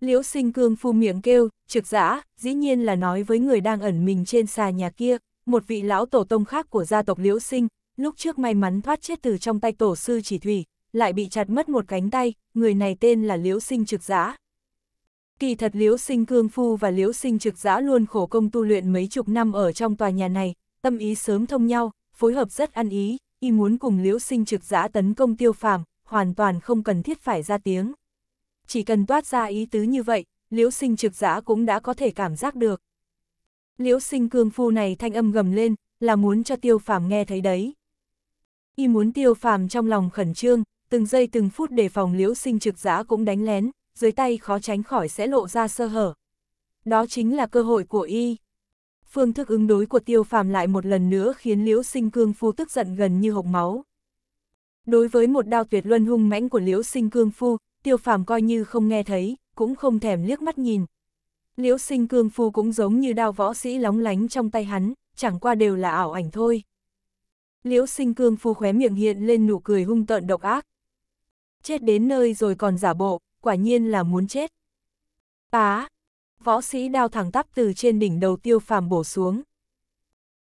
Liễu sinh cương phu miệng kêu, trực giã, dĩ nhiên là nói với người đang ẩn mình trên xà nhà kia, một vị lão tổ tông khác của gia tộc Liễu sinh, lúc trước may mắn thoát chết từ trong tay tổ sư chỉ thủy, lại bị chặt mất một cánh tay, người này tên là Liễu sinh trực giã. Kỳ thật Liễu Sinh Cương Phu và Liễu Sinh Trực Giã luôn khổ công tu luyện mấy chục năm ở trong tòa nhà này, tâm ý sớm thông nhau, phối hợp rất ăn ý, y muốn cùng Liễu Sinh Trực Giã tấn công tiêu phàm, hoàn toàn không cần thiết phải ra tiếng. Chỉ cần toát ra ý tứ như vậy, liễu sinh trực giã cũng đã có thể cảm giác được. Liễu sinh cương phu này thanh âm gầm lên, là muốn cho tiêu phàm nghe thấy đấy. Y muốn tiêu phàm trong lòng khẩn trương, từng giây từng phút đề phòng liễu sinh trực giã cũng đánh lén, dưới tay khó tránh khỏi sẽ lộ ra sơ hở. Đó chính là cơ hội của Y. Phương thức ứng đối của tiêu phàm lại một lần nữa khiến liễu sinh cương phu tức giận gần như hộc máu. Đối với một đao tuyệt luân hung mãnh của Liễu Sinh Cương Phu, Tiêu Phàm coi như không nghe thấy, cũng không thèm liếc mắt nhìn. Liễu Sinh Cương Phu cũng giống như đao võ sĩ lóng lánh trong tay hắn, chẳng qua đều là ảo ảnh thôi. Liễu Sinh Cương Phu khóe miệng hiện lên nụ cười hung tợn độc ác. Chết đến nơi rồi còn giả bộ, quả nhiên là muốn chết. Bá! Võ sĩ đao thẳng tắp từ trên đỉnh đầu Tiêu Phàm bổ xuống.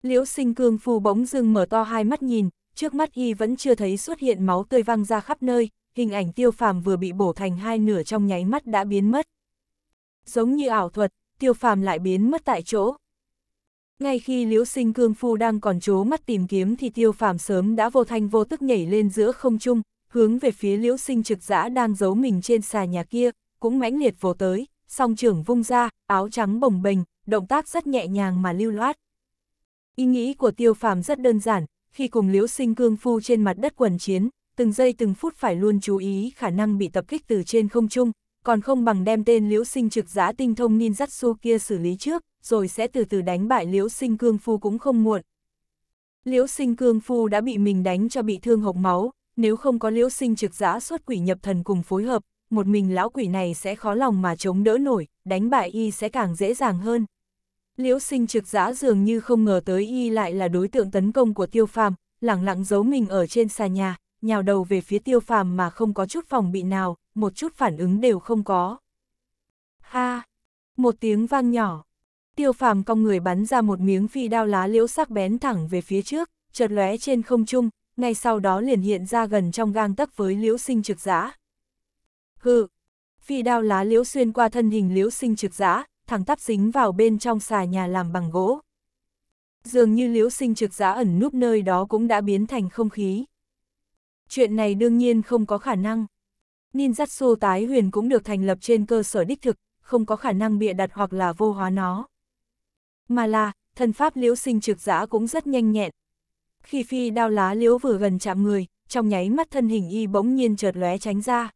Liễu Sinh Cương Phu bỗng dưng mở to hai mắt nhìn, trước mắt y vẫn chưa thấy xuất hiện máu tươi văng ra khắp nơi, hình ảnh tiêu phàm vừa bị bổ thành hai nửa trong nháy mắt đã biến mất. Giống như ảo thuật, tiêu phàm lại biến mất tại chỗ. Ngay khi liễu sinh cương phu đang còn chố mắt tìm kiếm thì tiêu phàm sớm đã vô thanh vô tức nhảy lên giữa không trung, hướng về phía liễu sinh trực giã đang giấu mình trên xà nhà kia, cũng mãnh liệt vồ tới, song trưởng vung ra, áo trắng bồng bềnh, động tác rất nhẹ nhàng mà lưu loát. Ý nghĩ của tiêu phàm rất đơn giản, khi cùng Liễu Sinh Cương Phu trên mặt đất quần chiến, từng giây từng phút phải luôn chú ý khả năng bị tập kích từ trên không trung, còn không bằng đem tên Liễu Sinh trực giá tinh thông ninjutsu kia xử lý trước, rồi sẽ từ từ đánh bại Liễu Sinh Cương Phu cũng không muộn. Liễu Sinh Cương Phu đã bị mình đánh cho bị thương hộc máu, nếu không có Liễu Sinh trực giá xuất quỷ nhập thần cùng phối hợp, một mình lão quỷ này sẽ khó lòng mà chống đỡ nổi, đánh bại y sẽ càng dễ dàng hơn. Liễu sinh trực giã dường như không ngờ tới y lại là đối tượng tấn công của tiêu phàm, lẳng lặng giấu mình ở trên xà nhà, nhào đầu về phía tiêu phàm mà không có chút phòng bị nào, một chút phản ứng đều không có. Ha! một tiếng vang nhỏ. Tiêu phàm cong người bắn ra một miếng phi đao lá liễu sắc bén thẳng về phía trước, chợt lóe trên không trung, ngay sau đó liền hiện ra gần trong gang tấc với liễu sinh trực giã. Hừ, phi đao lá liễu xuyên qua thân hình liễu sinh trực giã, thẳng tắp dính vào bên trong xà nhà làm bằng gỗ. Dường như liễu sinh trực giá ẩn núp nơi đó cũng đã biến thành không khí. Chuyện này đương nhiên không có khả năng. Ninjatsu tái huyền cũng được thành lập trên cơ sở đích thực, không có khả năng bịa đặt hoặc là vô hóa nó. Mà là, thân pháp liễu sinh trực giã cũng rất nhanh nhẹn. Khi phi đao lá liễu vừa gần chạm người, trong nháy mắt thân hình y bỗng nhiên chợt lóe tránh ra.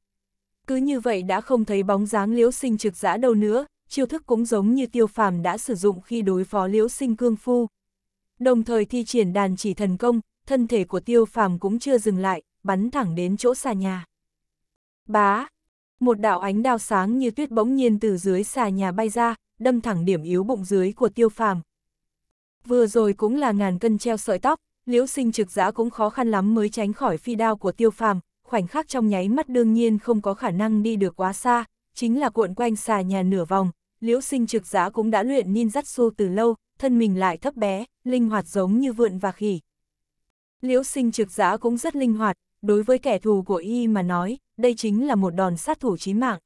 Cứ như vậy đã không thấy bóng dáng liễu sinh trực giã đâu nữa, chiêu thức cũng giống như tiêu phàm đã sử dụng khi đối phó liễu sinh cương phu. Đồng thời thi triển đàn chỉ thần công, thân thể của tiêu phàm cũng chưa dừng lại, bắn thẳng đến chỗ xà nhà. Bá! Một đạo ánh đao sáng như tuyết bỗng nhiên từ dưới xà nhà bay ra, đâm thẳng điểm yếu bụng dưới của tiêu phàm. Vừa rồi cũng là ngàn cân treo sợi tóc, liễu sinh trực giã cũng khó khăn lắm mới tránh khỏi phi đao của tiêu phàm, khoảnh khắc trong nháy mắt đương nhiên không có khả năng đi được quá xa, chính là cuộn quanh xà nhà nửa vòng, liễu sinh trực giã cũng đã luyện ninjutsu từ lâu, thân mình lại thấp bé, linh hoạt giống như vượn và khỉ. Liễu sinh trực giã cũng rất linh hoạt, đối với kẻ thù của y mà nói, đây chính là một đòn sát thủ chí mạng.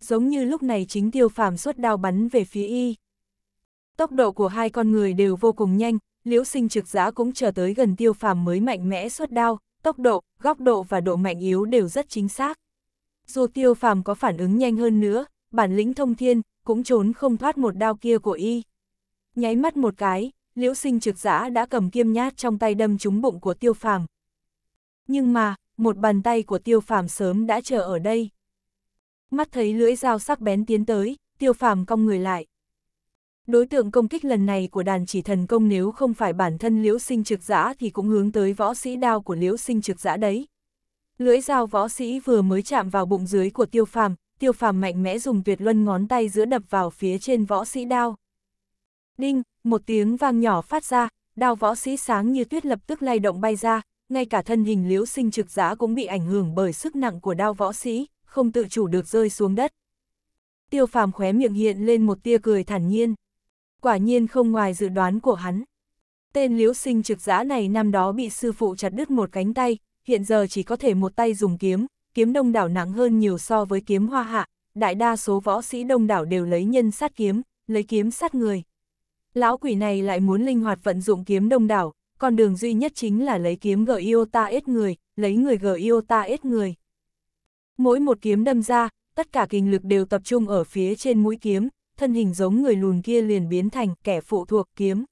Giống như lúc này chính tiêu phàm suốt đao bắn về phía y. Tốc độ của hai con người đều vô cùng nhanh, liễu sinh trực giã cũng chờ tới gần tiêu phàm mới mạnh mẽ suốt đao, tốc độ, góc độ và độ mạnh yếu đều rất chính xác. Dù tiêu phàm có phản ứng nhanh hơn nữa, bản lĩnh thông thiên, cũng trốn không thoát một đao kia của y. Nháy mắt một cái, liễu sinh trực giã đã cầm kiêm nhát trong tay đâm trúng bụng của tiêu phàm. Nhưng mà, một bàn tay của tiêu phàm sớm đã chờ ở đây. Mắt thấy lưỡi dao sắc bén tiến tới, tiêu phàm cong người lại. Đối tượng công kích lần này của đàn chỉ thần công nếu không phải bản thân liễu sinh trực giã thì cũng hướng tới võ sĩ đao của liễu sinh trực giã đấy. Lưỡi dao võ sĩ vừa mới chạm vào bụng dưới của tiêu phàm, tiêu phàm mạnh mẽ dùng tuyệt luân ngón tay giữa đập vào phía trên võ sĩ đao. Đinh, một tiếng vang nhỏ phát ra, đao võ sĩ sáng như tuyết lập tức lay động bay ra, ngay cả thân hình liễu sinh trực giã cũng bị ảnh hưởng bởi sức nặng của đao võ sĩ, không tự chủ được rơi xuống đất. Tiêu phàm khóe miệng hiện lên một tia cười thản nhiên. Quả nhiên không ngoài dự đoán của hắn. Tên liễu sinh trực giã này năm đó bị sư phụ chặt đứt một cánh tay, hiện giờ chỉ có thể một tay dùng kiếm, kiếm đông đảo nặng hơn nhiều so với kiếm hoa hạ, đại đa số võ sĩ đông đảo đều lấy nhân sát kiếm, lấy kiếm sát người. Lão quỷ này lại muốn linh hoạt vận dụng kiếm đông đảo, con đường duy nhất chính là lấy kiếm gờ iota ít người, lấy người gờ iota ít người. Mỗi một kiếm đâm ra, tất cả kinh lực đều tập trung ở phía trên mũi kiếm, thân hình giống người lùn kia liền biến thành kẻ phụ thuộc kiếm.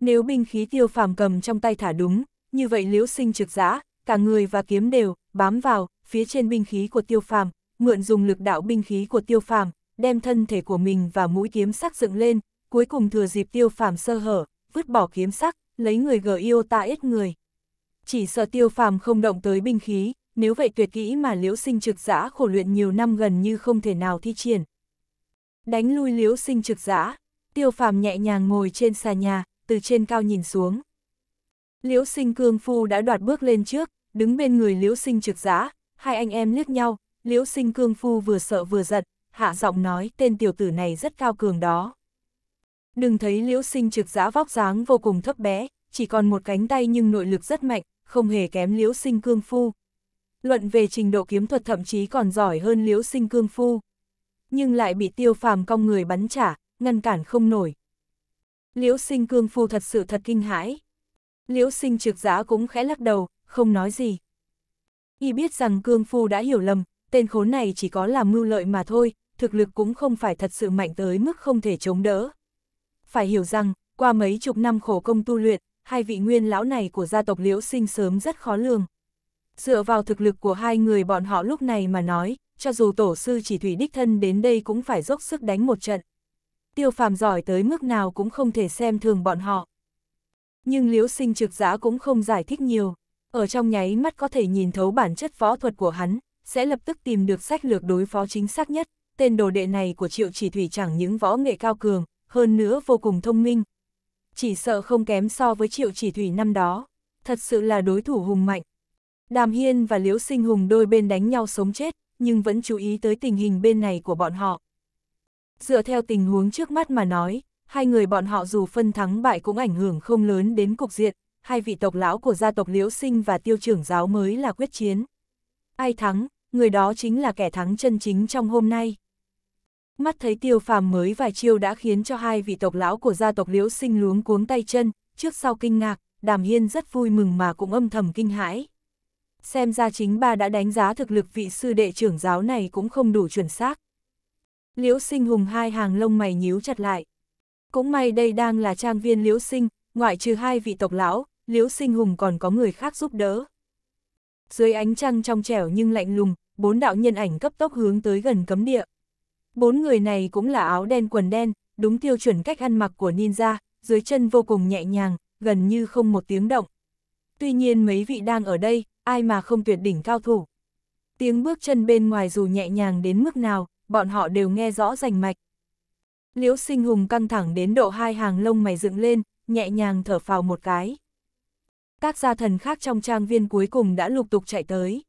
Nếu binh khí tiêu phàm cầm trong tay thả đúng, như vậy liễu sinh trực giã, cả người và kiếm đều, bám vào, phía trên binh khí của tiêu phàm, mượn dùng lực đạo binh khí của tiêu phàm, đem thân thể của mình và mũi kiếm sắc dựng lên, cuối cùng thừa dịp tiêu phàm sơ hở, vứt bỏ kiếm sắc, lấy người gờ yêu ta ít người. Chỉ sợ tiêu phàm không động tới binh khí, nếu vậy tuyệt kỹ mà liễu sinh trực giã khổ luyện nhiều năm gần như không thể nào thi triển. Đánh lui liễu sinh trực giã, tiêu phàm nhẹ nhàng ngồi trên xà nhà, từ trên cao nhìn xuống. Liễu sinh cương phu đã đoạt bước lên trước, đứng bên người liễu sinh trực giã, hai anh em liếc nhau, liễu sinh cương phu vừa sợ vừa giật, hạ giọng nói tên tiểu tử này rất cao cường đó. Đừng thấy liễu sinh trực giã vóc dáng vô cùng thấp bé, chỉ còn một cánh tay nhưng nội lực rất mạnh, không hề kém liễu sinh cương phu. Luận về trình độ kiếm thuật thậm chí còn giỏi hơn liễu sinh cương phu. Nhưng lại bị tiêu phàm cong người bắn trả, ngăn cản không nổi. Liễu sinh cương phu thật sự thật kinh hãi, Liễu sinh trực giá cũng khẽ lắc đầu, không nói gì. Y biết rằng cương phu đã hiểu lầm, tên khốn này chỉ có làm mưu lợi mà thôi, thực lực cũng không phải thật sự mạnh tới mức không thể chống đỡ. Phải hiểu rằng, qua mấy chục năm khổ công tu luyện, hai vị nguyên lão này của gia tộc Liễu Sinh sớm rất khó lường. Dựa vào thực lực của hai người bọn họ lúc này mà nói, cho dù tổ sư chỉ thủy đích thân đến đây cũng phải dốc sức đánh một trận. Tiêu phàm giỏi tới mức nào cũng không thể xem thường bọn họ nhưng liễu sinh trực giá cũng không giải thích nhiều. Ở trong nháy mắt có thể nhìn thấu bản chất võ thuật của hắn, sẽ lập tức tìm được sách lược đối phó chính xác nhất. Tên đồ đệ này của Triệu Chỉ Thủy chẳng những võ nghệ cao cường, hơn nữa vô cùng thông minh. Chỉ sợ không kém so với Triệu Chỉ Thủy năm đó, thật sự là đối thủ hùng mạnh. Đàm Hiên và Liễu Sinh Hùng đôi bên đánh nhau sống chết, nhưng vẫn chú ý tới tình hình bên này của bọn họ. Dựa theo tình huống trước mắt mà nói, hai người bọn họ dù phân thắng bại cũng ảnh hưởng không lớn đến cục diện, hai vị tộc lão của gia tộc Liễu Sinh và tiêu trưởng giáo mới là quyết chiến. Ai thắng, người đó chính là kẻ thắng chân chính trong hôm nay. Mắt thấy tiêu phàm mới vài chiêu đã khiến cho hai vị tộc lão của gia tộc Liễu Sinh luống cuống tay chân, trước sau kinh ngạc, đàm hiên rất vui mừng mà cũng âm thầm kinh hãi. Xem ra chính ba đã đánh giá thực lực vị sư đệ trưởng giáo này cũng không đủ chuẩn xác. Liễu sinh hùng hai hàng lông mày nhíu chặt lại, cũng may đây đang là trang viên Liễu Sinh, ngoại trừ hai vị tộc lão, Liễu Sinh Hùng còn có người khác giúp đỡ. Dưới ánh trăng trong trẻo nhưng lạnh lùng, bốn đạo nhân ảnh cấp tốc hướng tới gần cấm địa. Bốn người này cũng là áo đen quần đen, đúng tiêu chuẩn cách ăn mặc của ninja, dưới chân vô cùng nhẹ nhàng, gần như không một tiếng động. Tuy nhiên mấy vị đang ở đây, ai mà không tuyệt đỉnh cao thủ. Tiếng bước chân bên ngoài dù nhẹ nhàng đến mức nào, bọn họ đều nghe rõ rành mạch. Liễu sinh hùng căng thẳng đến độ hai hàng lông mày dựng lên, nhẹ nhàng thở phào một cái. Các gia thần khác trong trang viên cuối cùng đã lục tục chạy tới.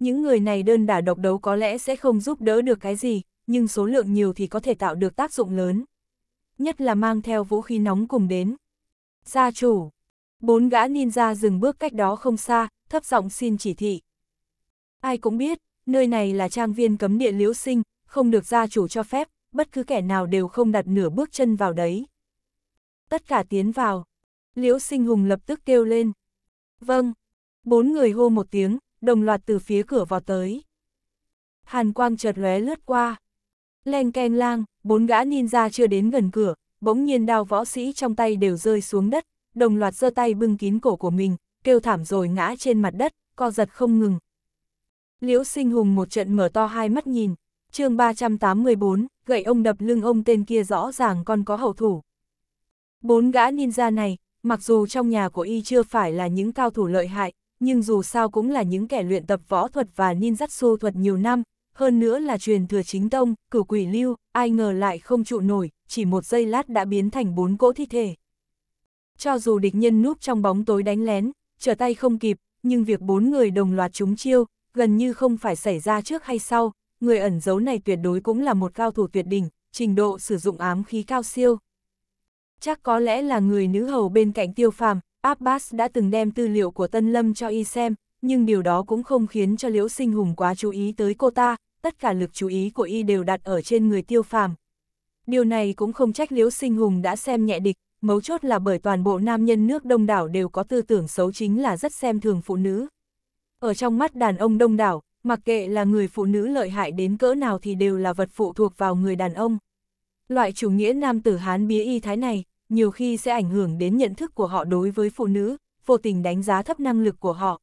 Những người này đơn đả độc đấu có lẽ sẽ không giúp đỡ được cái gì, nhưng số lượng nhiều thì có thể tạo được tác dụng lớn. Nhất là mang theo vũ khí nóng cùng đến. Gia chủ, bốn gã ninja dừng bước cách đó không xa, thấp giọng xin chỉ thị. Ai cũng biết, nơi này là trang viên cấm địa liễu sinh, không được gia chủ cho phép, bất cứ kẻ nào đều không đặt nửa bước chân vào đấy. Tất cả tiến vào. Liễu sinh hùng lập tức kêu lên. Vâng. Bốn người hô một tiếng, đồng loạt từ phía cửa vào tới. Hàn quang chợt lóe lướt qua. Leng keng lang, bốn gã ninja chưa đến gần cửa, bỗng nhiên đao võ sĩ trong tay đều rơi xuống đất, đồng loạt giơ tay bưng kín cổ của mình, kêu thảm rồi ngã trên mặt đất, co giật không ngừng. Liễu sinh hùng một trận mở to hai mắt nhìn, chương 384, gậy ông đập lưng ông tên kia rõ ràng còn có hậu thủ. Bốn gã ninja này, mặc dù trong nhà của y chưa phải là những cao thủ lợi hại, nhưng dù sao cũng là những kẻ luyện tập võ thuật và ninjutsu thuật nhiều năm, hơn nữa là truyền thừa chính tông, cửu quỷ lưu, ai ngờ lại không trụ nổi, chỉ một giây lát đã biến thành bốn cỗ thi thể. Cho dù địch nhân núp trong bóng tối đánh lén, trở tay không kịp, nhưng việc bốn người đồng loạt trúng chiêu, gần như không phải xảy ra trước hay sau, người ẩn giấu này tuyệt đối cũng là một cao thủ tuyệt đỉnh, trình độ sử dụng ám khí cao siêu. Chắc có lẽ là người nữ hầu bên cạnh tiêu phàm, Abbas đã từng đem tư liệu của Tân Lâm cho y xem, nhưng điều đó cũng không khiến cho Liễu Sinh Hùng quá chú ý tới cô ta, tất cả lực chú ý của y đều đặt ở trên người tiêu phàm. Điều này cũng không trách Liễu Sinh Hùng đã xem nhẹ địch, mấu chốt là bởi toàn bộ nam nhân nước đông đảo đều có tư tưởng xấu chính là rất xem thường phụ nữ. Ở trong mắt đàn ông đông đảo, mặc kệ là người phụ nữ lợi hại đến cỡ nào thì đều là vật phụ thuộc vào người đàn ông. Loại chủ nghĩa nam tử Hán bía y thái này, nhiều khi sẽ ảnh hưởng đến nhận thức của họ đối với phụ nữ, vô tình đánh giá thấp năng lực của họ.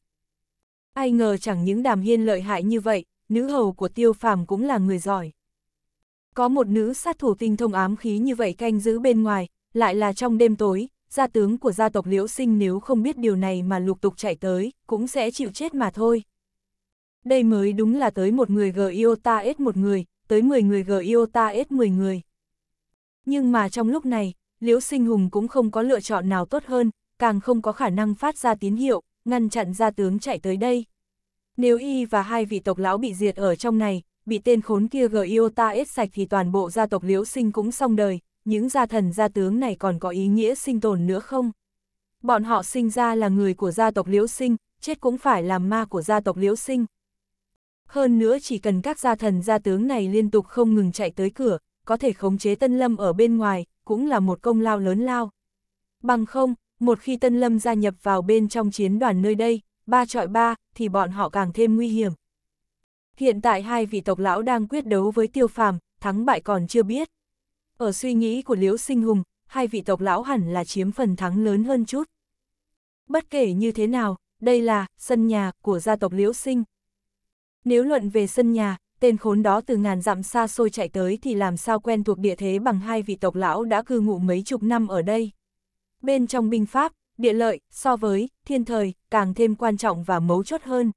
Ai ngờ chẳng những đàm hiên lợi hại như vậy, nữ hầu của tiêu phàm cũng là người giỏi. Có một nữ sát thủ tinh thông ám khí như vậy canh giữ bên ngoài, lại là trong đêm tối, gia tướng của gia tộc liễu sinh nếu không biết điều này mà lục tục chạy tới, cũng sẽ chịu chết mà thôi đây mới đúng là tới một người g iota s một người, tới 10 người g iota s 10 người. Nhưng mà trong lúc này, Liễu Sinh Hùng cũng không có lựa chọn nào tốt hơn, càng không có khả năng phát ra tín hiệu, ngăn chặn gia tướng chạy tới đây. Nếu y và hai vị tộc lão bị diệt ở trong này, bị tên khốn kia g iota s sạch thì toàn bộ gia tộc Liễu Sinh cũng xong đời, những gia thần gia tướng này còn có ý nghĩa sinh tồn nữa không? Bọn họ sinh ra là người của gia tộc Liễu Sinh, chết cũng phải làm ma của gia tộc Liễu Sinh, hơn nữa chỉ cần các gia thần gia tướng này liên tục không ngừng chạy tới cửa, có thể khống chế Tân Lâm ở bên ngoài, cũng là một công lao lớn lao. Bằng không, một khi Tân Lâm gia nhập vào bên trong chiến đoàn nơi đây, ba trọi ba, thì bọn họ càng thêm nguy hiểm. Hiện tại hai vị tộc lão đang quyết đấu với tiêu phàm, thắng bại còn chưa biết. Ở suy nghĩ của Liễu Sinh Hùng, hai vị tộc lão hẳn là chiếm phần thắng lớn hơn chút. Bất kể như thế nào, đây là sân nhà của gia tộc Liễu Sinh, nếu luận về sân nhà, tên khốn đó từ ngàn dặm xa xôi chạy tới thì làm sao quen thuộc địa thế bằng hai vị tộc lão đã cư ngụ mấy chục năm ở đây. Bên trong binh pháp, địa lợi, so với, thiên thời, càng thêm quan trọng và mấu chốt hơn.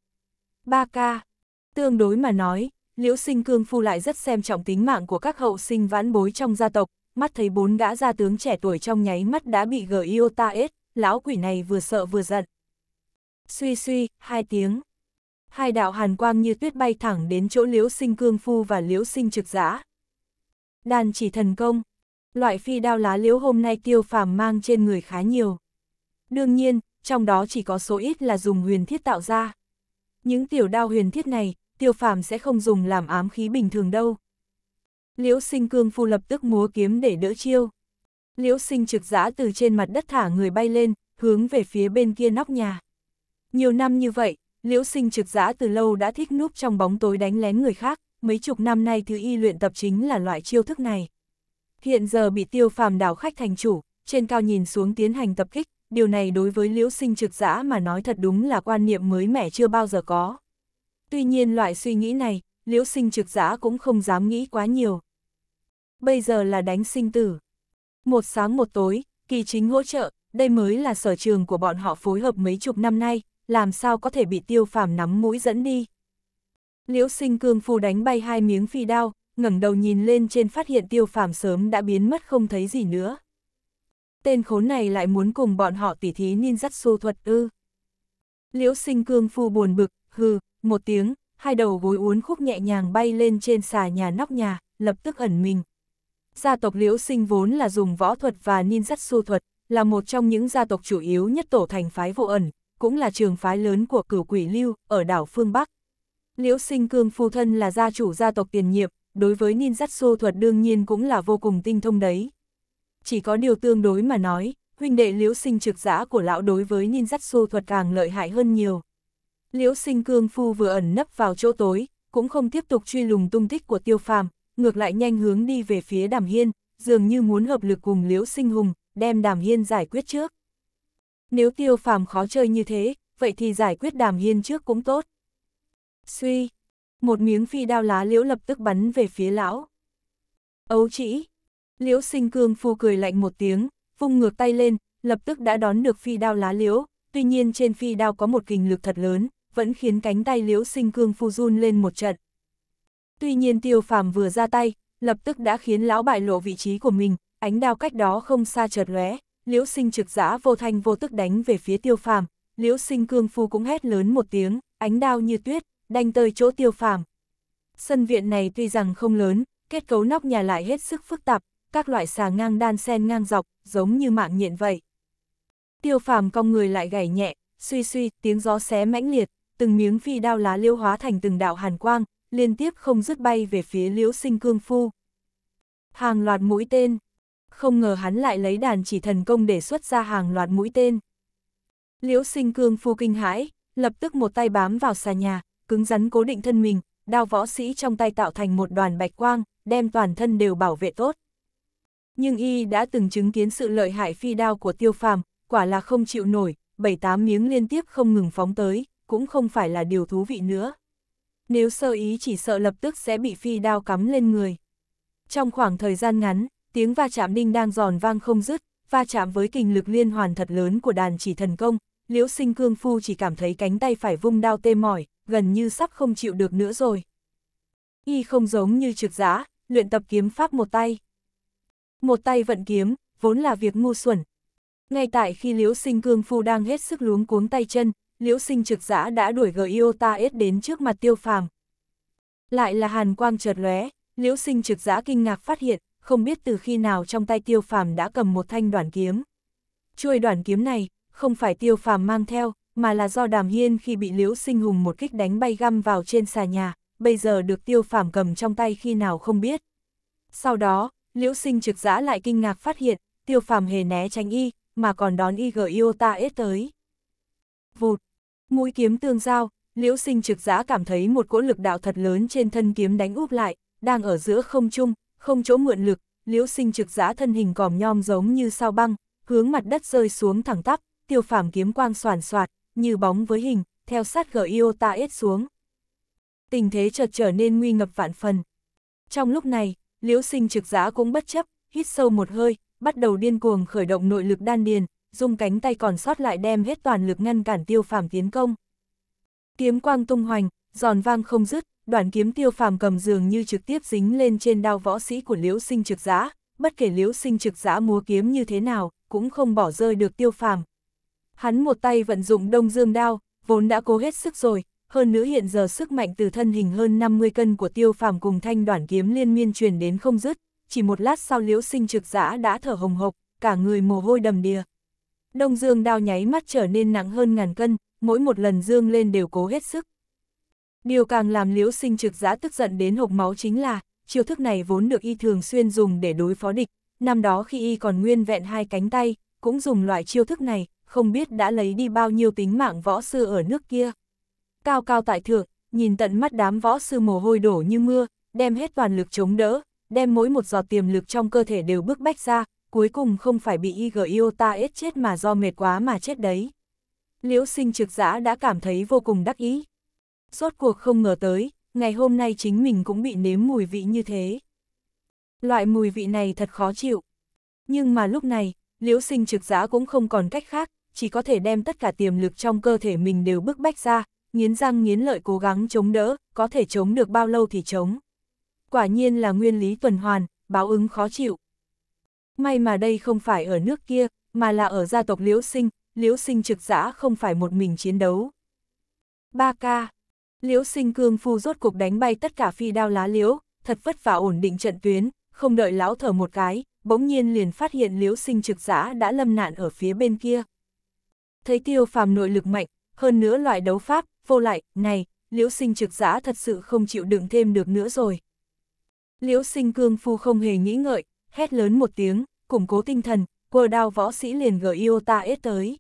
3K Tương đối mà nói, Liễu Sinh Cương Phu lại rất xem trọng tính mạng của các hậu sinh vãn bối trong gia tộc, mắt thấy bốn gã gia tướng trẻ tuổi trong nháy mắt đã bị gờ iota ết, lão quỷ này vừa sợ vừa giận. Suy suy, hai tiếng, hai đạo hàn quang như tuyết bay thẳng đến chỗ liễu sinh cương phu và liễu sinh trực giã. Đàn chỉ thần công, loại phi đao lá liễu hôm nay tiêu phàm mang trên người khá nhiều. Đương nhiên, trong đó chỉ có số ít là dùng huyền thiết tạo ra. Những tiểu đao huyền thiết này, tiêu phàm sẽ không dùng làm ám khí bình thường đâu. Liễu sinh cương phu lập tức múa kiếm để đỡ chiêu. Liễu sinh trực giã từ trên mặt đất thả người bay lên, hướng về phía bên kia nóc nhà. Nhiều năm như vậy, Liễu sinh trực giã từ lâu đã thích núp trong bóng tối đánh lén người khác, mấy chục năm nay thứ y luyện tập chính là loại chiêu thức này. Hiện giờ bị tiêu phàm đảo khách thành chủ, trên cao nhìn xuống tiến hành tập kích, điều này đối với liễu sinh trực giã mà nói thật đúng là quan niệm mới mẻ chưa bao giờ có. Tuy nhiên loại suy nghĩ này, liễu sinh trực giã cũng không dám nghĩ quá nhiều. Bây giờ là đánh sinh tử. Một sáng một tối, kỳ chính hỗ trợ, đây mới là sở trường của bọn họ phối hợp mấy chục năm nay, làm sao có thể bị tiêu phàm nắm mũi dẫn đi. Liễu sinh cương phu đánh bay hai miếng phi đao, ngẩng đầu nhìn lên trên phát hiện tiêu phàm sớm đã biến mất không thấy gì nữa. Tên khốn này lại muốn cùng bọn họ tỉ thí dắt ninjutsu thuật ư. Liễu sinh cương phu buồn bực, hừ, một tiếng, hai đầu gối uốn khúc nhẹ nhàng bay lên trên xà nhà nóc nhà, lập tức ẩn mình. Gia tộc Liễu Sinh vốn là dùng võ thuật và ninjutsu thuật, là một trong những gia tộc chủ yếu nhất tổ thành phái vô ẩn, cũng là trường phái lớn của cửu quỷ lưu, ở đảo phương Bắc. Liễu sinh cương phu thân là gia chủ gia tộc tiền nhiệm, đối với xô thuật đương nhiên cũng là vô cùng tinh thông đấy. Chỉ có điều tương đối mà nói, huynh đệ liễu sinh trực giã của lão đối với xô thuật càng lợi hại hơn nhiều. Liễu sinh cương phu vừa ẩn nấp vào chỗ tối, cũng không tiếp tục truy lùng tung tích của tiêu phàm, ngược lại nhanh hướng đi về phía đàm hiên, dường như muốn hợp lực cùng liễu sinh hùng, đem đàm hiên giải quyết trước nếu tiêu phàm khó chơi như thế, vậy thì giải quyết đàm hiên trước cũng tốt. Suy, một miếng phi đao lá liễu lập tức bắn về phía lão. Ấu chỉ, liễu sinh cương phu cười lạnh một tiếng, vung ngược tay lên, lập tức đã đón được phi đao lá liễu, tuy nhiên trên phi đao có một kình lực thật lớn, vẫn khiến cánh tay liễu sinh cương phu run lên một trận. Tuy nhiên tiêu phàm vừa ra tay, lập tức đã khiến lão bại lộ vị trí của mình, ánh đao cách đó không xa chợt lóe, liễu sinh trực giã vô thanh vô tức đánh về phía tiêu phàm, liễu sinh cương phu cũng hét lớn một tiếng, ánh đao như tuyết, đánh tới chỗ tiêu phàm. Sân viện này tuy rằng không lớn, kết cấu nóc nhà lại hết sức phức tạp, các loại xà ngang đan sen ngang dọc, giống như mạng nhện vậy. Tiêu phàm cong người lại gảy nhẹ, suy suy, tiếng gió xé mãnh liệt, từng miếng phi đao lá liêu hóa thành từng đạo hàn quang, liên tiếp không dứt bay về phía liễu sinh cương phu. Hàng loạt mũi tên, không ngờ hắn lại lấy đàn chỉ thần công để xuất ra hàng loạt mũi tên. Liễu sinh cương phu kinh hãi, lập tức một tay bám vào xà nhà, cứng rắn cố định thân mình, đao võ sĩ trong tay tạo thành một đoàn bạch quang, đem toàn thân đều bảo vệ tốt. Nhưng y đã từng chứng kiến sự lợi hại phi đao của tiêu phàm, quả là không chịu nổi, bảy tám miếng liên tiếp không ngừng phóng tới, cũng không phải là điều thú vị nữa. Nếu sơ ý chỉ sợ lập tức sẽ bị phi đao cắm lên người. Trong khoảng thời gian ngắn, tiếng va chạm đinh đang giòn vang không dứt, va chạm với kình lực liên hoàn thật lớn của đàn chỉ thần công, liễu sinh cương phu chỉ cảm thấy cánh tay phải vung đao tê mỏi, gần như sắp không chịu được nữa rồi. Y không giống như trực giã, luyện tập kiếm pháp một tay. Một tay vận kiếm, vốn là việc ngu xuẩn. Ngay tại khi liễu sinh cương phu đang hết sức luống cuống tay chân, liễu sinh trực giã đã đuổi gờ Iota S đến trước mặt tiêu phàm. Lại là hàn quang chợt lóe, liễu sinh trực giã kinh ngạc phát hiện không biết từ khi nào trong tay tiêu phàm đã cầm một thanh đoàn kiếm. Chuôi đoàn kiếm này, không phải tiêu phàm mang theo, mà là do đàm hiên khi bị liễu sinh hùng một kích đánh bay găm vào trên xà nhà, bây giờ được tiêu phàm cầm trong tay khi nào không biết. Sau đó, liễu sinh trực giã lại kinh ngạc phát hiện, tiêu phàm hề né tránh y, mà còn đón y gờ Iota ết tới. Vụt, mũi kiếm tương giao, liễu sinh trực giã cảm thấy một cỗ lực đạo thật lớn trên thân kiếm đánh úp lại, đang ở giữa không trung, không chỗ mượn lực, liễu sinh trực giã thân hình còm nhom giống như sao băng, hướng mặt đất rơi xuống thẳng tắp, tiêu phàm kiếm quang soàn soạt, như bóng với hình, theo sát gờ yêu ta ết xuống. Tình thế chợt trở nên nguy ngập vạn phần. Trong lúc này, liễu sinh trực giã cũng bất chấp, hít sâu một hơi, bắt đầu điên cuồng khởi động nội lực đan điền, dùng cánh tay còn sót lại đem hết toàn lực ngăn cản tiêu phàm tiến công. Kiếm quang tung hoành, giòn vang không dứt, đoạn kiếm tiêu phàm cầm dường như trực tiếp dính lên trên đao võ sĩ của liễu sinh trực giã, bất kể liễu sinh trực giã múa kiếm như thế nào, cũng không bỏ rơi được tiêu phàm. Hắn một tay vận dụng đông dương đao, vốn đã cố hết sức rồi, hơn nữa hiện giờ sức mạnh từ thân hình hơn 50 cân của tiêu phàm cùng thanh đoàn kiếm liên miên truyền đến không dứt, chỉ một lát sau liễu sinh trực giã đã thở hồng hộc, cả người mồ hôi đầm đìa. Đông dương đao nháy mắt trở nên nặng hơn ngàn cân, mỗi một lần dương lên đều cố hết sức, Điều càng làm liễu sinh trực giã tức giận đến hộp máu chính là, chiêu thức này vốn được y thường xuyên dùng để đối phó địch, năm đó khi y còn nguyên vẹn hai cánh tay, cũng dùng loại chiêu thức này, không biết đã lấy đi bao nhiêu tính mạng võ sư ở nước kia. Cao cao tại thượng, nhìn tận mắt đám võ sư mồ hôi đổ như mưa, đem hết toàn lực chống đỡ, đem mỗi một giọt tiềm lực trong cơ thể đều bức bách ra, cuối cùng không phải bị y yêu ta ết chết mà do mệt quá mà chết đấy. Liễu sinh trực giã đã cảm thấy vô cùng đắc ý rốt cuộc không ngờ tới, ngày hôm nay chính mình cũng bị nếm mùi vị như thế. Loại mùi vị này thật khó chịu. Nhưng mà lúc này, liễu sinh trực giã cũng không còn cách khác, chỉ có thể đem tất cả tiềm lực trong cơ thể mình đều bức bách ra, nghiến răng nghiến lợi cố gắng chống đỡ, có thể chống được bao lâu thì chống. Quả nhiên là nguyên lý tuần hoàn, báo ứng khó chịu. May mà đây không phải ở nước kia, mà là ở gia tộc liễu sinh, liễu sinh trực giã không phải một mình chiến đấu. 3 ca Liễu sinh cương phu rốt cuộc đánh bay tất cả phi đao lá liễu, thật vất vả ổn định trận tuyến, không đợi lão thở một cái, bỗng nhiên liền phát hiện liễu sinh trực giã đã lâm nạn ở phía bên kia. Thấy tiêu phàm nội lực mạnh, hơn nữa loại đấu pháp, vô lại, này, liễu sinh trực giã thật sự không chịu đựng thêm được nữa rồi. Liễu sinh cương phu không hề nghĩ ngợi, hét lớn một tiếng, củng cố tinh thần, quờ đao võ sĩ liền gờ yêu ta ết tới.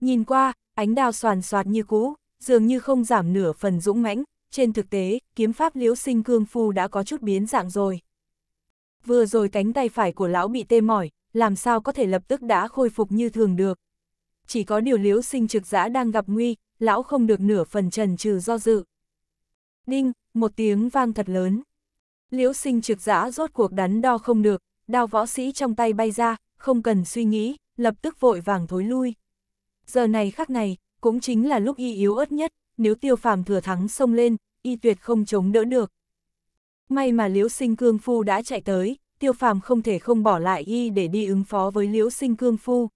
Nhìn qua, ánh đao soàn soạt như cũ, dường như không giảm nửa phần dũng mãnh, trên thực tế, kiếm pháp liễu sinh cương phu đã có chút biến dạng rồi. Vừa rồi cánh tay phải của lão bị tê mỏi, làm sao có thể lập tức đã khôi phục như thường được. Chỉ có điều liễu sinh trực giã đang gặp nguy, lão không được nửa phần trần trừ do dự. Đinh, một tiếng vang thật lớn. Liễu sinh trực giã rốt cuộc đắn đo không được, đao võ sĩ trong tay bay ra, không cần suy nghĩ, lập tức vội vàng thối lui. Giờ này khắc này, cũng chính là lúc y yếu ớt nhất, nếu tiêu phàm thừa thắng xông lên, y tuyệt không chống đỡ được. May mà Liễu Sinh Cương Phu đã chạy tới, tiêu phàm không thể không bỏ lại y để đi ứng phó với Liễu Sinh Cương Phu.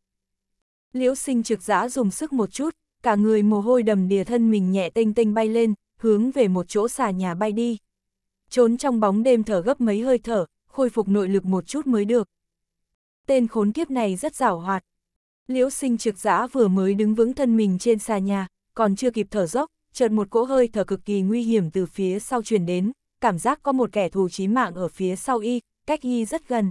Liễu Sinh trực giã dùng sức một chút, cả người mồ hôi đầm đìa thân mình nhẹ tinh tinh bay lên, hướng về một chỗ xà nhà bay đi. Trốn trong bóng đêm thở gấp mấy hơi thở, khôi phục nội lực một chút mới được. Tên khốn kiếp này rất rảo hoạt, Liễu sinh trực giã vừa mới đứng vững thân mình trên xà nhà, còn chưa kịp thở dốc, chợt một cỗ hơi thở cực kỳ nguy hiểm từ phía sau truyền đến, cảm giác có một kẻ thù chí mạng ở phía sau y, cách y rất gần.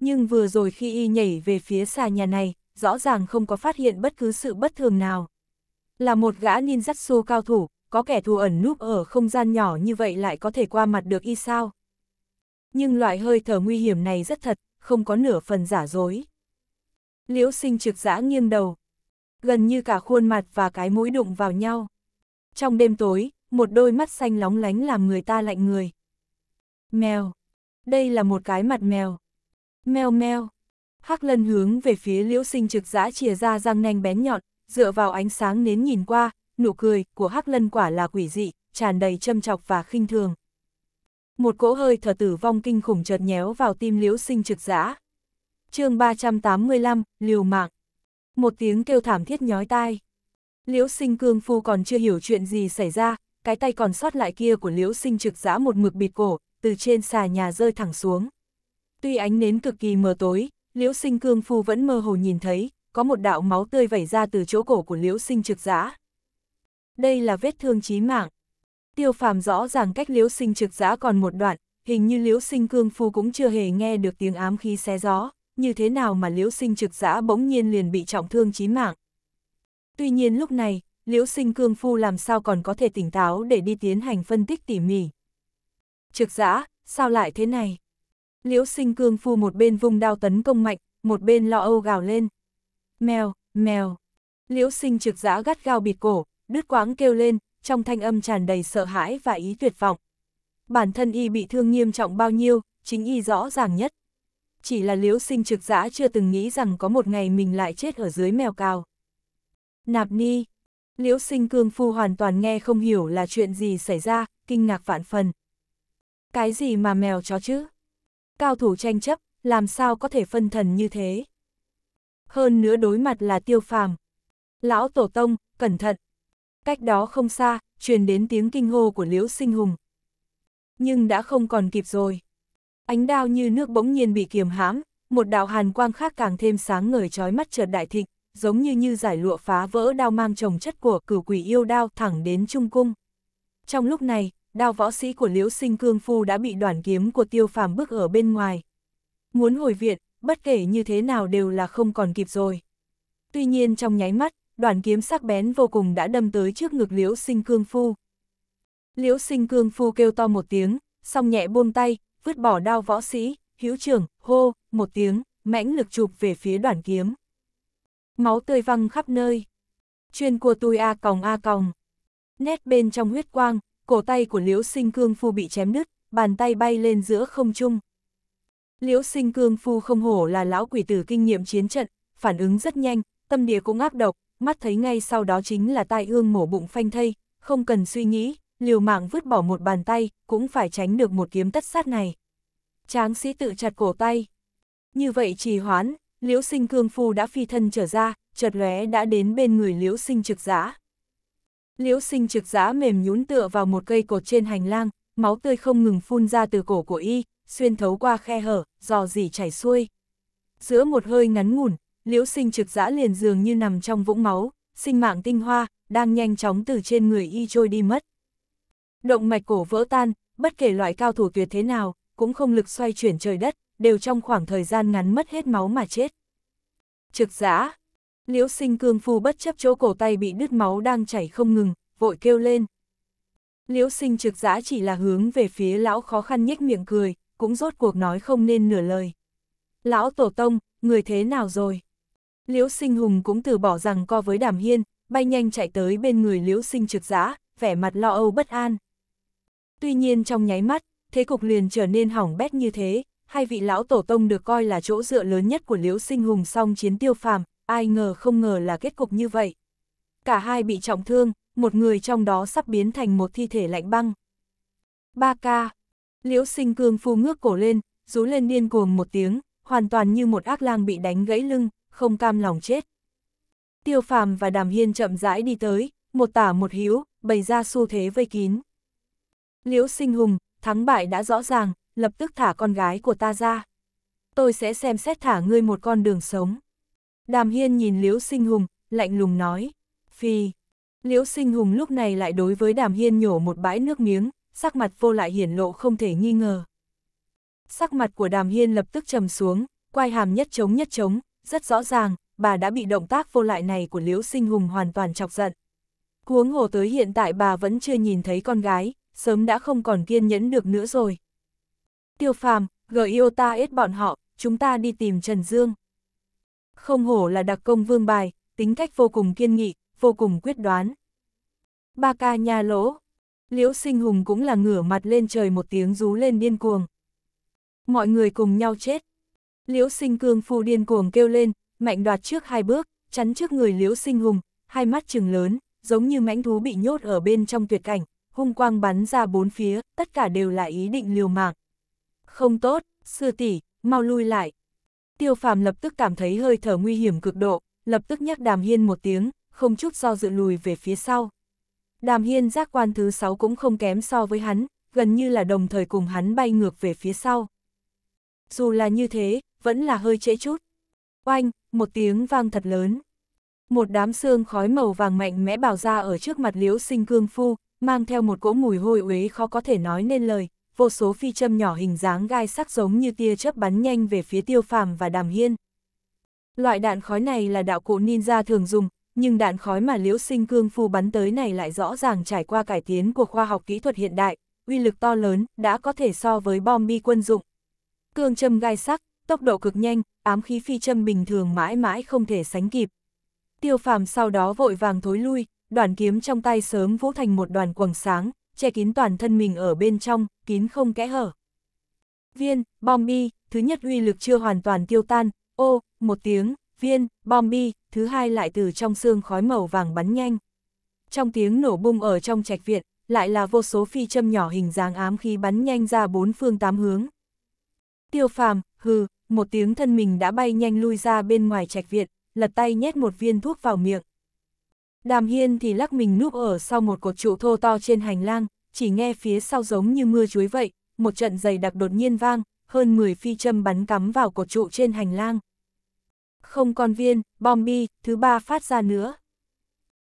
Nhưng vừa rồi khi y nhảy về phía xà nhà này, rõ ràng không có phát hiện bất cứ sự bất thường nào. Là một gã ninjutsu cao thủ, có kẻ thù ẩn núp ở không gian nhỏ như vậy lại có thể qua mặt được y sao. Nhưng loại hơi thở nguy hiểm này rất thật, không có nửa phần giả dối. Liễu sinh trực giã nghiêng đầu. Gần như cả khuôn mặt và cái mũi đụng vào nhau. Trong đêm tối, một đôi mắt xanh lóng lánh làm người ta lạnh người. Mèo. Đây là một cái mặt mèo. Mèo mèo. Hắc lân hướng về phía liễu sinh trực giã chìa ra răng nanh bén nhọn, dựa vào ánh sáng nến nhìn qua, nụ cười của Hắc lân quả là quỷ dị, tràn đầy châm chọc và khinh thường. Một cỗ hơi thở tử vong kinh khủng chợt nhéo vào tim liễu sinh trực giã chương 385, liều mạng. Một tiếng kêu thảm thiết nhói tai. Liễu sinh cương phu còn chưa hiểu chuyện gì xảy ra, cái tay còn sót lại kia của liễu sinh trực giã một mực bịt cổ, từ trên xà nhà rơi thẳng xuống. Tuy ánh nến cực kỳ mờ tối, liễu sinh cương phu vẫn mơ hồ nhìn thấy, có một đạo máu tươi vẩy ra từ chỗ cổ của liễu sinh trực giã. Đây là vết thương chí mạng. Tiêu phàm rõ ràng cách liễu sinh trực giã còn một đoạn, hình như liễu sinh cương phu cũng chưa hề nghe được tiếng ám khí xé gió như thế nào mà Liễu Sinh trực giã bỗng nhiên liền bị trọng thương chí mạng. Tuy nhiên lúc này, Liễu Sinh cương phu làm sao còn có thể tỉnh táo để đi tiến hành phân tích tỉ mỉ. Trực giã, sao lại thế này? Liễu Sinh cương phu một bên vùng đao tấn công mạnh, một bên lo âu gào lên. Mèo, mèo. Liễu Sinh trực giã gắt gao bịt cổ, đứt quáng kêu lên, trong thanh âm tràn đầy sợ hãi và ý tuyệt vọng. Bản thân y bị thương nghiêm trọng bao nhiêu, chính y rõ ràng nhất chỉ là liễu sinh trực giã chưa từng nghĩ rằng có một ngày mình lại chết ở dưới mèo cào. Nạp ni, liễu sinh cương phu hoàn toàn nghe không hiểu là chuyện gì xảy ra, kinh ngạc vạn phần. Cái gì mà mèo chó chứ? Cao thủ tranh chấp, làm sao có thể phân thần như thế? Hơn nữa đối mặt là tiêu phàm. Lão Tổ Tông, cẩn thận. Cách đó không xa, truyền đến tiếng kinh hô của Liễu Sinh Hùng. Nhưng đã không còn kịp rồi. Ánh đao như nước bỗng nhiên bị kiềm hãm, một đạo hàn quang khác càng thêm sáng ngời chói mắt chợt đại thịnh, giống như như giải lụa phá vỡ đao mang chồng chất của cửu quỷ yêu đao thẳng đến trung cung. Trong lúc này, đao võ sĩ của Liễu Sinh Cương Phu đã bị đoàn kiếm của Tiêu Phàm bước ở bên ngoài. Muốn hồi viện, bất kể như thế nào đều là không còn kịp rồi. Tuy nhiên trong nháy mắt, đoàn kiếm sắc bén vô cùng đã đâm tới trước ngực Liễu Sinh Cương Phu. Liễu Sinh Cương Phu kêu to một tiếng, song nhẹ buông tay, vứt bỏ đao võ sĩ, hữu trưởng, hô, một tiếng, mãnh lực chụp về phía đoàn kiếm. Máu tươi văng khắp nơi. Chuyên của tôi a còng a còng. Nét bên trong huyết quang, cổ tay của Liễu Sinh Cương Phu bị chém đứt, bàn tay bay lên giữa không trung. Liễu Sinh Cương Phu không hổ là lão quỷ tử kinh nghiệm chiến trận, phản ứng rất nhanh, tâm địa cũng áp độc, mắt thấy ngay sau đó chính là tai ương mổ bụng phanh thây, không cần suy nghĩ, liều mạng vứt bỏ một bàn tay, cũng phải tránh được một kiếm tất sát này. Tráng sĩ tự chặt cổ tay. Như vậy trì hoãn, liễu sinh cương phu đã phi thân trở ra, chợt lóe đã đến bên người liễu sinh trực giã. Liễu sinh trực giã mềm nhún tựa vào một cây cột trên hành lang, máu tươi không ngừng phun ra từ cổ của y, xuyên thấu qua khe hở, dò dỉ chảy xuôi. Giữa một hơi ngắn ngủn, liễu sinh trực giã liền dường như nằm trong vũng máu, sinh mạng tinh hoa, đang nhanh chóng từ trên người y trôi đi mất. Động mạch cổ vỡ tan, bất kể loại cao thủ tuyệt thế nào, cũng không lực xoay chuyển trời đất, đều trong khoảng thời gian ngắn mất hết máu mà chết. Trực giã, liễu sinh cương phu bất chấp chỗ cổ tay bị đứt máu đang chảy không ngừng, vội kêu lên. Liễu sinh trực giã chỉ là hướng về phía lão khó khăn nhếch miệng cười, cũng rốt cuộc nói không nên nửa lời. Lão tổ tông, người thế nào rồi? Liễu sinh hùng cũng từ bỏ rằng co với đàm hiên, bay nhanh chạy tới bên người liễu sinh trực giã, vẻ mặt lo âu bất an. Tuy nhiên trong nháy mắt, thế cục liền trở nên hỏng bét như thế, hai vị lão tổ tông được coi là chỗ dựa lớn nhất của Liễu Sinh Hùng song chiến tiêu phàm, ai ngờ không ngờ là kết cục như vậy. Cả hai bị trọng thương, một người trong đó sắp biến thành một thi thể lạnh băng. Ba ca. Liễu Sinh Cương phu ngước cổ lên, rú lên điên cuồng một tiếng, hoàn toàn như một ác lang bị đánh gãy lưng, không cam lòng chết. Tiêu phàm và đàm hiên chậm rãi đi tới, một tả một hữu bày ra xu thế vây kín. Liễu sinh hùng, thắng bại đã rõ ràng, lập tức thả con gái của ta ra. Tôi sẽ xem xét thả ngươi một con đường sống. Đàm Hiên nhìn Liễu sinh hùng, lạnh lùng nói. Phi. Liễu sinh hùng lúc này lại đối với Đàm Hiên nhổ một bãi nước miếng, sắc mặt vô lại hiển lộ không thể nghi ngờ. Sắc mặt của Đàm Hiên lập tức trầm xuống, quai hàm nhất trống nhất trống, rất rõ ràng, bà đã bị động tác vô lại này của Liễu Sinh Hùng hoàn toàn chọc giận. Cuống hồ tới hiện tại bà vẫn chưa nhìn thấy con gái, sớm đã không còn kiên nhẫn được nữa rồi. Tiêu phàm, gợi yêu ta ít bọn họ, chúng ta đi tìm Trần Dương. Không hổ là đặc công vương bài, tính cách vô cùng kiên nghị, vô cùng quyết đoán. Ba ca nhà lỗ, liễu sinh hùng cũng là ngửa mặt lên trời một tiếng rú lên điên cuồng. Mọi người cùng nhau chết. Liễu sinh cương phu điên cuồng kêu lên, mạnh đoạt trước hai bước, chắn trước người liễu sinh hùng, hai mắt trừng lớn, giống như mãnh thú bị nhốt ở bên trong tuyệt cảnh, hung quang bắn ra bốn phía, tất cả đều là ý định liều mạng. Không tốt, sư tỷ, mau lui lại. Tiêu phàm lập tức cảm thấy hơi thở nguy hiểm cực độ, lập tức nhắc đàm hiên một tiếng, không chút do dự lùi về phía sau. Đàm hiên giác quan thứ sáu cũng không kém so với hắn, gần như là đồng thời cùng hắn bay ngược về phía sau. Dù là như thế, vẫn là hơi trễ chút. Oanh, một tiếng vang thật lớn. Một đám xương khói màu vàng mạnh mẽ bào ra ở trước mặt liễu sinh cương phu, mang theo một cỗ mùi hôi uế khó có thể nói nên lời, vô số phi châm nhỏ hình dáng gai sắc giống như tia chớp bắn nhanh về phía tiêu phàm và đàm hiên. Loại đạn khói này là đạo cụ ninja thường dùng, nhưng đạn khói mà liễu sinh cương phu bắn tới này lại rõ ràng trải qua cải tiến của khoa học kỹ thuật hiện đại, uy lực to lớn, đã có thể so với bom bi quân dụng. Cương châm gai sắc, tốc độ cực nhanh, ám khí phi châm bình thường mãi mãi không thể sánh kịp. Tiêu phàm sau đó vội vàng thối lui, đoàn kiếm trong tay sớm vũ thành một đoàn quầng sáng, che kín toàn thân mình ở bên trong, kín không kẽ hở. Viên, bom bi, thứ nhất uy lực chưa hoàn toàn tiêu tan, ô, một tiếng, viên, bom bi, thứ hai lại từ trong xương khói màu vàng bắn nhanh. Trong tiếng nổ bung ở trong trạch viện, lại là vô số phi châm nhỏ hình dáng ám khí bắn nhanh ra bốn phương tám hướng. Tiêu phàm, hừ, một tiếng thân mình đã bay nhanh lui ra bên ngoài trạch viện, lật tay nhét một viên thuốc vào miệng. Đàm Hiên thì lắc mình núp ở sau một cột trụ thô to trên hành lang, chỉ nghe phía sau giống như mưa chuối vậy, một trận dày đặc đột nhiên vang, hơn 10 phi châm bắn cắm vào cột trụ trên hành lang. Không con viên, bom bi, thứ ba phát ra nữa.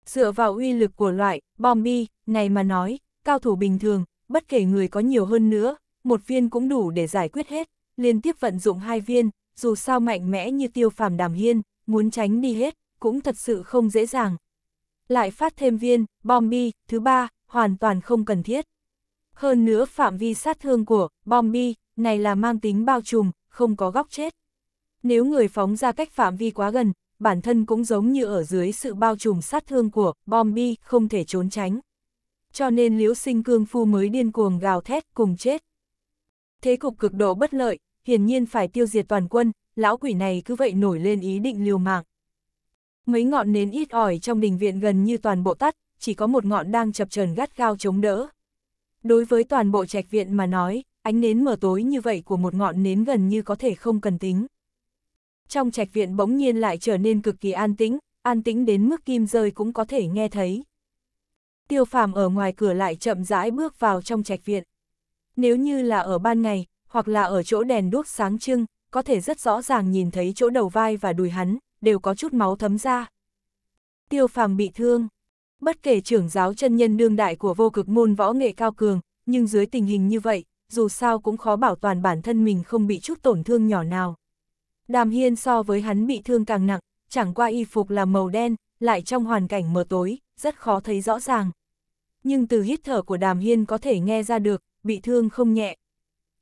Dựa vào uy lực của loại bom bi này mà nói, cao thủ bình thường, bất kể người có nhiều hơn nữa, một viên cũng đủ để giải quyết hết, liên tiếp vận dụng hai viên, dù sao mạnh mẽ như tiêu phàm đàm hiên, muốn tránh đi hết, cũng thật sự không dễ dàng lại phát thêm viên, bom bi, thứ ba, hoàn toàn không cần thiết. Hơn nữa phạm vi sát thương của bom bi này là mang tính bao trùm, không có góc chết. Nếu người phóng ra cách phạm vi quá gần, bản thân cũng giống như ở dưới sự bao trùm sát thương của bom bi, không thể trốn tránh. Cho nên liễu sinh cương phu mới điên cuồng gào thét cùng chết. Thế cục cực độ bất lợi, hiển nhiên phải tiêu diệt toàn quân, lão quỷ này cứ vậy nổi lên ý định liều mạng mấy ngọn nến ít ỏi trong đình viện gần như toàn bộ tắt, chỉ có một ngọn đang chập chờn gắt gao chống đỡ. Đối với toàn bộ trạch viện mà nói, ánh nến mờ tối như vậy của một ngọn nến gần như có thể không cần tính. Trong trạch viện bỗng nhiên lại trở nên cực kỳ an tĩnh, an tĩnh đến mức kim rơi cũng có thể nghe thấy. Tiêu phàm ở ngoài cửa lại chậm rãi bước vào trong trạch viện. Nếu như là ở ban ngày, hoặc là ở chỗ đèn đuốc sáng trưng, có thể rất rõ ràng nhìn thấy chỗ đầu vai và đùi hắn, đều có chút máu thấm ra. Tiêu phàm bị thương. Bất kể trưởng giáo chân nhân đương đại của vô cực môn võ nghệ cao cường, nhưng dưới tình hình như vậy, dù sao cũng khó bảo toàn bản thân mình không bị chút tổn thương nhỏ nào. Đàm Hiên so với hắn bị thương càng nặng, chẳng qua y phục là màu đen, lại trong hoàn cảnh mờ tối, rất khó thấy rõ ràng. Nhưng từ hít thở của Đàm Hiên có thể nghe ra được, bị thương không nhẹ.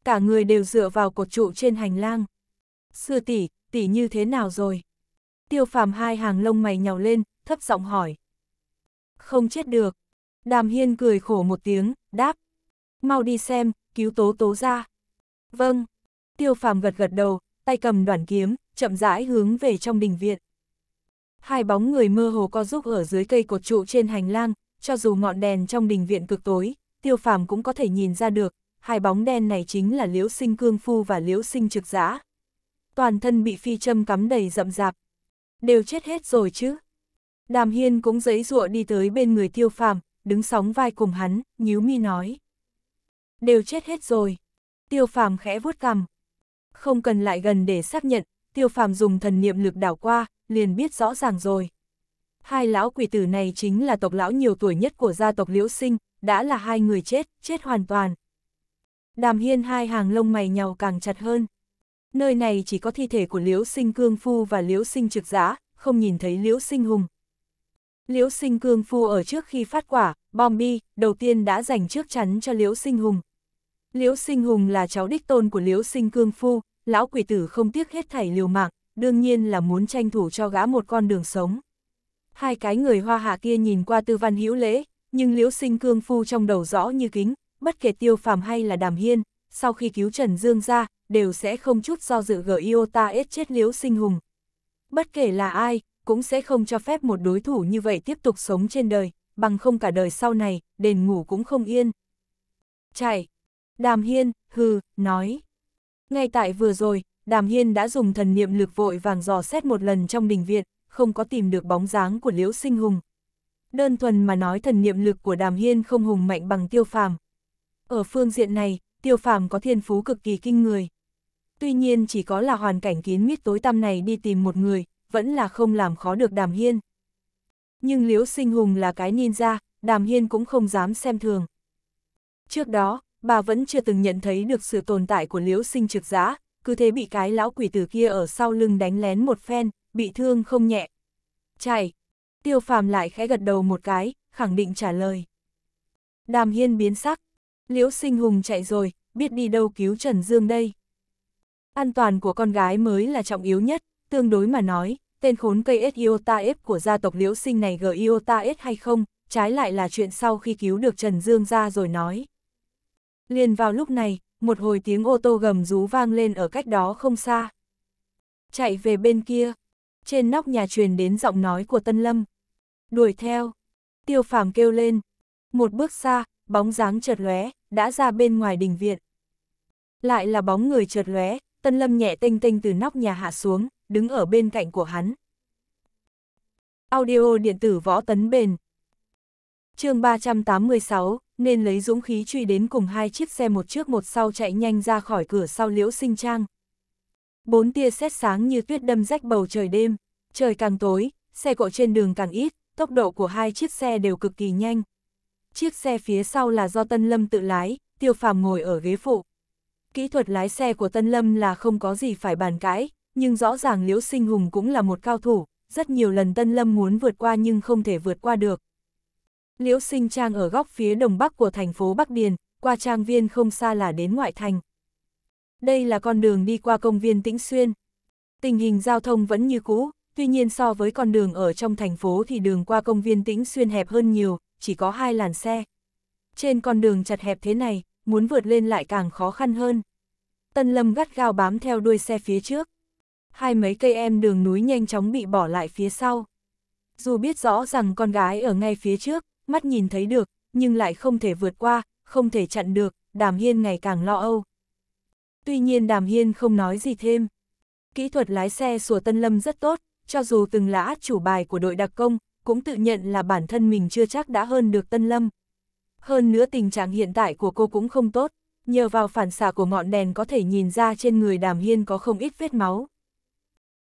Cả người đều dựa vào cột trụ trên hành lang. Sư tỷ, tỷ như thế nào rồi? Tiêu phàm hai hàng lông mày nhào lên, thấp giọng hỏi. Không chết được. Đàm hiên cười khổ một tiếng, đáp. Mau đi xem, cứu tố tố ra. Vâng. Tiêu phàm gật gật đầu, tay cầm đoạn kiếm, chậm rãi hướng về trong đình viện. Hai bóng người mơ hồ co giúp ở dưới cây cột trụ trên hành lang, cho dù ngọn đèn trong đình viện cực tối, tiêu phàm cũng có thể nhìn ra được, hai bóng đen này chính là liễu sinh cương phu và liễu sinh trực giã. Toàn thân bị phi châm cắm đầy rậm rạp, Đều chết hết rồi chứ. Đàm Hiên cũng giấy ruộ đi tới bên người tiêu phàm, đứng sóng vai cùng hắn, nhíu mi nói. Đều chết hết rồi. Tiêu phàm khẽ vuốt cằm. Không cần lại gần để xác nhận, tiêu phàm dùng thần niệm lực đảo qua, liền biết rõ ràng rồi. Hai lão quỷ tử này chính là tộc lão nhiều tuổi nhất của gia tộc Liễu Sinh, đã là hai người chết, chết hoàn toàn. Đàm Hiên hai hàng lông mày nhau càng chặt hơn nơi này chỉ có thi thể của Liễu Sinh Cương Phu và Liễu Sinh Trực Giã, không nhìn thấy Liễu Sinh Hùng. Liễu Sinh Cương Phu ở trước khi phát quả, bom bi, đầu tiên đã dành trước chắn cho Liễu Sinh Hùng. Liễu Sinh Hùng là cháu đích tôn của Liễu Sinh Cương Phu, lão quỷ tử không tiếc hết thảy liều mạng, đương nhiên là muốn tranh thủ cho gã một con đường sống. Hai cái người hoa hạ kia nhìn qua tư văn hữu lễ, nhưng Liễu Sinh Cương Phu trong đầu rõ như kính, bất kể tiêu phàm hay là đàm hiên, sau khi cứu Trần Dương ra, đều sẽ không chút do dự gỡ Iota S chết liễu sinh hùng. Bất kể là ai, cũng sẽ không cho phép một đối thủ như vậy tiếp tục sống trên đời, bằng không cả đời sau này, đền ngủ cũng không yên. Chạy! Đàm Hiên, hừ, nói. Ngay tại vừa rồi, Đàm Hiên đã dùng thần niệm lực vội vàng dò xét một lần trong đình viện, không có tìm được bóng dáng của Liễu Sinh Hùng. Đơn thuần mà nói thần niệm lực của Đàm Hiên không hùng mạnh bằng tiêu phàm. Ở phương diện này, tiêu phàm có thiên phú cực kỳ kinh người. Tuy nhiên chỉ có là hoàn cảnh kín mít tối tăm này đi tìm một người, vẫn là không làm khó được đàm hiên. Nhưng liễu sinh hùng là cái ninja, đàm hiên cũng không dám xem thường. Trước đó, bà vẫn chưa từng nhận thấy được sự tồn tại của liễu sinh trực giã, cứ thế bị cái lão quỷ tử kia ở sau lưng đánh lén một phen, bị thương không nhẹ. Chạy! Tiêu phàm lại khẽ gật đầu một cái, khẳng định trả lời. Đàm hiên biến sắc, Liễu sinh hùng chạy rồi, biết đi đâu cứu Trần Dương đây. An toàn của con gái mới là trọng yếu nhất, tương đối mà nói, tên khốn cây S Iota F của gia tộc liễu sinh này G Iota S hay không, trái lại là chuyện sau khi cứu được Trần Dương ra rồi nói. Liền vào lúc này, một hồi tiếng ô tô gầm rú vang lên ở cách đó không xa. Chạy về bên kia, trên nóc nhà truyền đến giọng nói của Tân Lâm. Đuổi theo, tiêu phàm kêu lên. Một bước xa, bóng dáng chợt lóe, đã ra bên ngoài đình viện. Lại là bóng người chợt lóe, Tân Lâm nhẹ tinh tinh từ nóc nhà hạ xuống, đứng ở bên cạnh của hắn. Audio điện tử võ tấn bền. chương 386, nên lấy dũng khí truy đến cùng hai chiếc xe một trước một sau chạy nhanh ra khỏi cửa sau liễu sinh trang. Bốn tia xét sáng như tuyết đâm rách bầu trời đêm, trời càng tối, xe cộ trên đường càng ít, tốc độ của hai chiếc xe đều cực kỳ nhanh chiếc xe phía sau là do Tân Lâm tự lái, Tiêu Phàm ngồi ở ghế phụ. Kỹ thuật lái xe của Tân Lâm là không có gì phải bàn cãi, nhưng rõ ràng Liễu Sinh Hùng cũng là một cao thủ, rất nhiều lần Tân Lâm muốn vượt qua nhưng không thể vượt qua được. Liễu Sinh Trang ở góc phía đông bắc của thành phố Bắc Điền, qua trang viên không xa là đến ngoại thành. Đây là con đường đi qua công viên Tĩnh Xuyên. Tình hình giao thông vẫn như cũ, tuy nhiên so với con đường ở trong thành phố thì đường qua công viên Tĩnh Xuyên hẹp hơn nhiều, chỉ có hai làn xe. Trên con đường chặt hẹp thế này, muốn vượt lên lại càng khó khăn hơn. Tân Lâm gắt gao bám theo đuôi xe phía trước. Hai mấy cây em đường núi nhanh chóng bị bỏ lại phía sau. Dù biết rõ rằng con gái ở ngay phía trước, mắt nhìn thấy được, nhưng lại không thể vượt qua, không thể chặn được, Đàm Hiên ngày càng lo âu. Tuy nhiên Đàm Hiên không nói gì thêm. Kỹ thuật lái xe sủa Tân Lâm rất tốt, cho dù từng là át chủ bài của đội đặc công, cũng tự nhận là bản thân mình chưa chắc đã hơn được Tân Lâm. Hơn nữa tình trạng hiện tại của cô cũng không tốt, nhờ vào phản xạ của ngọn đèn có thể nhìn ra trên người đàm hiên có không ít vết máu.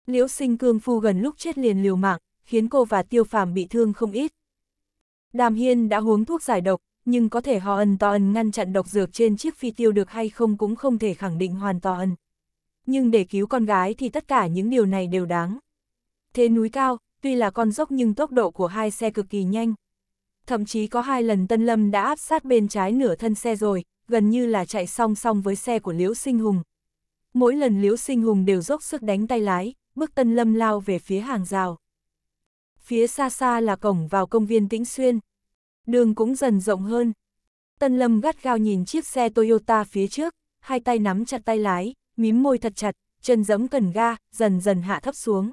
Liễu sinh cương phu gần lúc chết liền liều mạng, khiến cô và tiêu phàm bị thương không ít. Đàm hiên đã uống thuốc giải độc, nhưng có thể họ ẩn to ẩn ngăn chặn độc dược trên chiếc phi tiêu được hay không cũng không thể khẳng định hoàn toàn. Nhưng để cứu con gái thì tất cả những điều này đều đáng. Thế núi cao, tuy là con dốc nhưng tốc độ của hai xe cực kỳ nhanh. Thậm chí có hai lần Tân Lâm đã áp sát bên trái nửa thân xe rồi, gần như là chạy song song với xe của Liễu Sinh Hùng. Mỗi lần Liễu Sinh Hùng đều dốc sức đánh tay lái, bước Tân Lâm lao về phía hàng rào. Phía xa xa là cổng vào công viên Tĩnh Xuyên. Đường cũng dần rộng hơn. Tân Lâm gắt gao nhìn chiếc xe Toyota phía trước, hai tay nắm chặt tay lái, mím môi thật chặt, chân giẫm cần ga, dần dần hạ thấp xuống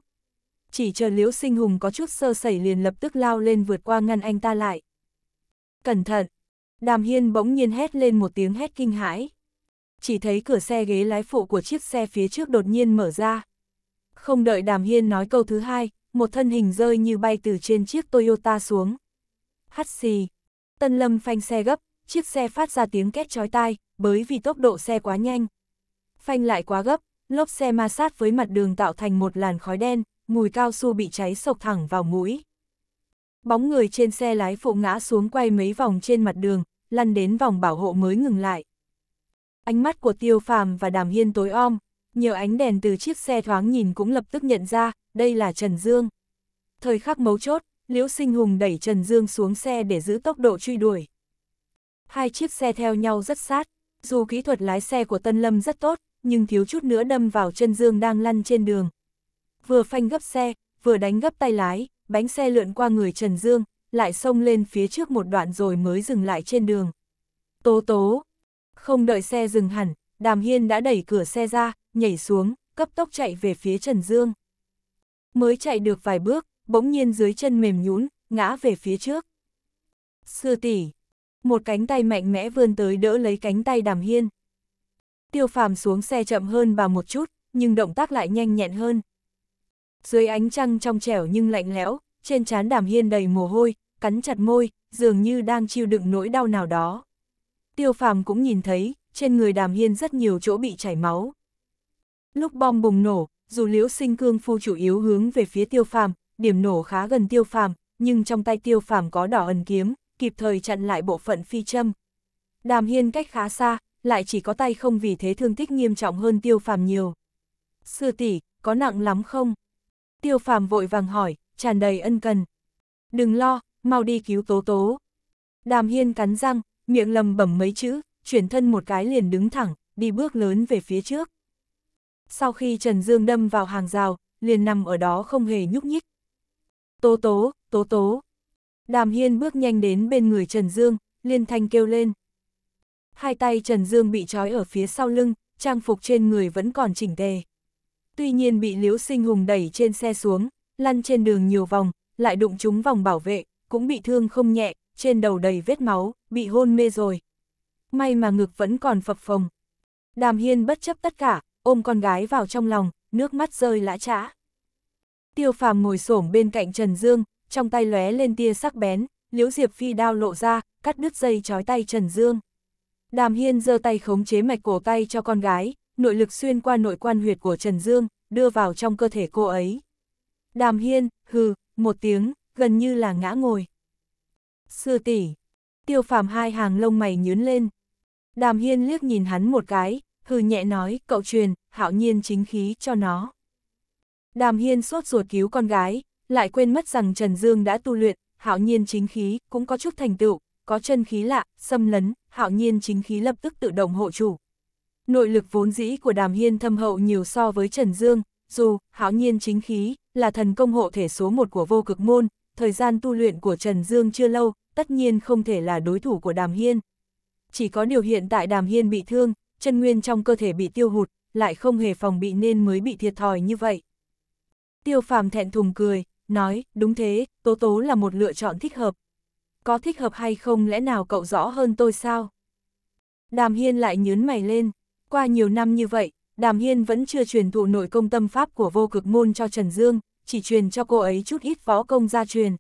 chỉ chờ Liễu Sinh Hùng có chút sơ sẩy liền lập tức lao lên vượt qua ngăn anh ta lại. Cẩn thận! Đàm Hiên bỗng nhiên hét lên một tiếng hét kinh hãi. Chỉ thấy cửa xe ghế lái phụ của chiếc xe phía trước đột nhiên mở ra. Không đợi Đàm Hiên nói câu thứ hai, một thân hình rơi như bay từ trên chiếc Toyota xuống. Hắt xì! Tân Lâm phanh xe gấp, chiếc xe phát ra tiếng két chói tai, bởi vì tốc độ xe quá nhanh. Phanh lại quá gấp, lốp xe ma sát với mặt đường tạo thành một làn khói đen, mùi cao su bị cháy sộc thẳng vào mũi. Bóng người trên xe lái phụ ngã xuống quay mấy vòng trên mặt đường, lăn đến vòng bảo hộ mới ngừng lại. Ánh mắt của tiêu phàm và đàm hiên tối om, nhiều ánh đèn từ chiếc xe thoáng nhìn cũng lập tức nhận ra, đây là Trần Dương. Thời khắc mấu chốt, Liễu Sinh Hùng đẩy Trần Dương xuống xe để giữ tốc độ truy đuổi. Hai chiếc xe theo nhau rất sát, dù kỹ thuật lái xe của Tân Lâm rất tốt, nhưng thiếu chút nữa đâm vào Trần Dương đang lăn trên đường, vừa phanh gấp xe, vừa đánh gấp tay lái, bánh xe lượn qua người Trần Dương, lại xông lên phía trước một đoạn rồi mới dừng lại trên đường. Tố tố, không đợi xe dừng hẳn, Đàm Hiên đã đẩy cửa xe ra, nhảy xuống, cấp tốc chạy về phía Trần Dương. Mới chạy được vài bước, bỗng nhiên dưới chân mềm nhũn, ngã về phía trước. Sư tỷ, một cánh tay mạnh mẽ vươn tới đỡ lấy cánh tay Đàm Hiên. Tiêu Phàm xuống xe chậm hơn bà một chút, nhưng động tác lại nhanh nhẹn hơn. Dưới ánh trăng trong trẻo nhưng lạnh lẽo, trên trán đàm hiên đầy mồ hôi, cắn chặt môi, dường như đang chịu đựng nỗi đau nào đó. Tiêu phàm cũng nhìn thấy, trên người đàm hiên rất nhiều chỗ bị chảy máu. Lúc bom bùng nổ, dù liễu sinh cương phu chủ yếu hướng về phía tiêu phàm, điểm nổ khá gần tiêu phàm, nhưng trong tay tiêu phàm có đỏ ẩn kiếm, kịp thời chặn lại bộ phận phi châm. Đàm hiên cách khá xa, lại chỉ có tay không vì thế thương tích nghiêm trọng hơn tiêu phàm nhiều. Sư tỷ có nặng lắm không? tiêu phàm vội vàng hỏi, tràn đầy ân cần. Đừng lo, mau đi cứu tố tố. Đàm hiên cắn răng, miệng lầm bẩm mấy chữ, chuyển thân một cái liền đứng thẳng, đi bước lớn về phía trước. Sau khi Trần Dương đâm vào hàng rào, liền nằm ở đó không hề nhúc nhích. Tố tố, tố tố. Đàm hiên bước nhanh đến bên người Trần Dương, liên thanh kêu lên. Hai tay Trần Dương bị trói ở phía sau lưng, trang phục trên người vẫn còn chỉnh tề tuy nhiên bị Liễu Sinh Hùng đẩy trên xe xuống, lăn trên đường nhiều vòng, lại đụng trúng vòng bảo vệ, cũng bị thương không nhẹ, trên đầu đầy vết máu, bị hôn mê rồi. May mà ngực vẫn còn phập phồng. Đàm Hiên bất chấp tất cả, ôm con gái vào trong lòng, nước mắt rơi lã trã. Tiêu phàm ngồi xổm bên cạnh Trần Dương, trong tay lóe lên tia sắc bén, liễu diệp phi đao lộ ra, cắt đứt dây trói tay Trần Dương. Đàm Hiên giơ tay khống chế mạch cổ tay cho con gái, nội lực xuyên qua nội quan huyệt của Trần Dương, đưa vào trong cơ thể cô ấy. Đàm Hiên, hừ, một tiếng, gần như là ngã ngồi. Sư tỷ tiêu phàm hai hàng lông mày nhướn lên. Đàm Hiên liếc nhìn hắn một cái, hừ nhẹ nói, cậu truyền, hạo nhiên chính khí cho nó. Đàm Hiên sốt ruột cứu con gái, lại quên mất rằng Trần Dương đã tu luyện, hạo nhiên chính khí, cũng có chút thành tựu, có chân khí lạ, xâm lấn, hạo nhiên chính khí lập tức tự động hộ chủ, Nội lực vốn dĩ của Đàm Hiên thâm hậu nhiều so với Trần Dương, dù hảo nhiên chính khí là thần công hộ thể số một của vô cực môn, thời gian tu luyện của Trần Dương chưa lâu, tất nhiên không thể là đối thủ của Đàm Hiên. Chỉ có điều hiện tại Đàm Hiên bị thương, chân nguyên trong cơ thể bị tiêu hụt, lại không hề phòng bị nên mới bị thiệt thòi như vậy. Tiêu phàm thẹn thùng cười, nói, đúng thế, tố tố là một lựa chọn thích hợp. Có thích hợp hay không lẽ nào cậu rõ hơn tôi sao? Đàm Hiên lại nhớn mày lên. Qua nhiều năm như vậy, Đàm Hiên vẫn chưa truyền thụ nội công tâm pháp của vô cực môn cho Trần Dương, chỉ truyền cho cô ấy chút ít võ công gia truyền.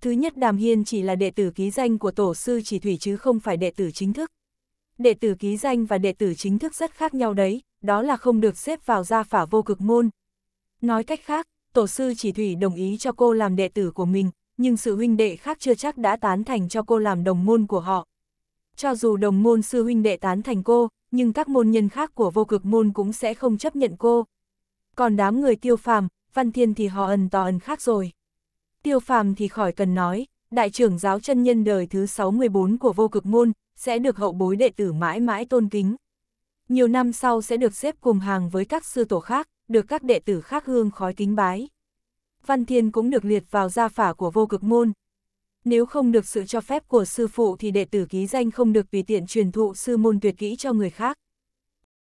Thứ nhất Đàm Hiên chỉ là đệ tử ký danh của tổ sư chỉ thủy chứ không phải đệ tử chính thức. Đệ tử ký danh và đệ tử chính thức rất khác nhau đấy, đó là không được xếp vào gia phả vô cực môn. Nói cách khác, tổ sư chỉ thủy đồng ý cho cô làm đệ tử của mình, nhưng sự huynh đệ khác chưa chắc đã tán thành cho cô làm đồng môn của họ. Cho dù đồng môn sư huynh đệ tán thành cô, nhưng các môn nhân khác của vô cực môn cũng sẽ không chấp nhận cô. Còn đám người tiêu phàm, văn thiên thì họ ẩn tò ẩn khác rồi. Tiêu phàm thì khỏi cần nói, đại trưởng giáo chân nhân đời thứ 64 của vô cực môn, sẽ được hậu bối đệ tử mãi mãi tôn kính. Nhiều năm sau sẽ được xếp cùng hàng với các sư tổ khác, được các đệ tử khác hương khói kính bái. Văn Thiên cũng được liệt vào gia phả của vô cực môn nếu không được sự cho phép của sư phụ thì đệ tử ký danh không được tùy tiện truyền thụ sư môn tuyệt kỹ cho người khác.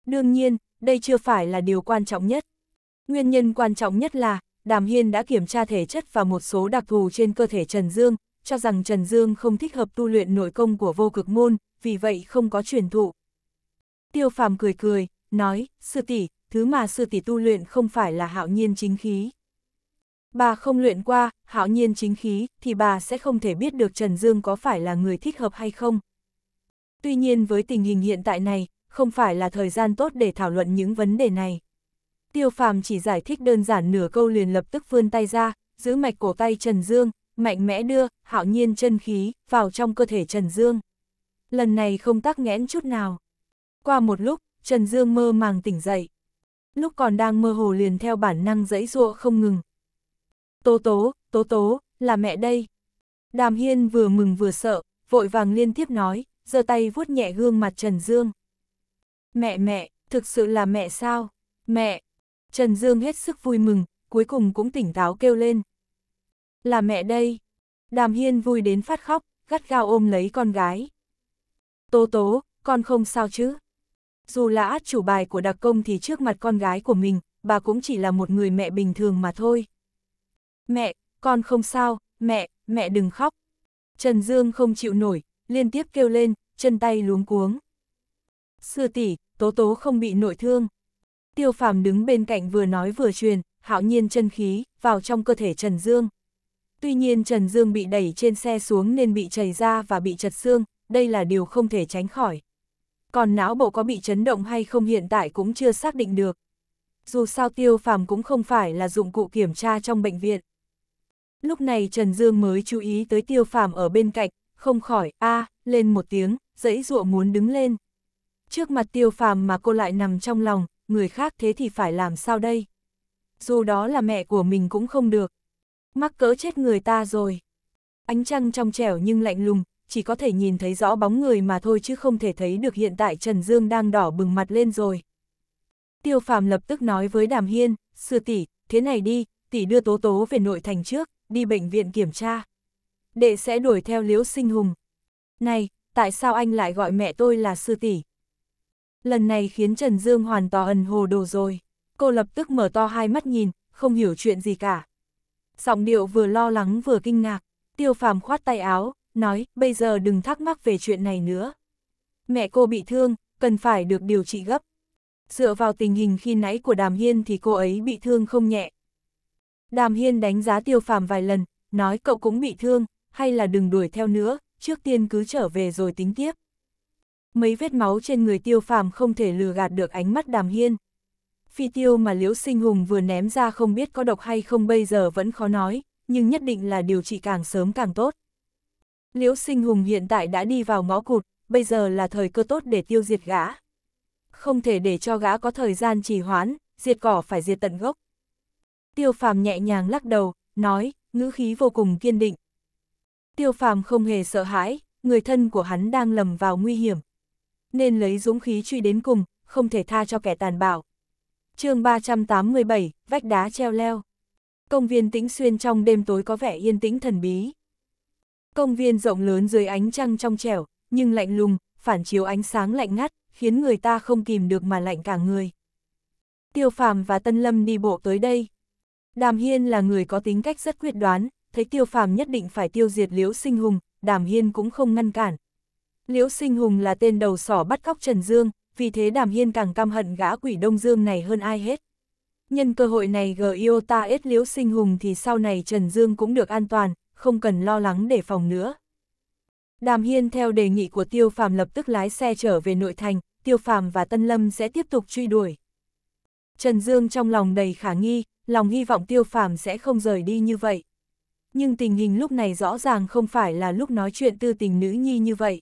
Đương nhiên, đây chưa phải là điều quan trọng nhất. Nguyên nhân quan trọng nhất là, Đàm Hiên đã kiểm tra thể chất và một số đặc thù trên cơ thể Trần Dương, cho rằng Trần Dương không thích hợp tu luyện nội công của vô cực môn, vì vậy không có truyền thụ. Tiêu phàm cười cười, nói, sư tỷ, thứ mà sư tỷ tu luyện không phải là hạo nhiên chính khí. Bà không luyện qua, hạo nhiên chính khí, thì bà sẽ không thể biết được Trần Dương có phải là người thích hợp hay không. Tuy nhiên với tình hình hiện tại này, không phải là thời gian tốt để thảo luận những vấn đề này. Tiêu phàm chỉ giải thích đơn giản nửa câu liền lập tức vươn tay ra, giữ mạch cổ tay Trần Dương, mạnh mẽ đưa, hạo nhiên chân khí, vào trong cơ thể Trần Dương. Lần này không tắc nghẽn chút nào. Qua một lúc, Trần Dương mơ màng tỉnh dậy. Lúc còn đang mơ hồ liền theo bản năng dẫy dụa không ngừng, Tố tố, tố tố, là mẹ đây. Đàm Hiên vừa mừng vừa sợ, vội vàng liên tiếp nói, giơ tay vuốt nhẹ gương mặt Trần Dương. Mẹ mẹ, thực sự là mẹ sao? Mẹ! Trần Dương hết sức vui mừng, cuối cùng cũng tỉnh táo kêu lên. Là mẹ đây! Đàm Hiên vui đến phát khóc, gắt gao ôm lấy con gái. Tố tố, con không sao chứ? Dù là át chủ bài của đặc công thì trước mặt con gái của mình, bà cũng chỉ là một người mẹ bình thường mà thôi. Mẹ, con không sao, mẹ, mẹ đừng khóc. Trần Dương không chịu nổi, liên tiếp kêu lên, chân tay luống cuống. Sư tỷ, tố tố không bị nội thương. Tiêu phàm đứng bên cạnh vừa nói vừa truyền, hạo nhiên chân khí, vào trong cơ thể Trần Dương. Tuy nhiên Trần Dương bị đẩy trên xe xuống nên bị chảy ra và bị chật xương, đây là điều không thể tránh khỏi. Còn não bộ có bị chấn động hay không hiện tại cũng chưa xác định được. Dù sao tiêu phàm cũng không phải là dụng cụ kiểm tra trong bệnh viện. Lúc này Trần Dương mới chú ý tới tiêu phàm ở bên cạnh, không khỏi, a lên một tiếng, dãy ruộng muốn đứng lên. Trước mặt tiêu phàm mà cô lại nằm trong lòng, người khác thế thì phải làm sao đây? Dù đó là mẹ của mình cũng không được. Mắc cỡ chết người ta rồi. Ánh trăng trong trẻo nhưng lạnh lùng, chỉ có thể nhìn thấy rõ bóng người mà thôi chứ không thể thấy được hiện tại Trần Dương đang đỏ bừng mặt lên rồi. Tiêu phàm lập tức nói với Đàm Hiên, sư tỷ thế này đi, tỷ đưa Tố Tố về nội thành trước, đi bệnh viện kiểm tra. Đệ sẽ đuổi theo Liễu Sinh Hùng. Này, tại sao anh lại gọi mẹ tôi là sư tỷ? Lần này khiến Trần Dương hoàn toàn hồ đồ rồi. Cô lập tức mở to hai mắt nhìn, không hiểu chuyện gì cả. Giọng điệu vừa lo lắng vừa kinh ngạc, tiêu phàm khoát tay áo, nói bây giờ đừng thắc mắc về chuyện này nữa. Mẹ cô bị thương, cần phải được điều trị gấp. Dựa vào tình hình khi nãy của Đàm Hiên thì cô ấy bị thương không nhẹ, Đàm Hiên đánh giá tiêu phàm vài lần, nói cậu cũng bị thương, hay là đừng đuổi theo nữa, trước tiên cứ trở về rồi tính tiếp. Mấy vết máu trên người tiêu phàm không thể lừa gạt được ánh mắt đàm hiên. Phi tiêu mà Liễu Sinh Hùng vừa ném ra không biết có độc hay không bây giờ vẫn khó nói, nhưng nhất định là điều trị càng sớm càng tốt. Liễu Sinh Hùng hiện tại đã đi vào ngõ cụt, bây giờ là thời cơ tốt để tiêu diệt gã. Không thể để cho gã có thời gian trì hoãn, diệt cỏ phải diệt tận gốc, Tiêu phàm nhẹ nhàng lắc đầu, nói, ngữ khí vô cùng kiên định. Tiêu phàm không hề sợ hãi, người thân của hắn đang lầm vào nguy hiểm. Nên lấy dũng khí truy đến cùng, không thể tha cho kẻ tàn bạo. chương 387, vách đá treo leo. Công viên tĩnh xuyên trong đêm tối có vẻ yên tĩnh thần bí. Công viên rộng lớn dưới ánh trăng trong trẻo, nhưng lạnh lùng, phản chiếu ánh sáng lạnh ngắt, khiến người ta không kìm được mà lạnh cả người. Tiêu phàm và Tân Lâm đi bộ tới đây, Đàm Hiên là người có tính cách rất quyết đoán, thấy tiêu phàm nhất định phải tiêu diệt Liễu Sinh Hùng, Đàm Hiên cũng không ngăn cản. Liễu Sinh Hùng là tên đầu sỏ bắt cóc Trần Dương, vì thế Đàm Hiên càng căm hận gã quỷ Đông Dương này hơn ai hết. Nhân cơ hội này gờ ta ết Liễu Sinh Hùng thì sau này Trần Dương cũng được an toàn, không cần lo lắng để phòng nữa. Đàm Hiên theo đề nghị của Tiêu Phàm lập tức lái xe trở về nội thành, Tiêu Phàm và Tân Lâm sẽ tiếp tục truy đuổi. Trần Dương trong lòng đầy khả nghi, lòng hy vọng tiêu phàm sẽ không rời đi như vậy. Nhưng tình hình lúc này rõ ràng không phải là lúc nói chuyện tư tình nữ nhi như vậy.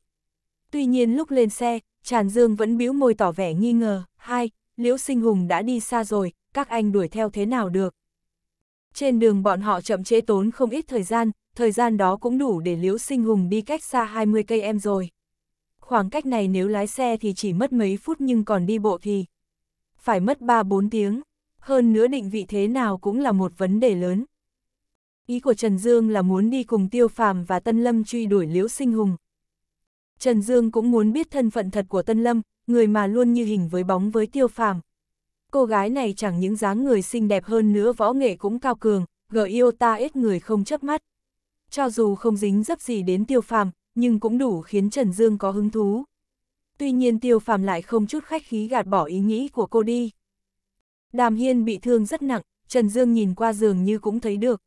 Tuy nhiên lúc lên xe, Tràn Dương vẫn bĩu môi tỏ vẻ nghi ngờ, hai, Liễu Sinh Hùng đã đi xa rồi, các anh đuổi theo thế nào được. Trên đường bọn họ chậm chế tốn không ít thời gian, thời gian đó cũng đủ để Liễu Sinh Hùng đi cách xa 20 cây em rồi. Khoảng cách này nếu lái xe thì chỉ mất mấy phút nhưng còn đi bộ thì phải mất 3-4 tiếng hơn nữa định vị thế nào cũng là một vấn đề lớn. Ý của Trần Dương là muốn đi cùng Tiêu Phàm và Tân Lâm truy đuổi Liễu Sinh Hùng. Trần Dương cũng muốn biết thân phận thật của Tân Lâm, người mà luôn như hình với bóng với Tiêu Phàm. Cô gái này chẳng những dáng người xinh đẹp hơn nữa võ nghệ cũng cao cường, gợi yêu ta ít người không chớp mắt. Cho dù không dính dấp gì đến Tiêu Phàm, nhưng cũng đủ khiến Trần Dương có hứng thú. Tuy nhiên Tiêu Phàm lại không chút khách khí gạt bỏ ý nghĩ của cô đi. Đàm Hiên bị thương rất nặng, Trần Dương nhìn qua giường như cũng thấy được.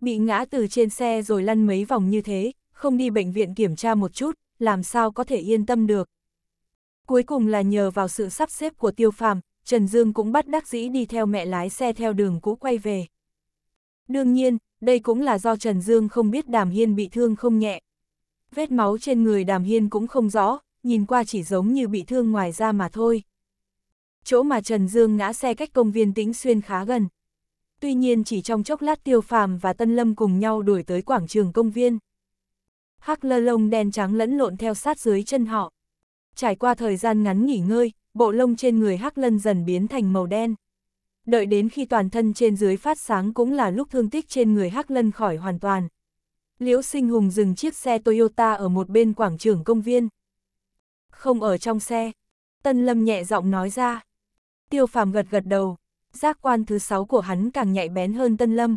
Bị ngã từ trên xe rồi lăn mấy vòng như thế, không đi bệnh viện kiểm tra một chút, làm sao có thể yên tâm được. Cuối cùng là nhờ vào sự sắp xếp của tiêu phàm, Trần Dương cũng bắt đắc dĩ đi theo mẹ lái xe theo đường cũ quay về. Đương nhiên, đây cũng là do Trần Dương không biết Đàm Hiên bị thương không nhẹ. Vết máu trên người Đàm Hiên cũng không rõ, nhìn qua chỉ giống như bị thương ngoài da mà thôi chỗ mà Trần Dương ngã xe cách công viên Tĩnh Xuyên khá gần. Tuy nhiên chỉ trong chốc lát Tiêu Phàm và Tân Lâm cùng nhau đuổi tới quảng trường công viên. Hắc lơ lông đen trắng lẫn lộn theo sát dưới chân họ. Trải qua thời gian ngắn nghỉ ngơi, bộ lông trên người Hắc lân dần biến thành màu đen. Đợi đến khi toàn thân trên dưới phát sáng cũng là lúc thương tích trên người Hắc lân khỏi hoàn toàn. Liễu sinh hùng dừng chiếc xe Toyota ở một bên quảng trường công viên. Không ở trong xe. Tân Lâm nhẹ giọng nói ra. Tiêu phàm gật gật đầu, giác quan thứ sáu của hắn càng nhạy bén hơn Tân Lâm.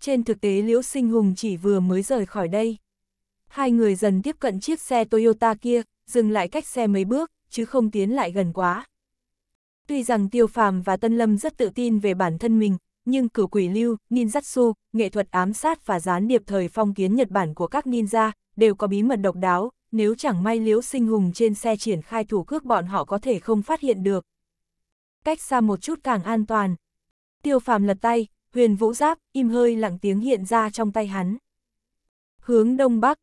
Trên thực tế Liễu Sinh Hùng chỉ vừa mới rời khỏi đây. Hai người dần tiếp cận chiếc xe Toyota kia, dừng lại cách xe mấy bước, chứ không tiến lại gần quá. Tuy rằng Tiêu phàm và Tân Lâm rất tự tin về bản thân mình, nhưng cửu quỷ lưu, ninjutsu, nghệ thuật ám sát và gián điệp thời phong kiến Nhật Bản của các ninja, đều có bí mật độc đáo, nếu chẳng may Liễu Sinh Hùng trên xe triển khai thủ cước bọn họ có thể không phát hiện được cách xa một chút càng an toàn. Tiêu phàm lật tay, huyền vũ giáp, im hơi lặng tiếng hiện ra trong tay hắn. Hướng đông bắc,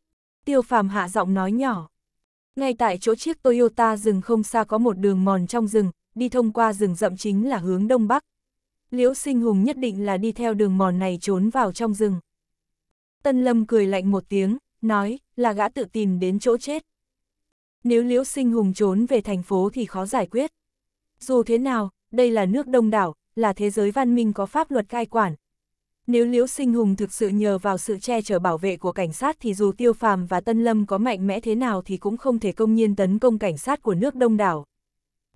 tiêu phàm hạ giọng nói nhỏ. Ngay tại chỗ chiếc Toyota rừng không xa có một đường mòn trong rừng, đi thông qua rừng rậm chính là hướng đông bắc. Liễu sinh hùng nhất định là đi theo đường mòn này trốn vào trong rừng. Tân Lâm cười lạnh một tiếng, nói, là gã tự tìm đến chỗ chết. Nếu Liễu Sinh Hùng trốn về thành phố thì khó giải quyết. Dù thế nào, đây là nước đông đảo, là thế giới văn minh có pháp luật cai quản. Nếu Liễu Sinh Hùng thực sự nhờ vào sự che chở bảo vệ của cảnh sát thì dù Tiêu Phàm và Tân Lâm có mạnh mẽ thế nào thì cũng không thể công nhiên tấn công cảnh sát của nước đông đảo.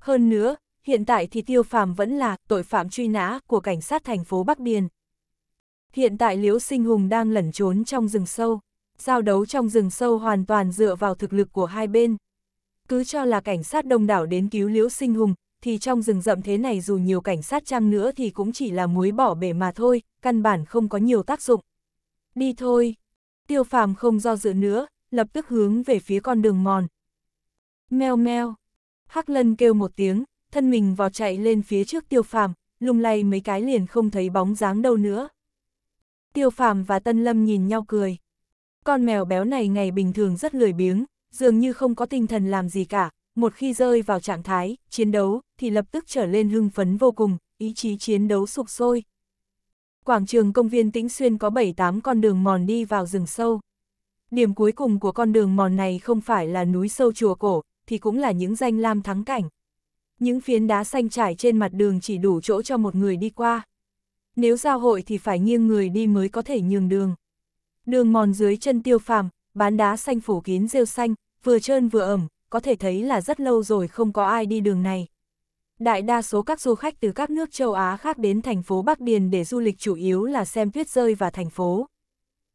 Hơn nữa, hiện tại thì Tiêu Phàm vẫn là tội phạm truy nã của cảnh sát thành phố Bắc Điền. Hiện tại Liễu Sinh Hùng đang lẩn trốn trong rừng sâu. Giao đấu trong rừng sâu hoàn toàn dựa vào thực lực của hai bên. Cứ cho là cảnh sát đông đảo đến cứu Liễu Sinh Hùng, thì trong rừng rậm thế này dù nhiều cảnh sát chăng nữa thì cũng chỉ là muối bỏ bể mà thôi, căn bản không có nhiều tác dụng. Đi thôi. Tiêu phàm không do dự nữa, lập tức hướng về phía con đường mòn. Mèo meo. Hắc lân kêu một tiếng, thân mình vào chạy lên phía trước tiêu phàm, lung lay mấy cái liền không thấy bóng dáng đâu nữa. Tiêu phàm và tân lâm nhìn nhau cười. Con mèo béo này ngày bình thường rất lười biếng, dường như không có tinh thần làm gì cả, một khi rơi vào trạng thái chiến đấu thì lập tức trở lên hưng phấn vô cùng, ý chí chiến đấu sụp sôi. Quảng trường công viên Tĩnh Xuyên có 7-8 con đường mòn đi vào rừng sâu. Điểm cuối cùng của con đường mòn này không phải là núi sâu chùa cổ, thì cũng là những danh lam thắng cảnh. Những phiến đá xanh trải trên mặt đường chỉ đủ chỗ cho một người đi qua. Nếu giao hội thì phải nghiêng người đi mới có thể nhường đường. Đường mòn dưới chân tiêu phàm, bán đá xanh phủ kín rêu xanh, vừa trơn vừa ẩm, có thể thấy là rất lâu rồi không có ai đi đường này. Đại đa số các du khách từ các nước châu Á khác đến thành phố Bắc Điền để du lịch chủ yếu là xem tuyết rơi và thành phố.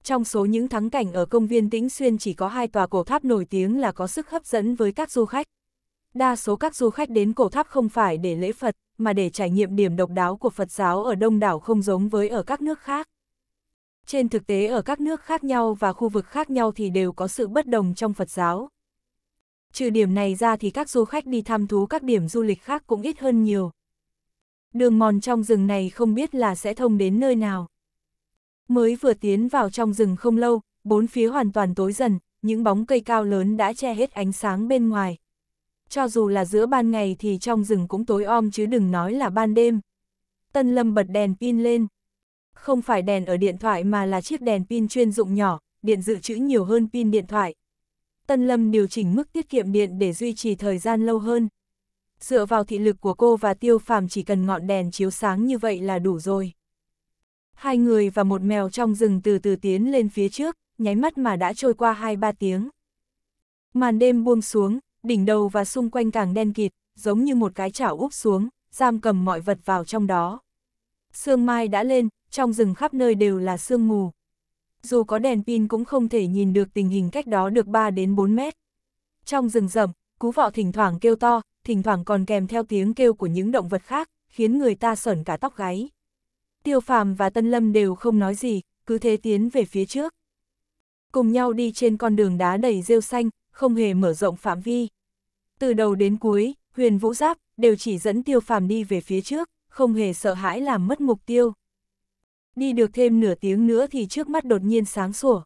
Trong số những thắng cảnh ở công viên Tĩnh Xuyên chỉ có hai tòa cổ tháp nổi tiếng là có sức hấp dẫn với các du khách. Đa số các du khách đến cổ tháp không phải để lễ Phật, mà để trải nghiệm điểm độc đáo của Phật giáo ở đông đảo không giống với ở các nước khác. Trên thực tế ở các nước khác nhau và khu vực khác nhau thì đều có sự bất đồng trong Phật giáo. Trừ điểm này ra thì các du khách đi thăm thú các điểm du lịch khác cũng ít hơn nhiều. Đường mòn trong rừng này không biết là sẽ thông đến nơi nào. Mới vừa tiến vào trong rừng không lâu, bốn phía hoàn toàn tối dần, những bóng cây cao lớn đã che hết ánh sáng bên ngoài. Cho dù là giữa ban ngày thì trong rừng cũng tối om chứ đừng nói là ban đêm. Tân Lâm bật đèn pin lên. Không phải đèn ở điện thoại mà là chiếc đèn pin chuyên dụng nhỏ, điện dự trữ nhiều hơn pin điện thoại, Tân Lâm điều chỉnh mức tiết kiệm điện để duy trì thời gian lâu hơn. Dựa vào thị lực của cô và Tiêu Phàm chỉ cần ngọn đèn chiếu sáng như vậy là đủ rồi. Hai người và một mèo trong rừng từ từ tiến lên phía trước, nháy mắt mà đã trôi qua hai ba tiếng. Màn đêm buông xuống, đỉnh đầu và xung quanh càng đen kịt, giống như một cái chảo úp xuống, giam cầm mọi vật vào trong đó. Sương mai đã lên, trong rừng khắp nơi đều là sương mù, dù có đèn pin cũng không thể nhìn được tình hình cách đó được 3 đến 4 mét. Trong rừng rậm, cú vọ thỉnh thoảng kêu to, thỉnh thoảng còn kèm theo tiếng kêu của những động vật khác, khiến người ta sởn cả tóc gáy. Tiêu Phàm và Tân Lâm đều không nói gì, cứ thế tiến về phía trước. Cùng nhau đi trên con đường đá đầy rêu xanh, không hề mở rộng phạm vi. Từ đầu đến cuối, Huyền Vũ Giáp đều chỉ dẫn Tiêu Phàm đi về phía trước, không hề sợ hãi làm mất mục tiêu đi được thêm nửa tiếng nữa thì trước mắt đột nhiên sáng sủa.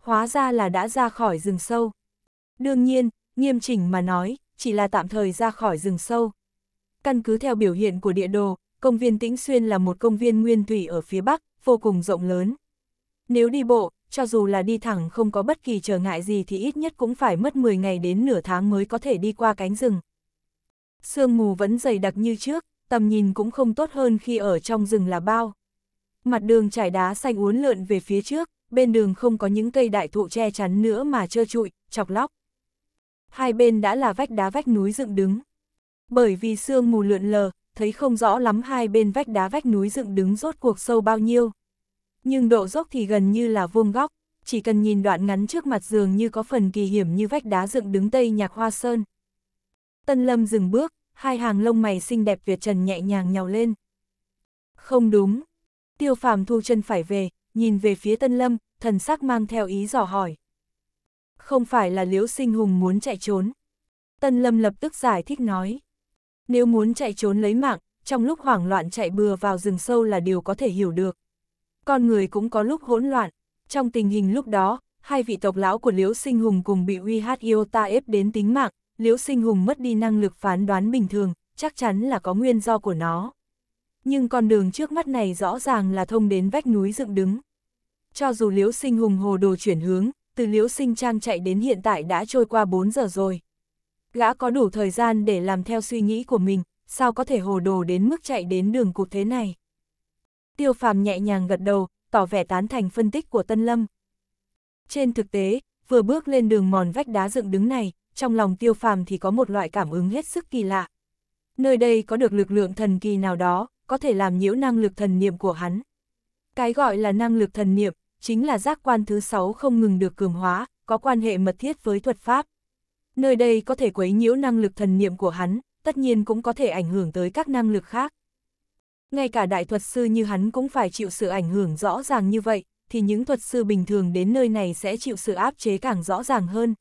Hóa ra là đã ra khỏi rừng sâu. Đương nhiên, nghiêm chỉnh mà nói, chỉ là tạm thời ra khỏi rừng sâu. Căn cứ theo biểu hiện của địa đồ, công viên Tĩnh Xuyên là một công viên nguyên thủy ở phía Bắc, vô cùng rộng lớn. Nếu đi bộ, cho dù là đi thẳng không có bất kỳ trở ngại gì thì ít nhất cũng phải mất 10 ngày đến nửa tháng mới có thể đi qua cánh rừng. Sương mù vẫn dày đặc như trước, tầm nhìn cũng không tốt hơn khi ở trong rừng là bao mặt đường trải đá xanh uốn lượn về phía trước, bên đường không có những cây đại thụ che chắn nữa mà trơ trụi, chọc lóc. Hai bên đã là vách đá vách núi dựng đứng. Bởi vì sương mù lượn lờ, thấy không rõ lắm hai bên vách đá vách núi dựng đứng rốt cuộc sâu bao nhiêu. Nhưng độ dốc thì gần như là vuông góc, chỉ cần nhìn đoạn ngắn trước mặt giường như có phần kỳ hiểm như vách đá dựng đứng tây nhạc hoa sơn. Tân Lâm dừng bước, hai hàng lông mày xinh đẹp Việt Trần nhẹ nhàng nhào lên. Không đúng, tiêu phàm thu chân phải về, nhìn về phía Tân Lâm, thần sắc mang theo ý dò hỏi. Không phải là Liễu Sinh Hùng muốn chạy trốn. Tân Lâm lập tức giải thích nói. Nếu muốn chạy trốn lấy mạng, trong lúc hoảng loạn chạy bừa vào rừng sâu là điều có thể hiểu được. Con người cũng có lúc hỗn loạn, trong tình hình lúc đó, hai vị tộc lão của Liễu Sinh Hùng cùng bị uy hát yêu ta ép đến tính mạng, Liễu Sinh Hùng mất đi năng lực phán đoán bình thường, chắc chắn là có nguyên do của nó nhưng con đường trước mắt này rõ ràng là thông đến vách núi dựng đứng. Cho dù liễu sinh hùng hồ đồ chuyển hướng, từ liễu sinh trang chạy đến hiện tại đã trôi qua 4 giờ rồi. Gã có đủ thời gian để làm theo suy nghĩ của mình, sao có thể hồ đồ đến mức chạy đến đường cục thế này. Tiêu phàm nhẹ nhàng gật đầu, tỏ vẻ tán thành phân tích của Tân Lâm. Trên thực tế, vừa bước lên đường mòn vách đá dựng đứng này, trong lòng tiêu phàm thì có một loại cảm ứng hết sức kỳ lạ. Nơi đây có được lực lượng thần kỳ nào đó, có thể làm nhiễu năng lực thần niệm của hắn. Cái gọi là năng lực thần niệm, chính là giác quan thứ sáu không ngừng được cường hóa, có quan hệ mật thiết với thuật pháp. Nơi đây có thể quấy nhiễu năng lực thần niệm của hắn, tất nhiên cũng có thể ảnh hưởng tới các năng lực khác. Ngay cả đại thuật sư như hắn cũng phải chịu sự ảnh hưởng rõ ràng như vậy, thì những thuật sư bình thường đến nơi này sẽ chịu sự áp chế càng rõ ràng hơn.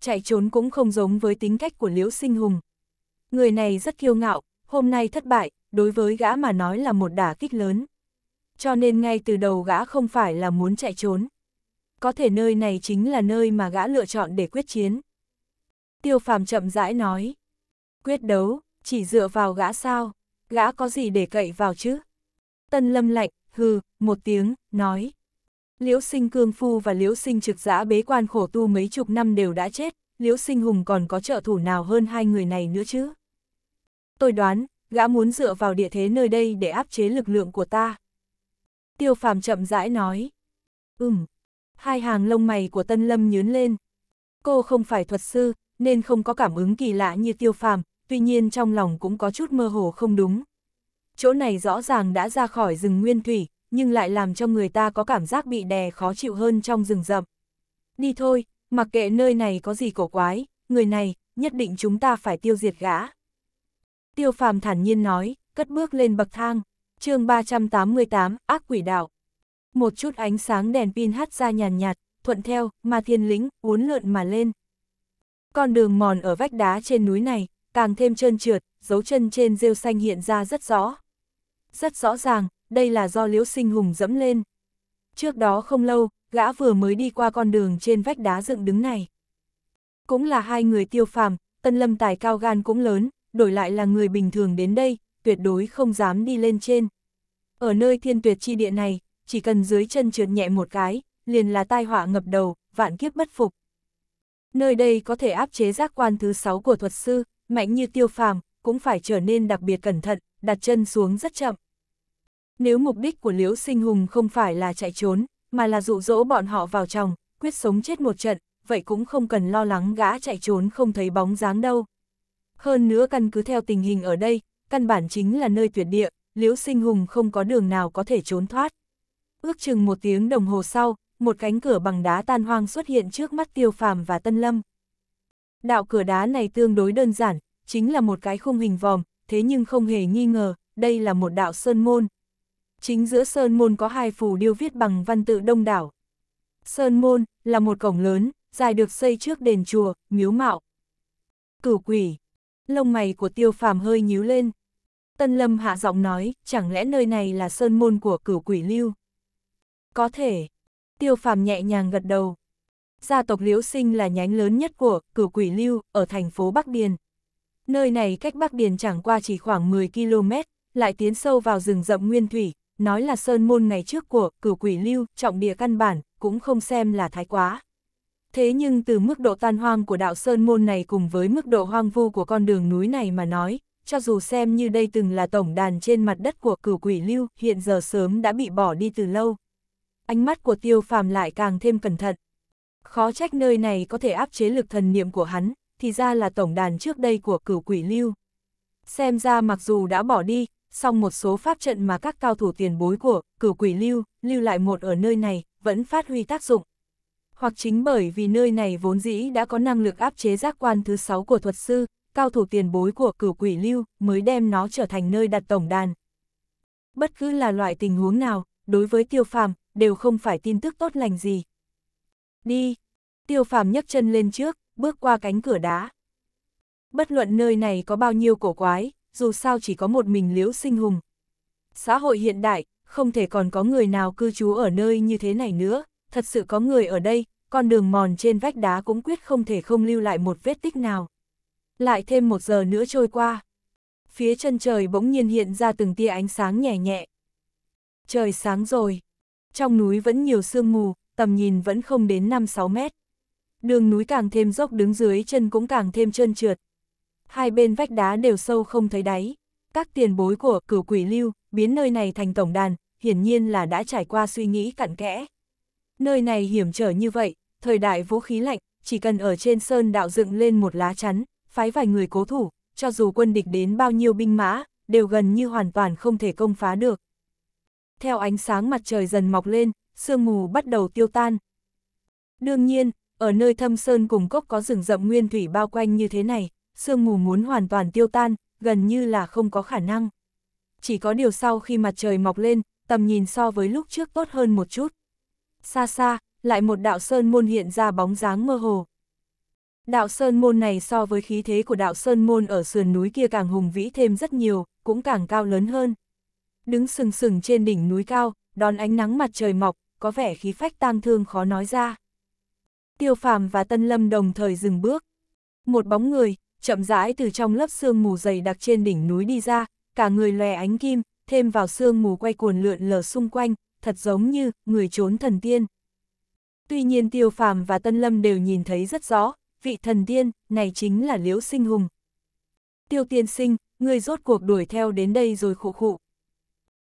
Chạy trốn cũng không giống với tính cách của Liễu Sinh Hùng. Người này rất kiêu ngạo, hôm nay thất bại, đối với gã mà nói là một đả kích lớn. Cho nên ngay từ đầu gã không phải là muốn chạy trốn. Có thể nơi này chính là nơi mà gã lựa chọn để quyết chiến. Tiêu phàm chậm rãi nói. Quyết đấu, chỉ dựa vào gã sao, gã có gì để cậy vào chứ? Tân lâm lạnh, hừ, một tiếng, nói. Liễu sinh cương phu và liễu sinh trực giã bế quan khổ tu mấy chục năm đều đã chết, liễu sinh hùng còn có trợ thủ nào hơn hai người này nữa chứ? Tôi đoán, gã muốn dựa vào địa thế nơi đây để áp chế lực lượng của ta. Tiêu phàm chậm rãi nói. Ừm. Hai hàng lông mày của Tân Lâm nhướn lên. Cô không phải thuật sư, nên không có cảm ứng kỳ lạ như tiêu phàm, tuy nhiên trong lòng cũng có chút mơ hồ không đúng. Chỗ này rõ ràng đã ra khỏi rừng nguyên thủy, nhưng lại làm cho người ta có cảm giác bị đè khó chịu hơn trong rừng rậm. Đi thôi, mặc kệ nơi này có gì cổ quái, người này, nhất định chúng ta phải tiêu diệt gã. Tiêu phàm thản nhiên nói, cất bước lên bậc thang, chương 388, ác quỷ đạo. Một chút ánh sáng đèn pin hắt ra nhàn nhạt, thuận theo, mà thiên lĩnh, uốn lượn mà lên. Con đường mòn ở vách đá trên núi này, càng thêm trơn trượt, dấu chân trên rêu xanh hiện ra rất rõ. Rất rõ ràng, đây là do liễu sinh hùng dẫm lên. Trước đó không lâu, gã vừa mới đi qua con đường trên vách đá dựng đứng này. Cũng là hai người tiêu phàm, tân lâm tài cao gan cũng lớn, đổi lại là người bình thường đến đây, tuyệt đối không dám đi lên trên. Ở nơi thiên tuyệt chi địa này, chỉ cần dưới chân trượt nhẹ một cái, liền là tai họa ngập đầu, vạn kiếp bất phục. Nơi đây có thể áp chế giác quan thứ 6 của thuật sư, mạnh như tiêu phàm, cũng phải trở nên đặc biệt cẩn thận, đặt chân xuống rất chậm. Nếu mục đích của Liễu Sinh Hùng không phải là chạy trốn, mà là dụ dỗ bọn họ vào trong, quyết sống chết một trận, vậy cũng không cần lo lắng gã chạy trốn không thấy bóng dáng đâu. Hơn nữa căn cứ theo tình hình ở đây, căn bản chính là nơi tuyệt địa, Liễu Sinh Hùng không có đường nào có thể trốn thoát. Ước chừng một tiếng đồng hồ sau, một cánh cửa bằng đá tan hoang xuất hiện trước mắt Tiêu Phàm và Tân Lâm. Đạo cửa đá này tương đối đơn giản, chính là một cái khung hình vòm, thế nhưng không hề nghi ngờ, đây là một đạo sơn môn. Chính giữa sơn môn có hai phù điêu viết bằng văn tự đông đảo. Sơn môn là một cổng lớn, dài được xây trước đền chùa, miếu mạo. Cửu quỷ Lông mày của tiêu phàm hơi nhíu lên. Tân lâm hạ giọng nói, chẳng lẽ nơi này là sơn môn của cửu quỷ lưu? Có thể. Tiêu phàm nhẹ nhàng gật đầu. Gia tộc Liễu Sinh là nhánh lớn nhất của cửu quỷ lưu ở thành phố Bắc Điền. Nơi này cách Bắc Điền chẳng qua chỉ khoảng 10 km, lại tiến sâu vào rừng rậm nguyên thủy, nói là sơn môn ngày trước của cửu quỷ lưu, trọng địa căn bản, cũng không xem là thái quá. Thế nhưng từ mức độ tan hoang của đạo Sơn Môn này cùng với mức độ hoang vu của con đường núi này mà nói, cho dù xem như đây từng là tổng đàn trên mặt đất của cửu quỷ lưu, hiện giờ sớm đã bị bỏ đi từ lâu. Ánh mắt của tiêu phàm lại càng thêm cẩn thận. Khó trách nơi này có thể áp chế lực thần niệm của hắn, thì ra là tổng đàn trước đây của cửu quỷ lưu. Xem ra mặc dù đã bỏ đi, song một số pháp trận mà các cao thủ tiền bối của cửu quỷ lưu, lưu lại một ở nơi này, vẫn phát huy tác dụng hoặc chính bởi vì nơi này vốn dĩ đã có năng lực áp chế giác quan thứ sáu của thuật sư, cao thủ tiền bối của cửu quỷ lưu mới đem nó trở thành nơi đặt tổng đàn. Bất cứ là loại tình huống nào, đối với tiêu phàm, đều không phải tin tức tốt lành gì. Đi! Tiêu phàm nhấc chân lên trước, bước qua cánh cửa đá. Bất luận nơi này có bao nhiêu cổ quái, dù sao chỉ có một mình liễu sinh hùng. Xã hội hiện đại, không thể còn có người nào cư trú ở nơi như thế này nữa, thật sự có người ở đây, con đường mòn trên vách đá cũng quyết không thể không lưu lại một vết tích nào. Lại thêm một giờ nữa trôi qua. Phía chân trời bỗng nhiên hiện ra từng tia ánh sáng nhẹ nhẹ. Trời sáng rồi. Trong núi vẫn nhiều sương mù, tầm nhìn vẫn không đến 5-6 mét. Đường núi càng thêm dốc đứng dưới chân cũng càng thêm trơn trượt. Hai bên vách đá đều sâu không thấy đáy. Các tiền bối của cửu quỷ lưu biến nơi này thành tổng đàn, hiển nhiên là đã trải qua suy nghĩ cặn kẽ. Nơi này hiểm trở như vậy, thời đại vũ khí lạnh, chỉ cần ở trên sơn đạo dựng lên một lá chắn, phái vài người cố thủ, cho dù quân địch đến bao nhiêu binh mã, đều gần như hoàn toàn không thể công phá được. Theo ánh sáng mặt trời dần mọc lên, sương mù bắt đầu tiêu tan. Đương nhiên, ở nơi thâm sơn cùng cốc có rừng rậm nguyên thủy bao quanh như thế này, sương mù muốn hoàn toàn tiêu tan, gần như là không có khả năng. Chỉ có điều sau khi mặt trời mọc lên, tầm nhìn so với lúc trước tốt hơn một chút. Xa xa, lại một đạo sơn môn hiện ra bóng dáng mơ hồ. Đạo sơn môn này so với khí thế của đạo sơn môn ở sườn núi kia càng hùng vĩ thêm rất nhiều, cũng càng cao lớn hơn. Đứng sừng sừng trên đỉnh núi cao, đón ánh nắng mặt trời mọc, có vẻ khí phách tang thương khó nói ra. Tiêu phàm và Tân Lâm đồng thời dừng bước. Một bóng người, chậm rãi từ trong lớp sương mù dày đặc trên đỉnh núi đi ra, cả người lòe ánh kim, thêm vào sương mù quay cuồn lượn lờ xung quanh, thật giống như người trốn thần tiên. Tuy nhiên Tiêu Phàm và Tân Lâm đều nhìn thấy rất rõ, vị thần tiên này chính là Liễu Sinh Hùng. Tiêu tiên sinh, người rốt cuộc đuổi theo đến đây rồi khụ khụ.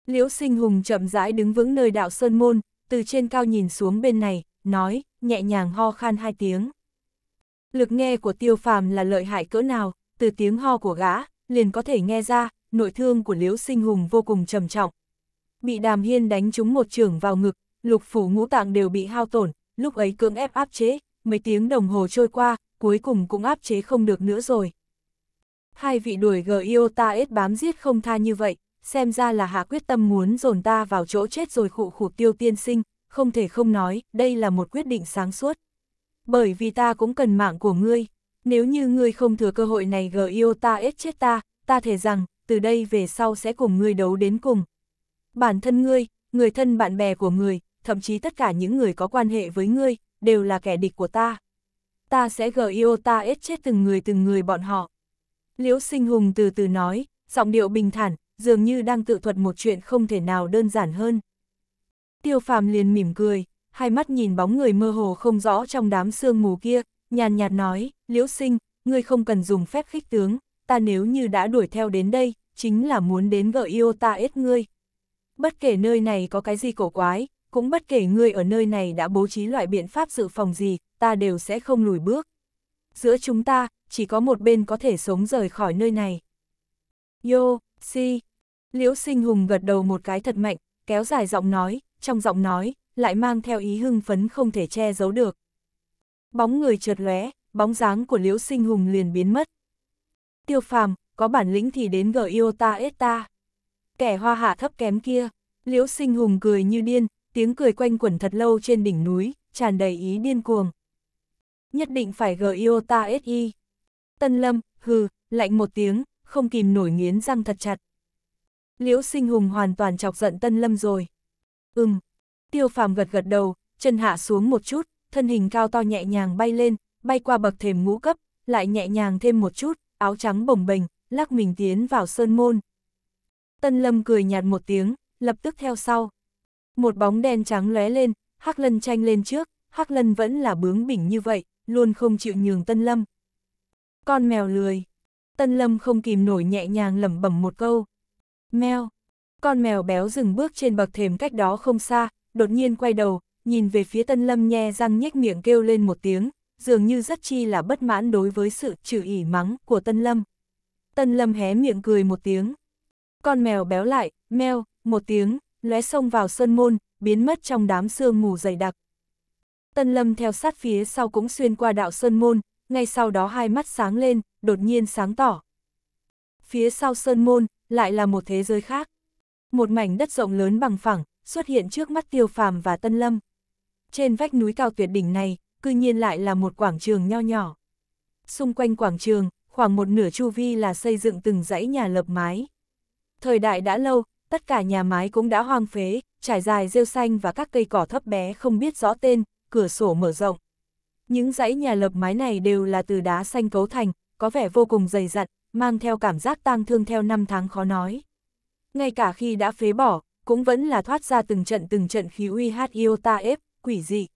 Liễu Sinh Hùng chậm rãi đứng vững nơi đạo Sơn Môn, từ trên cao nhìn xuống bên này, nói, nhẹ nhàng ho khan hai tiếng. Lực nghe của tiêu phàm là lợi hại cỡ nào, từ tiếng ho của gã, liền có thể nghe ra, nội thương của Liễu Sinh Hùng vô cùng trầm trọng. Bị đàm hiên đánh trúng một trưởng vào ngực, lục phủ ngũ tạng đều bị hao tổn, lúc ấy cưỡng ép áp chế, mấy tiếng đồng hồ trôi qua, cuối cùng cũng áp chế không được nữa rồi. Hai vị đuổi gờ yêu ta ết bám giết không tha như vậy, xem ra là hạ quyết tâm muốn dồn ta vào chỗ chết rồi khụ khụ tiêu tiên sinh, không thể không nói, đây là một quyết định sáng suốt. Bởi vì ta cũng cần mạng của ngươi, nếu như ngươi không thừa cơ hội này gờ yêu ta ết chết ta, ta thể rằng, từ đây về sau sẽ cùng ngươi đấu đến cùng. Bản thân ngươi, người thân bạn bè của người, thậm chí tất cả những người có quan hệ với ngươi, đều là kẻ địch của ta. Ta sẽ gờ ta ết chết từng người từng người bọn họ. Liễu sinh hùng từ từ nói, giọng điệu bình thản, dường như đang tự thuật một chuyện không thể nào đơn giản hơn. Tiêu phàm liền mỉm cười, hai mắt nhìn bóng người mơ hồ không rõ trong đám sương mù kia, nhàn nhạt nói, liễu sinh, ngươi không cần dùng phép khích tướng, ta nếu như đã đuổi theo đến đây, chính là muốn đến gợi ta ết ngươi. Bất kể nơi này có cái gì cổ quái, cũng bất kể ngươi ở nơi này đã bố trí loại biện pháp dự phòng gì, ta đều sẽ không lùi bước. Giữa chúng ta, chỉ có một bên có thể sống rời khỏi nơi này. Yo, si. Liễu sinh hùng gật đầu một cái thật mạnh, kéo dài giọng nói, trong giọng nói, lại mang theo ý hưng phấn không thể che giấu được. Bóng người trượt lóe, bóng dáng của Liễu Sinh Hùng liền biến mất. Tiêu phàm, có bản lĩnh thì đến gờ yêu ta ta. Kẻ hoa hạ thấp kém kia, Liễu Sinh Hùng cười như điên, tiếng cười quanh quẩn thật lâu trên đỉnh núi, tràn đầy ý điên cuồng. Nhất định phải gờ Iota SI. Tân Lâm, hừ, lạnh một tiếng, không kìm nổi nghiến răng thật chặt. Liễu sinh hùng hoàn toàn chọc giận Tân Lâm rồi. Ừm, tiêu phàm gật gật đầu, chân hạ xuống một chút, thân hình cao to nhẹ nhàng bay lên, bay qua bậc thềm ngũ cấp, lại nhẹ nhàng thêm một chút, áo trắng bồng bềnh, lắc mình tiến vào sơn môn. Tân Lâm cười nhạt một tiếng, lập tức theo sau. Một bóng đen trắng lóe lên, Hắc Lân tranh lên trước, Hắc Lân vẫn là bướng bỉnh như vậy, luôn không chịu nhường Tân Lâm. Con mèo lười. Tân Lâm không kìm nổi nhẹ nhàng lẩm bẩm một câu. Mèo. Con mèo béo dừng bước trên bậc thềm cách đó không xa, đột nhiên quay đầu, nhìn về phía Tân Lâm nhe răng nhếch miệng kêu lên một tiếng, dường như rất chi là bất mãn đối với sự trừ ỉ mắng của Tân Lâm. Tân Lâm hé miệng cười một tiếng. Con mèo béo lại, meo, một tiếng, lóe sông vào sơn môn, biến mất trong đám sương mù dày đặc. Tân Lâm theo sát phía sau cũng xuyên qua đạo sơn môn, ngay sau đó hai mắt sáng lên, đột nhiên sáng tỏ. Phía sau sơn môn, lại là một thế giới khác. Một mảnh đất rộng lớn bằng phẳng, xuất hiện trước mắt tiêu phàm và Tân Lâm. Trên vách núi cao tuyệt đỉnh này, cư nhiên lại là một quảng trường nho nhỏ. Xung quanh quảng trường, khoảng một nửa chu vi là xây dựng từng dãy nhà lợp mái. Thời đại đã lâu, tất cả nhà mái cũng đã hoang phế, trải dài rêu xanh và các cây cỏ thấp bé không biết rõ tên, cửa sổ mở rộng. Những dãy nhà lợp mái này đều là từ đá xanh cấu thành, có vẻ vô cùng dày dặn, mang theo cảm giác tang thương theo năm tháng khó nói. Ngay cả khi đã phế bỏ, cũng vẫn là thoát ra từng trận từng trận khí uy hát yêu ta ép, quỷ dị.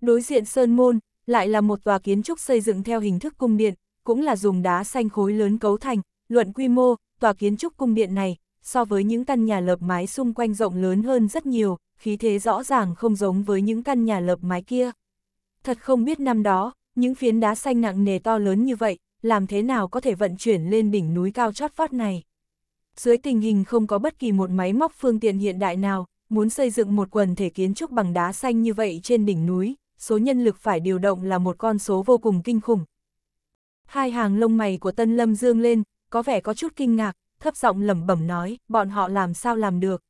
Đối diện Sơn Môn, lại là một tòa kiến trúc xây dựng theo hình thức cung điện, cũng là dùng đá xanh khối lớn cấu thành, luận quy mô, tòa kiến trúc cung điện này so với những căn nhà lợp mái xung quanh rộng lớn hơn rất nhiều, khí thế rõ ràng không giống với những căn nhà lợp mái kia. Thật không biết năm đó, những phiến đá xanh nặng nề to lớn như vậy, làm thế nào có thể vận chuyển lên đỉnh núi cao chót vót này. Dưới tình hình không có bất kỳ một máy móc phương tiện hiện đại nào, muốn xây dựng một quần thể kiến trúc bằng đá xanh như vậy trên đỉnh núi, số nhân lực phải điều động là một con số vô cùng kinh khủng. Hai hàng lông mày của Tân Lâm dương lên, có vẻ có chút kinh ngạc, thấp giọng lẩm bẩm nói, bọn họ làm sao làm được.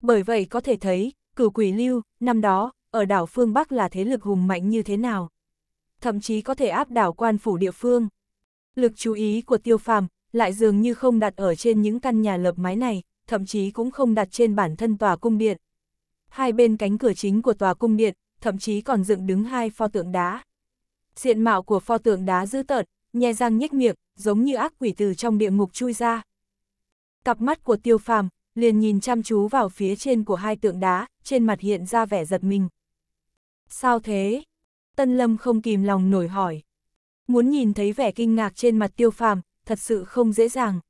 Bởi vậy có thể thấy, cửu quỷ lưu, năm đó, ở đảo phương Bắc là thế lực hùng mạnh như thế nào. Thậm chí có thể áp đảo quan phủ địa phương. Lực chú ý của tiêu phàm, lại dường như không đặt ở trên những căn nhà lợp mái này, thậm chí cũng không đặt trên bản thân tòa cung điện. Hai bên cánh cửa chính của tòa cung điện, thậm chí còn dựng đứng hai pho tượng đá. Diện mạo của pho tượng đá dữ tợn, nhe răng nhếch miệng, giống như ác quỷ từ trong địa ngục chui ra, cặp mắt của tiêu phàm, liền nhìn chăm chú vào phía trên của hai tượng đá, trên mặt hiện ra vẻ giật mình. Sao thế? Tân Lâm không kìm lòng nổi hỏi. Muốn nhìn thấy vẻ kinh ngạc trên mặt tiêu phàm, thật sự không dễ dàng.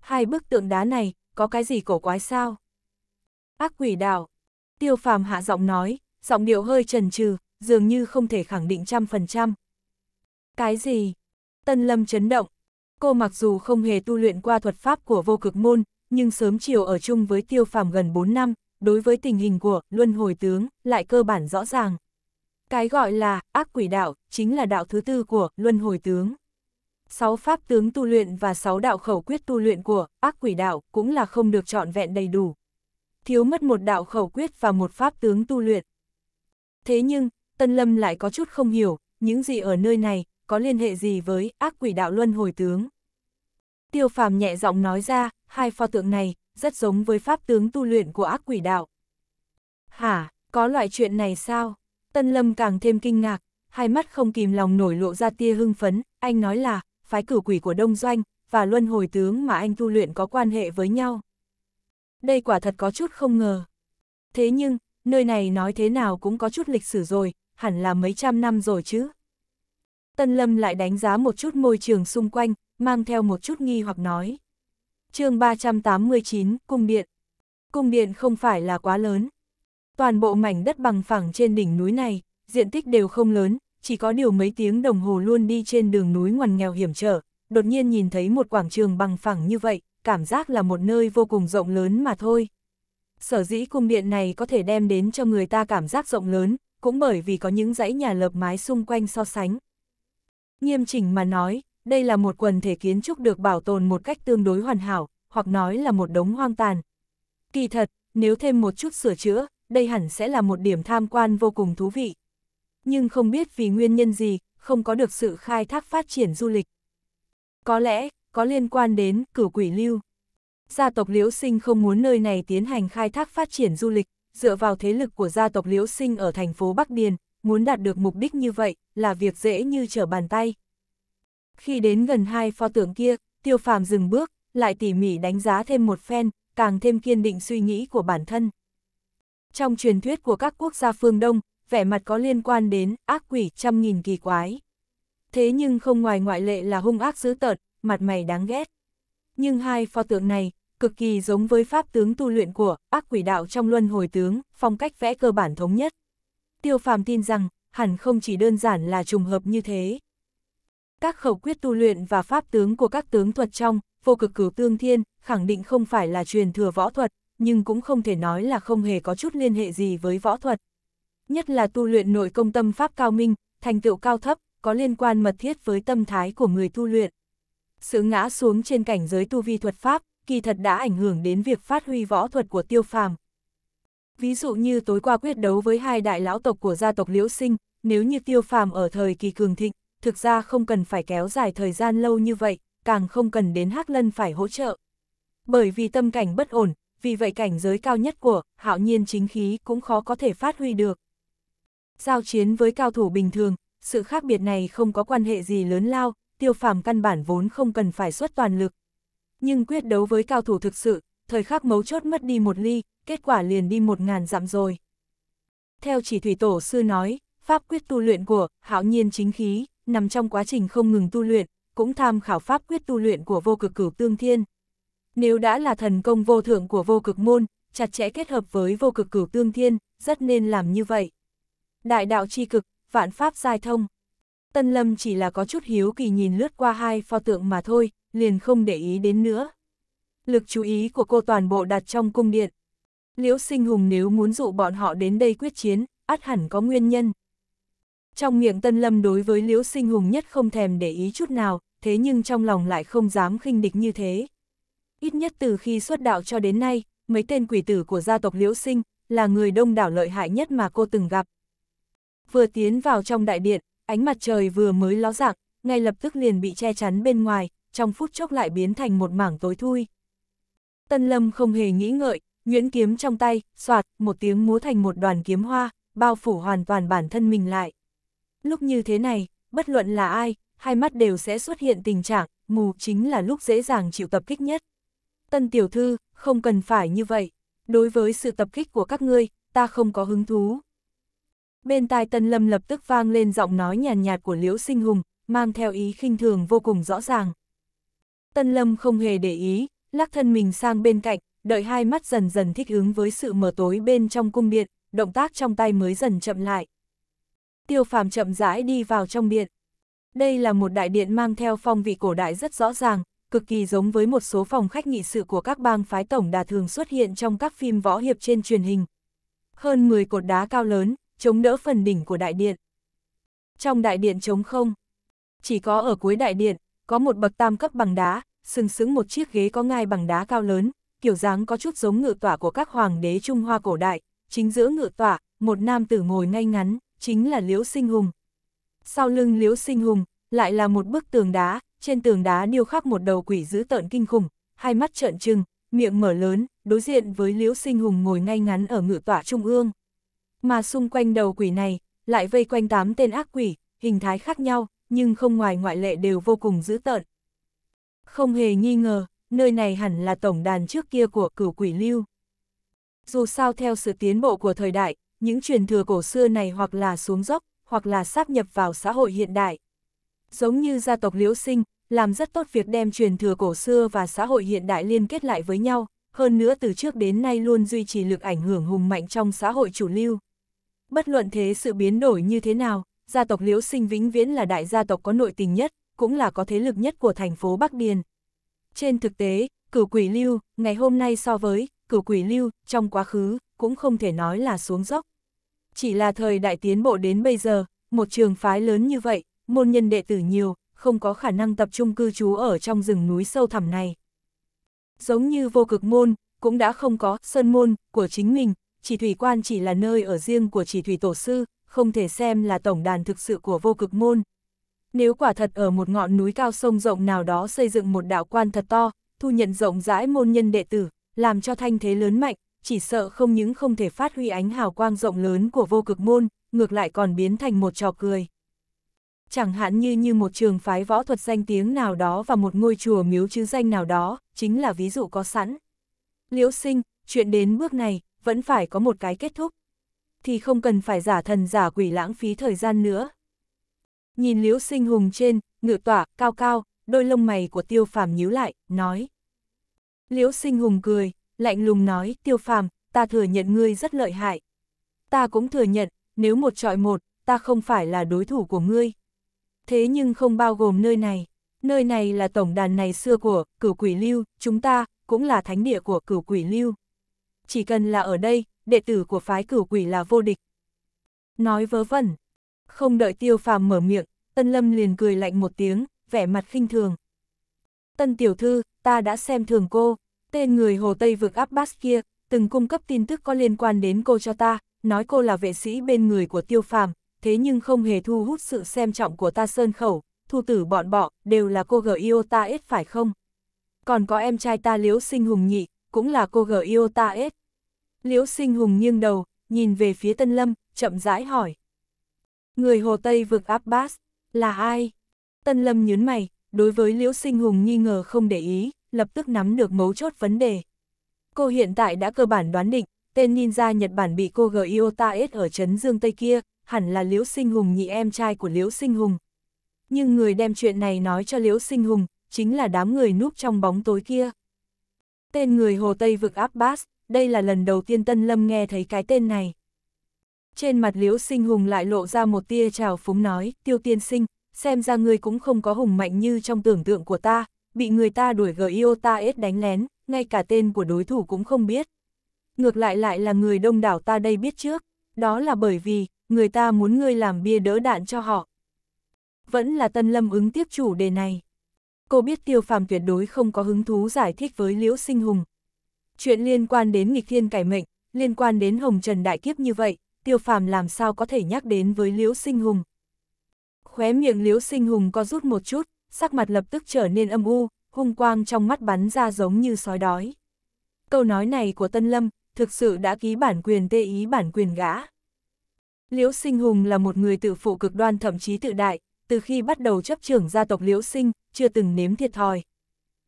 Hai bức tượng đá này, có cái gì cổ quái sao? Ác quỷ đạo. Tiêu phàm hạ giọng nói, giọng điệu hơi trần trừ, dường như không thể khẳng định trăm phần trăm. Cái gì? Tân Lâm chấn động, Cô mặc dù không hề tu luyện qua thuật pháp của vô cực môn, nhưng sớm chiều ở chung với tiêu phàm gần 4 năm, đối với tình hình của luân hồi tướng lại cơ bản rõ ràng. Cái gọi là ác quỷ đạo chính là đạo thứ tư của luân hồi tướng. Sáu pháp tướng tu luyện và sáu đạo khẩu quyết tu luyện của ác quỷ đạo cũng là không được trọn vẹn đầy đủ. Thiếu mất một đạo khẩu quyết và một pháp tướng tu luyện. Thế nhưng, Tân Lâm lại có chút không hiểu, những gì ở nơi này có liên hệ gì với ác quỷ đạo luân hồi tướng. Tiêu phàm nhẹ giọng nói ra, hai pho tượng này, rất giống với pháp tướng tu luyện của ác quỷ đạo. Hả, có loại chuyện này sao? Tân Lâm càng thêm kinh ngạc, hai mắt không kìm lòng nổi lộ ra tia hưng phấn, anh nói là, phái cử quỷ của Đông Doanh, và luân hồi tướng mà anh tu luyện có quan hệ với nhau. Đây quả thật có chút không ngờ. Thế nhưng, nơi này nói thế nào cũng có chút lịch sử rồi, hẳn là mấy trăm năm rồi chứ. Tân Lâm lại đánh giá một chút môi trường xung quanh, mang theo một chút nghi hoặc nói. chương 389, Cung Điện. Cung Điện không phải là quá lớn. Toàn bộ mảnh đất bằng phẳng trên đỉnh núi này, diện tích đều không lớn, chỉ có điều mấy tiếng đồng hồ luôn đi trên đường núi ngoằn nghèo hiểm trở, đột nhiên nhìn thấy một quảng trường bằng phẳng như vậy, cảm giác là một nơi vô cùng rộng lớn mà thôi. Sở dĩ cung điện này có thể đem đến cho người ta cảm giác rộng lớn, cũng bởi vì có những dãy nhà lợp mái xung quanh so sánh, Nghiêm chỉnh mà nói, đây là một quần thể kiến trúc được bảo tồn một cách tương đối hoàn hảo, hoặc nói là một đống hoang tàn. Kỳ thật, nếu thêm một chút sửa chữa, đây hẳn sẽ là một điểm tham quan vô cùng thú vị. Nhưng không biết vì nguyên nhân gì, không có được sự khai thác phát triển du lịch. Có lẽ, có liên quan đến cửu quỷ lưu. Gia tộc Liễu Sinh không muốn nơi này tiến hành khai thác phát triển du lịch, dựa vào thế lực của gia tộc Liễu Sinh ở thành phố Bắc Điền, muốn đạt được mục đích như vậy là việc dễ như trở bàn tay. Khi đến gần hai pho tượng kia, tiêu phàm dừng bước, lại tỉ mỉ đánh giá thêm một phen, càng thêm kiên định suy nghĩ của bản thân. Trong truyền thuyết của các quốc gia phương Đông, vẻ mặt có liên quan đến ác quỷ trăm nghìn kỳ quái. Thế nhưng không ngoài ngoại lệ là hung ác dữ tợn, mặt mày đáng ghét. Nhưng hai pho tượng này, cực kỳ giống với pháp tướng tu luyện của ác quỷ đạo trong luân hồi tướng, phong cách vẽ cơ bản thống nhất tiêu phàm tin rằng, hẳn không chỉ đơn giản là trùng hợp như thế. Các khẩu quyết tu luyện và pháp tướng của các tướng thuật trong, vô cực cửu tương thiên, khẳng định không phải là truyền thừa võ thuật, nhưng cũng không thể nói là không hề có chút liên hệ gì với võ thuật. Nhất là tu luyện nội công tâm pháp cao minh, thành tựu cao thấp, có liên quan mật thiết với tâm thái của người tu luyện. Sự ngã xuống trên cảnh giới tu vi thuật pháp, kỳ thật đã ảnh hưởng đến việc phát huy võ thuật của tiêu phàm, Ví dụ như tối qua quyết đấu với hai đại lão tộc của gia tộc Liễu Sinh, nếu như tiêu phàm ở thời kỳ cường thịnh, thực ra không cần phải kéo dài thời gian lâu như vậy, càng không cần đến Hắc Lân phải hỗ trợ. Bởi vì tâm cảnh bất ổn, vì vậy cảnh giới cao nhất của hạo nhiên chính khí cũng khó có thể phát huy được. Giao chiến với cao thủ bình thường, sự khác biệt này không có quan hệ gì lớn lao, tiêu phàm căn bản vốn không cần phải xuất toàn lực. Nhưng quyết đấu với cao thủ thực sự, thời khắc mấu chốt mất đi một ly, kết quả liền đi một ngàn dặm rồi. Theo chỉ thủy tổ sư nói, pháp quyết tu luyện của hạo nhiên chính khí, nằm trong quá trình không ngừng tu luyện, cũng tham khảo pháp quyết tu luyện của vô cực cửu tương thiên. Nếu đã là thần công vô thượng của vô cực môn, chặt chẽ kết hợp với vô cực cửu tương thiên, rất nên làm như vậy. Đại đạo tri cực, vạn pháp giai thông. Tân Lâm chỉ là có chút hiếu kỳ nhìn lướt qua hai pho tượng mà thôi, liền không để ý đến nữa lực chú ý của cô toàn bộ đặt trong cung điện. Liễu sinh hùng nếu muốn dụ bọn họ đến đây quyết chiến, át hẳn có nguyên nhân. Trong miệng Tân Lâm đối với Liễu sinh hùng nhất không thèm để ý chút nào, thế nhưng trong lòng lại không dám khinh địch như thế. Ít nhất từ khi xuất đạo cho đến nay, mấy tên quỷ tử của gia tộc Liễu sinh là người đông đảo lợi hại nhất mà cô từng gặp. Vừa tiến vào trong đại điện, ánh mặt trời vừa mới ló dạng, ngay lập tức liền bị che chắn bên ngoài, trong phút chốc lại biến thành một mảng tối thui. Tân Lâm không hề nghĩ ngợi, nhuyễn kiếm trong tay, soạt, một tiếng múa thành một đoàn kiếm hoa, bao phủ hoàn toàn bản thân mình lại. Lúc như thế này, bất luận là ai, hai mắt đều sẽ xuất hiện tình trạng, mù chính là lúc dễ dàng chịu tập kích nhất. Tân tiểu thư, không cần phải như vậy. Đối với sự tập kích của các ngươi, ta không có hứng thú. Bên tai Tân Lâm lập tức vang lên giọng nói nhàn nhạt, nhạt của Liễu Sinh Hùng, mang theo ý khinh thường vô cùng rõ ràng. Tân Lâm không hề để ý, lắc thân mình sang bên cạnh, đợi hai mắt dần dần thích ứng với sự mờ tối bên trong cung điện, động tác trong tay mới dần chậm lại. Tiêu phàm chậm rãi đi vào trong điện. Đây là một đại điện mang theo phong vị cổ đại rất rõ ràng, cực kỳ giống với một số phòng khách nghị sự của các bang phái tổng đà thường xuất hiện trong các phim võ hiệp trên truyền hình. Hơn 10 cột đá cao lớn, chống đỡ phần đỉnh của đại điện. Trong đại điện trống không, chỉ có ở cuối đại điện, có một bậc tam cấp bằng đá, sừng sững một chiếc ghế có ngai bằng đá cao lớn, kiểu dáng có chút giống ngự tỏa của các hoàng đế Trung Hoa cổ đại, chính giữa ngự tỏa, một nam tử ngồi ngay ngắn, chính là Liễu Sinh Hùng. Sau lưng Liễu Sinh Hùng, lại là một bức tường đá, trên tường đá điêu khắc một đầu quỷ dữ tợn kinh khủng, hai mắt trợn trừng, miệng mở lớn, đối diện với Liễu Sinh Hùng ngồi ngay ngắn ở ngự tỏa trung ương. Mà xung quanh đầu quỷ này, lại vây quanh tám tên ác quỷ, hình thái khác nhau, nhưng không ngoài ngoại lệ đều vô cùng dữ tợn, không hề nghi ngờ, nơi này hẳn là tổng đàn trước kia của cửu quỷ lưu. Dù sao theo sự tiến bộ của thời đại, những truyền thừa cổ xưa này hoặc là xuống dốc, hoặc là sáp nhập vào xã hội hiện đại. Giống như gia tộc Liễu Sinh, làm rất tốt việc đem truyền thừa cổ xưa và xã hội hiện đại liên kết lại với nhau, hơn nữa từ trước đến nay luôn duy trì lực ảnh hưởng hùng mạnh trong xã hội chủ lưu. Bất luận thế sự biến đổi như thế nào, gia tộc Liễu Sinh vĩnh viễn là đại gia tộc có nội tình nhất, cũng là có thế lực nhất của thành phố Bắc Điền. Trên thực tế, cửu quỷ lưu, ngày hôm nay so với cửu quỷ lưu, trong quá khứ, cũng không thể nói là xuống dốc. Chỉ là thời đại tiến bộ đến bây giờ, một trường phái lớn như vậy, môn nhân đệ tử nhiều, không có khả năng tập trung cư trú ở trong rừng núi sâu thẳm này. Giống như vô cực môn, cũng đã không có sơn môn của chính mình, chỉ thủy quan chỉ là nơi ở riêng của chỉ thủy tổ sư, không thể xem là tổng đàn thực sự của vô cực môn, nếu quả thật ở một ngọn núi cao sông rộng nào đó xây dựng một đạo quan thật to, thu nhận rộng rãi môn nhân đệ tử, làm cho thanh thế lớn mạnh, chỉ sợ không những không thể phát huy ánh hào quang rộng lớn của vô cực môn, ngược lại còn biến thành một trò cười. Chẳng hạn như như một trường phái võ thuật danh tiếng nào đó và một ngôi chùa miếu chứ danh nào đó, chính là ví dụ có sẵn. Liễu sinh, chuyện đến bước này, vẫn phải có một cái kết thúc. Thì không cần phải giả thần giả quỷ lãng phí thời gian nữa, nhìn liễu sinh hùng trên, ngựa tỏa, cao cao, đôi lông mày của tiêu phàm nhíu lại, nói. Liễu sinh hùng cười, lạnh lùng nói, tiêu phàm, ta thừa nhận ngươi rất lợi hại. Ta cũng thừa nhận, nếu một trọi một, ta không phải là đối thủ của ngươi. Thế nhưng không bao gồm nơi này, nơi này là tổng đàn này xưa của cửu quỷ lưu, chúng ta cũng là thánh địa của cửu quỷ lưu. Chỉ cần là ở đây, đệ tử của phái cửu quỷ là vô địch. Nói vớ vẩn, không đợi tiêu phàm mở miệng, Tân Lâm liền cười lạnh một tiếng, vẻ mặt khinh thường. Tân tiểu thư, ta đã xem thường cô, tên người Hồ Tây vực Abbas kia, từng cung cấp tin tức có liên quan đến cô cho ta, nói cô là vệ sĩ bên người của tiêu phàm, thế nhưng không hề thu hút sự xem trọng của ta sơn khẩu, thu tử bọn bọ, đều là cô gờ yêu ta ít phải không? Còn có em trai ta liễu sinh hùng nhị, cũng là cô gờ yêu ta ít. Liễu sinh hùng nghiêng đầu, nhìn về phía Tân Lâm, chậm rãi hỏi. Người Hồ Tây vực Abbas, là ai? Tân Lâm nhớn mày, đối với Liễu Sinh Hùng nghi ngờ không để ý, lập tức nắm được mấu chốt vấn đề. Cô hiện tại đã cơ bản đoán định, tên ninja Nhật Bản bị cô gợi Iota S ở Trấn Dương Tây kia, hẳn là Liễu Sinh Hùng nhị em trai của Liễu Sinh Hùng. Nhưng người đem chuyện này nói cho Liễu Sinh Hùng, chính là đám người núp trong bóng tối kia. Tên người Hồ Tây vực Abbas, đây là lần đầu tiên Tân Lâm nghe thấy cái tên này. Trên mặt Liễu Sinh Hùng lại lộ ra một tia trào phúng nói, tiêu tiên sinh, xem ra ngươi cũng không có hùng mạnh như trong tưởng tượng của ta, bị người ta đuổi gờ GIO ta ết đánh lén, ngay cả tên của đối thủ cũng không biết. Ngược lại lại là người đông đảo ta đây biết trước, đó là bởi vì, người ta muốn ngươi làm bia đỡ đạn cho họ. Vẫn là Tân Lâm ứng tiếp chủ đề này. Cô biết tiêu phàm tuyệt đối không có hứng thú giải thích với Liễu Sinh Hùng. Chuyện liên quan đến nghịch thiên cải mệnh, liên quan đến hồng trần đại kiếp như vậy, tiêu phàm làm sao có thể nhắc đến với Liễu Sinh Hùng. Khóe miệng Liễu Sinh Hùng có rút một chút, sắc mặt lập tức trở nên âm u, hung quang trong mắt bắn ra giống như sói đói. Câu nói này của Tân Lâm thực sự đã ký bản quyền tê ý bản quyền gã. Liễu Sinh Hùng là một người tự phụ cực đoan thậm chí tự đại, từ khi bắt đầu chấp trưởng gia tộc Liễu Sinh, chưa từng nếm thiệt thòi.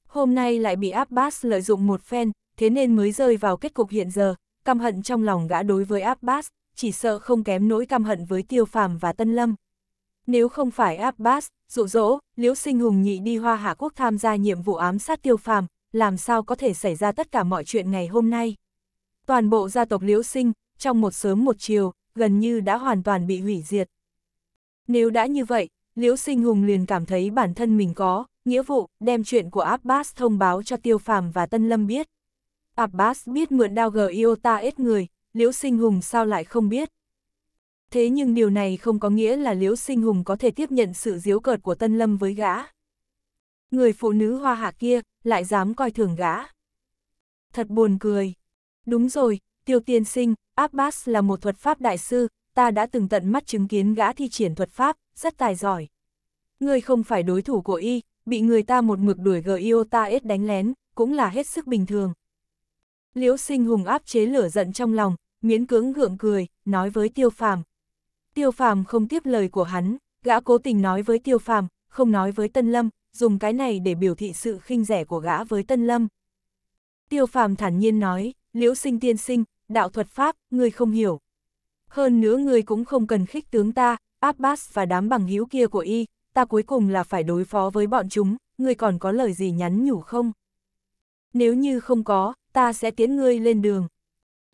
Hôm nay lại bị Abbas lợi dụng một phen, thế nên mới rơi vào kết cục hiện giờ, căm hận trong lòng gã đối với Abbas chỉ sợ không kém nỗi căm hận với tiêu phàm và tân lâm. Nếu không phải Abbas, dụ dỗ, liễu sinh hùng nhị đi hoa hạ quốc tham gia nhiệm vụ ám sát tiêu phàm, làm sao có thể xảy ra tất cả mọi chuyện ngày hôm nay. Toàn bộ gia tộc liễu sinh, trong một sớm một chiều, gần như đã hoàn toàn bị hủy diệt. Nếu đã như vậy, liễu sinh hùng liền cảm thấy bản thân mình có, nghĩa vụ, đem chuyện của Abbas thông báo cho tiêu phàm và tân lâm biết. Abbas biết mượn đao gờ Iota ít người, Liễu Sinh Hùng sao lại không biết. Thế nhưng điều này không có nghĩa là Liễu Sinh Hùng có thể tiếp nhận sự diếu cợt của Tân Lâm với gã. Người phụ nữ hoa hạ kia, lại dám coi thường gã. Thật buồn cười. Đúng rồi, tiêu tiên sinh, Abbas là một thuật pháp đại sư, ta đã từng tận mắt chứng kiến gã thi triển thuật pháp, rất tài giỏi. Người không phải đối thủ của y, bị người ta một mực đuổi ta S đánh lén, cũng là hết sức bình thường. Liễu sinh hùng áp chế lửa giận trong lòng, miễn cưỡng gượng cười, nói với tiêu phàm. Tiêu phàm không tiếp lời của hắn, gã cố tình nói với tiêu phàm, không nói với tân lâm, dùng cái này để biểu thị sự khinh rẻ của gã với tân lâm. Tiêu phàm thản nhiên nói, liễu sinh tiên sinh, đạo thuật pháp, ngươi không hiểu. Hơn nữa ngươi cũng không cần khích tướng ta, Abbas và đám bằng hữu kia của y, ta cuối cùng là phải đối phó với bọn chúng, ngươi còn có lời gì nhắn nhủ không? Nếu như không có, ta sẽ tiến ngươi lên đường.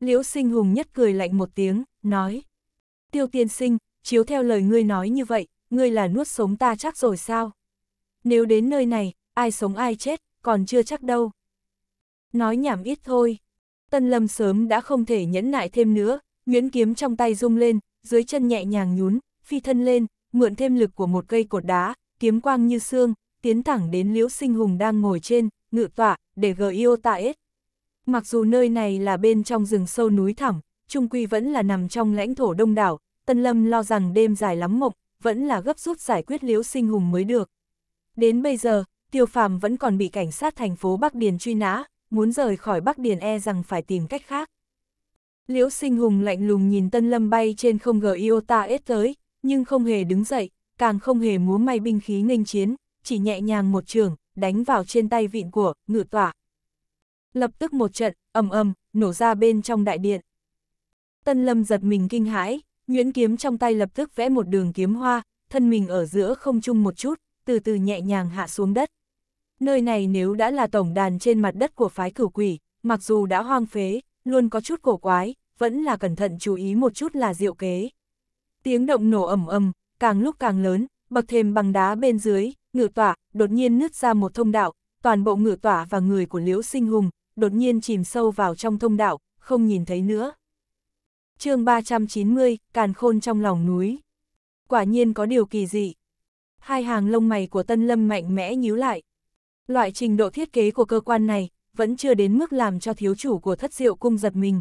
Liễu sinh hùng nhất cười lạnh một tiếng, nói. Tiêu tiên sinh, chiếu theo lời ngươi nói như vậy, ngươi là nuốt sống ta chắc rồi sao? Nếu đến nơi này, ai sống ai chết, còn chưa chắc đâu. Nói nhảm ít thôi. Tân lâm sớm đã không thể nhẫn nại thêm nữa, nguyễn kiếm trong tay rung lên, dưới chân nhẹ nhàng nhún, phi thân lên, mượn thêm lực của một cây cột đá, kiếm quang như xương, tiến thẳng đến liễu sinh hùng đang ngồi trên, ngự tọa, để gờ yêu tạ ết. Mặc dù nơi này là bên trong rừng sâu núi thẳm, trung quy vẫn là nằm trong lãnh thổ đông đảo, Tân Lâm lo rằng đêm dài lắm mộng, vẫn là gấp rút giải quyết liễu sinh hùng mới được. Đến bây giờ, Tiêu Phàm vẫn còn bị cảnh sát thành phố Bắc Điền truy nã, muốn rời khỏi Bắc Điền e rằng phải tìm cách khác. Liễu sinh hùng lạnh lùng nhìn Tân Lâm bay trên không gờ Iota ép tới, nhưng không hề đứng dậy, càng không hề múa may binh khí nghênh chiến, chỉ nhẹ nhàng một trường, đánh vào trên tay vịn của, ngự tỏa lập tức một trận, ầm ầm, nổ ra bên trong đại điện. Tân Lâm giật mình kinh hãi, nguyễn kiếm trong tay lập tức vẽ một đường kiếm hoa, thân mình ở giữa không chung một chút, từ từ nhẹ nhàng hạ xuống đất. Nơi này nếu đã là tổng đàn trên mặt đất của phái cửu quỷ, mặc dù đã hoang phế, luôn có chút cổ quái, vẫn là cẩn thận chú ý một chút là diệu kế. Tiếng động nổ ầm ầm, càng lúc càng lớn, bậc thềm bằng đá bên dưới, ngự tỏa, đột nhiên nứt ra một thông đạo, toàn bộ ngự tỏa và người của Liễu Sinh Hùng, đột nhiên chìm sâu vào trong thông đạo, không nhìn thấy nữa. chương 390, càn khôn trong lòng núi. Quả nhiên có điều kỳ dị. Hai hàng lông mày của Tân Lâm mạnh mẽ nhíu lại. Loại trình độ thiết kế của cơ quan này vẫn chưa đến mức làm cho thiếu chủ của thất diệu cung giật mình.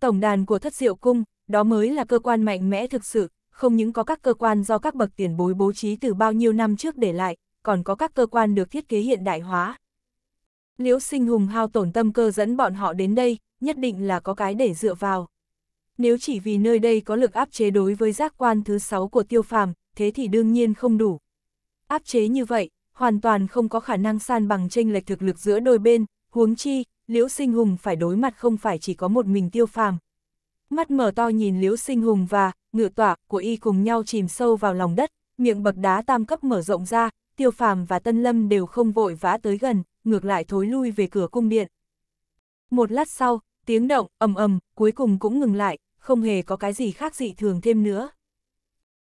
Tổng đàn của thất diệu cung, đó mới là cơ quan mạnh mẽ thực sự, không những có các cơ quan do các bậc tiền bối bố trí từ bao nhiêu năm trước để lại, còn có các cơ quan được thiết kế hiện đại hóa. Liễu sinh hùng hao tổn tâm cơ dẫn bọn họ đến đây, nhất định là có cái để dựa vào. Nếu chỉ vì nơi đây có lực áp chế đối với giác quan thứ 6 của tiêu phàm, thế thì đương nhiên không đủ. Áp chế như vậy, hoàn toàn không có khả năng san bằng tranh lệch thực lực giữa đôi bên, huống chi, Liễu Sinh Hùng phải đối mặt không phải chỉ có một mình tiêu phàm. Mắt mở to nhìn Liễu Sinh Hùng và ngựa tỏa của y cùng nhau chìm sâu vào lòng đất, miệng bậc đá tam cấp mở rộng ra, tiêu phàm và tân lâm đều không vội vã tới gần ngược lại thối lui về cửa cung điện. Một lát sau, tiếng động, ầm ầm, cuối cùng cũng ngừng lại, không hề có cái gì khác dị thường thêm nữa.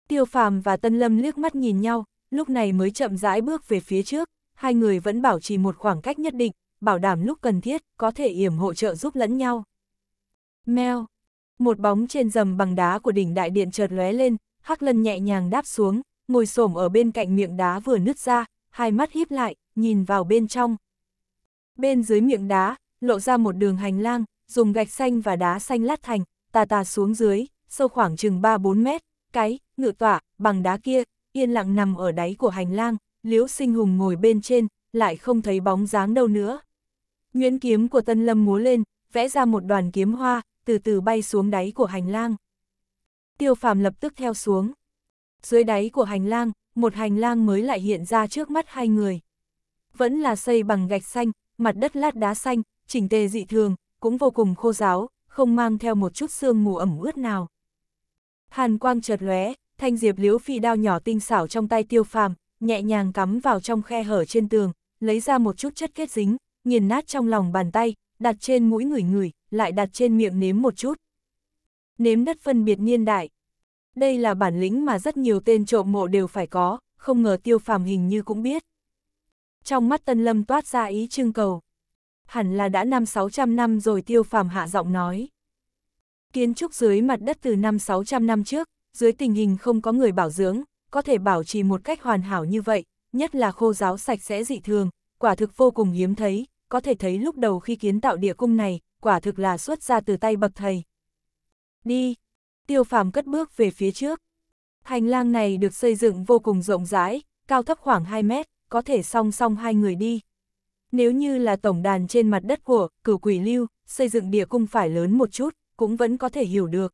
Tiêu phàm và Tân Lâm liếc mắt nhìn nhau, lúc này mới chậm rãi bước về phía trước, hai người vẫn bảo trì một khoảng cách nhất định, bảo đảm lúc cần thiết, có thể yểm hộ trợ giúp lẫn nhau. Mèo, một bóng trên rầm bằng đá của đỉnh đại điện chợt lóe lên, Hắc Lân nhẹ nhàng đáp xuống, ngồi xổm ở bên cạnh miệng đá vừa nứt ra, hai mắt híp lại, nhìn vào bên trong. Bên dưới miệng đá, lộ ra một đường hành lang, dùng gạch xanh và đá xanh lát thành, tà tà xuống dưới, sâu khoảng chừng 3-4 mét, cái, ngựa tỏa, bằng đá kia, yên lặng nằm ở đáy của hành lang, liễu sinh hùng ngồi bên trên, lại không thấy bóng dáng đâu nữa. Nguyễn kiếm của Tân Lâm múa lên, vẽ ra một đoàn kiếm hoa, từ từ bay xuống đáy của hành lang. Tiêu phàm lập tức theo xuống. Dưới đáy của hành lang, một hành lang mới lại hiện ra trước mắt hai người. Vẫn là xây bằng gạch xanh, mặt đất lát đá xanh, chỉnh tề dị thường, cũng vô cùng khô giáo, không mang theo một chút sương mù ẩm ướt nào. Hàn quang chợt lóe, thanh diệp liếu phi đao nhỏ tinh xảo trong tay tiêu phàm, nhẹ nhàng cắm vào trong khe hở trên tường, lấy ra một chút chất kết dính, nghiền nát trong lòng bàn tay, đặt trên mũi người người, lại đặt trên miệng nếm một chút. Nếm đất phân biệt niên đại. Đây là bản lĩnh mà rất nhiều tên trộm mộ đều phải có, không ngờ tiêu phàm hình như cũng biết trong mắt Tân Lâm toát ra ý trưng cầu. Hẳn là đã năm 600 năm rồi tiêu phàm hạ giọng nói. Kiến trúc dưới mặt đất từ năm 600 năm trước, dưới tình hình không có người bảo dưỡng, có thể bảo trì một cách hoàn hảo như vậy, nhất là khô giáo sạch sẽ dị thường, quả thực vô cùng hiếm thấy, có thể thấy lúc đầu khi kiến tạo địa cung này, quả thực là xuất ra từ tay bậc thầy. Đi! Tiêu phàm cất bước về phía trước. Hành lang này được xây dựng vô cùng rộng rãi, cao thấp khoảng 2 mét, có thể song song hai người đi. Nếu như là tổng đàn trên mặt đất của cửu quỷ lưu, xây dựng địa cung phải lớn một chút, cũng vẫn có thể hiểu được.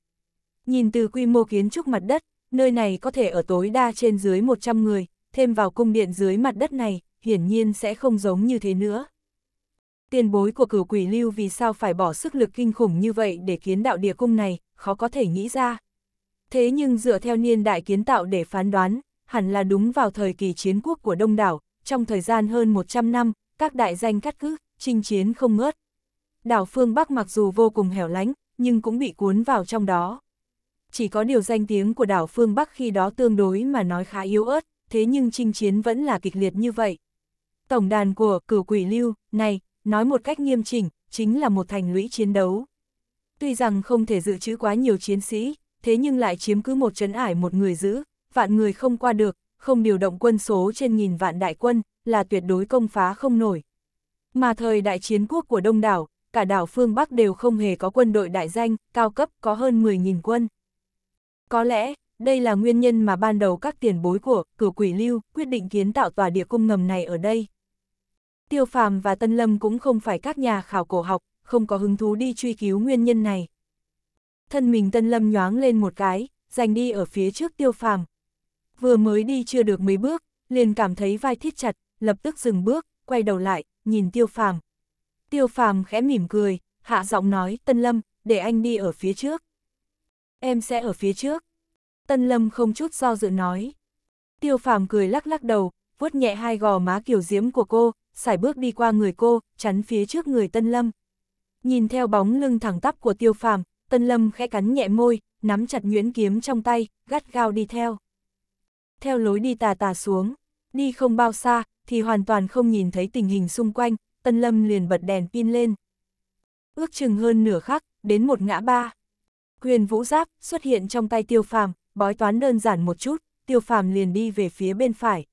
Nhìn từ quy mô kiến trúc mặt đất, nơi này có thể ở tối đa trên dưới 100 người, thêm vào cung điện dưới mặt đất này, hiển nhiên sẽ không giống như thế nữa. Tiền bối của cửu quỷ lưu vì sao phải bỏ sức lực kinh khủng như vậy để kiến đạo địa cung này, khó có thể nghĩ ra. Thế nhưng dựa theo niên đại kiến tạo để phán đoán, hẳn là đúng vào thời kỳ chiến quốc của Đông đảo, trong thời gian hơn 100 năm, các đại danh cắt cứ, chinh chiến không ngớt. Đảo phương Bắc mặc dù vô cùng hẻo lánh, nhưng cũng bị cuốn vào trong đó. Chỉ có điều danh tiếng của đảo phương Bắc khi đó tương đối mà nói khá yếu ớt, thế nhưng chinh chiến vẫn là kịch liệt như vậy. Tổng đàn của cửu quỷ lưu, này, nói một cách nghiêm chỉnh, chính là một thành lũy chiến đấu. Tuy rằng không thể dự trữ quá nhiều chiến sĩ, thế nhưng lại chiếm cứ một trấn ải một người giữ, vạn người không qua được, không điều động quân số trên nghìn vạn đại quân, là tuyệt đối công phá không nổi. Mà thời đại chiến quốc của Đông đảo, cả đảo phương Bắc đều không hề có quân đội đại danh, cao cấp có hơn 10.000 quân. Có lẽ, đây là nguyên nhân mà ban đầu các tiền bối của cửu quỷ lưu quyết định kiến tạo tòa địa cung ngầm này ở đây. Tiêu Phàm và Tân Lâm cũng không phải các nhà khảo cổ học, không có hứng thú đi truy cứu nguyên nhân này. Thân mình Tân Lâm nhoáng lên một cái, giành đi ở phía trước Tiêu Phàm, Vừa mới đi chưa được mấy bước, liền cảm thấy vai thiết chặt, lập tức dừng bước, quay đầu lại, nhìn tiêu phàm. Tiêu phàm khẽ mỉm cười, hạ giọng nói, Tân Lâm, để anh đi ở phía trước. Em sẽ ở phía trước. Tân Lâm không chút do dự nói. Tiêu phàm cười lắc lắc đầu, vuốt nhẹ hai gò má kiểu diễm của cô, xài bước đi qua người cô, chắn phía trước người Tân Lâm. Nhìn theo bóng lưng thẳng tắp của tiêu phàm, Tân Lâm khẽ cắn nhẹ môi, nắm chặt nhuyễn kiếm trong tay, gắt gao đi theo theo lối đi tà tà xuống. Đi không bao xa, thì hoàn toàn không nhìn thấy tình hình xung quanh, Tân Lâm liền bật đèn pin lên. Ước chừng hơn nửa khắc, đến một ngã ba. Huyền vũ giáp xuất hiện trong tay tiêu phàm, bói toán đơn giản một chút, tiêu phàm liền đi về phía bên phải.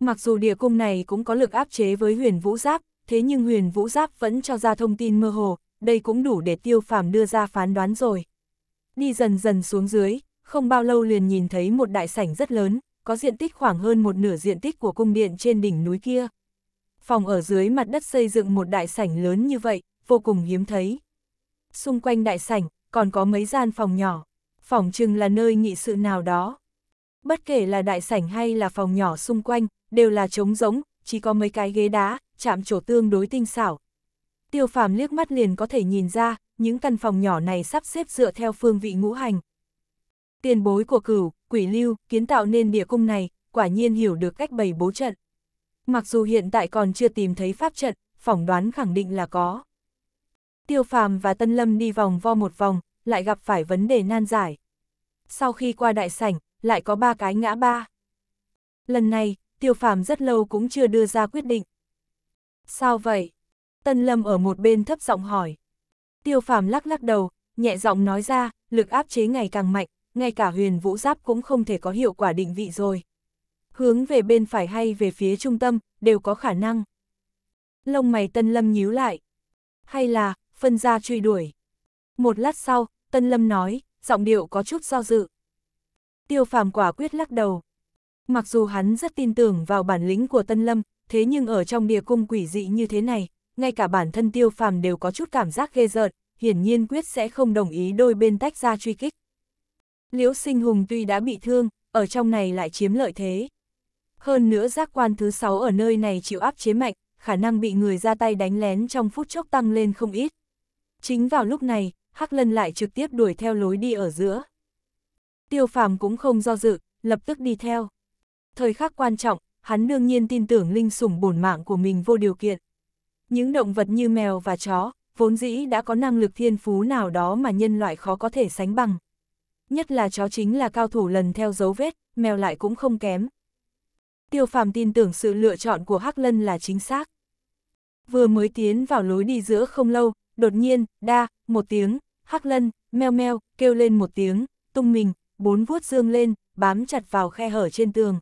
Mặc dù địa cung này cũng có lực áp chế với huyền vũ giáp, thế nhưng huyền vũ giáp vẫn cho ra thông tin mơ hồ, đây cũng đủ để tiêu phàm đưa ra phán đoán rồi. Đi dần dần xuống dưới, không bao lâu liền nhìn thấy một đại sảnh rất lớn, có diện tích khoảng hơn một nửa diện tích của cung điện trên đỉnh núi kia. Phòng ở dưới mặt đất xây dựng một đại sảnh lớn như vậy, vô cùng hiếm thấy. Xung quanh đại sảnh, còn có mấy gian phòng nhỏ, phòng chừng là nơi nghị sự nào đó. Bất kể là đại sảnh hay là phòng nhỏ xung quanh, đều là trống rỗng, chỉ có mấy cái ghế đá, chạm trổ tương đối tinh xảo. Tiêu phàm liếc mắt liền có thể nhìn ra, những căn phòng nhỏ này sắp xếp dựa theo phương vị ngũ hành, tiền bối của cửu, quỷ lưu, kiến tạo nên địa cung này, quả nhiên hiểu được cách bày bố trận. Mặc dù hiện tại còn chưa tìm thấy pháp trận, phỏng đoán khẳng định là có. Tiêu phàm và Tân Lâm đi vòng vo một vòng, lại gặp phải vấn đề nan giải. Sau khi qua đại sảnh, lại có ba cái ngã ba. Lần này, tiêu phàm rất lâu cũng chưa đưa ra quyết định. Sao vậy? Tân Lâm ở một bên thấp giọng hỏi. Tiêu phàm lắc lắc đầu, nhẹ giọng nói ra, lực áp chế ngày càng mạnh, ngay cả huyền vũ giáp cũng không thể có hiệu quả định vị rồi. Hướng về bên phải hay về phía trung tâm, đều có khả năng. Lông mày Tân Lâm nhíu lại. Hay là, phân ra truy đuổi. Một lát sau, Tân Lâm nói, giọng điệu có chút do dự. Tiêu phàm quả quyết lắc đầu. Mặc dù hắn rất tin tưởng vào bản lĩnh của Tân Lâm, thế nhưng ở trong địa cung quỷ dị như thế này, ngay cả bản thân tiêu phàm đều có chút cảm giác ghê rợn, hiển nhiên quyết sẽ không đồng ý đôi bên tách ra truy kích. Liễu Sinh Hùng tuy đã bị thương, ở trong này lại chiếm lợi thế. Hơn nữa giác quan thứ 6 ở nơi này chịu áp chế mạnh, khả năng bị người ra tay đánh lén trong phút chốc tăng lên không ít. Chính vào lúc này, Hắc Lân lại trực tiếp đuổi theo lối đi ở giữa. Tiêu phàm cũng không do dự, lập tức đi theo. Thời khắc quan trọng, hắn đương nhiên tin tưởng linh sủng bổn mạng của mình vô điều kiện. Những động vật như mèo và chó, vốn dĩ đã có năng lực thiên phú nào đó mà nhân loại khó có thể sánh bằng nhất là chó chính là cao thủ lần theo dấu vết, mèo lại cũng không kém. Tiêu phàm tin tưởng sự lựa chọn của Hắc Lân là chính xác. Vừa mới tiến vào lối đi giữa không lâu, đột nhiên, đa, một tiếng, Hắc Lân, meo meo, kêu lên một tiếng, tung mình, bốn vuốt dương lên, bám chặt vào khe hở trên tường.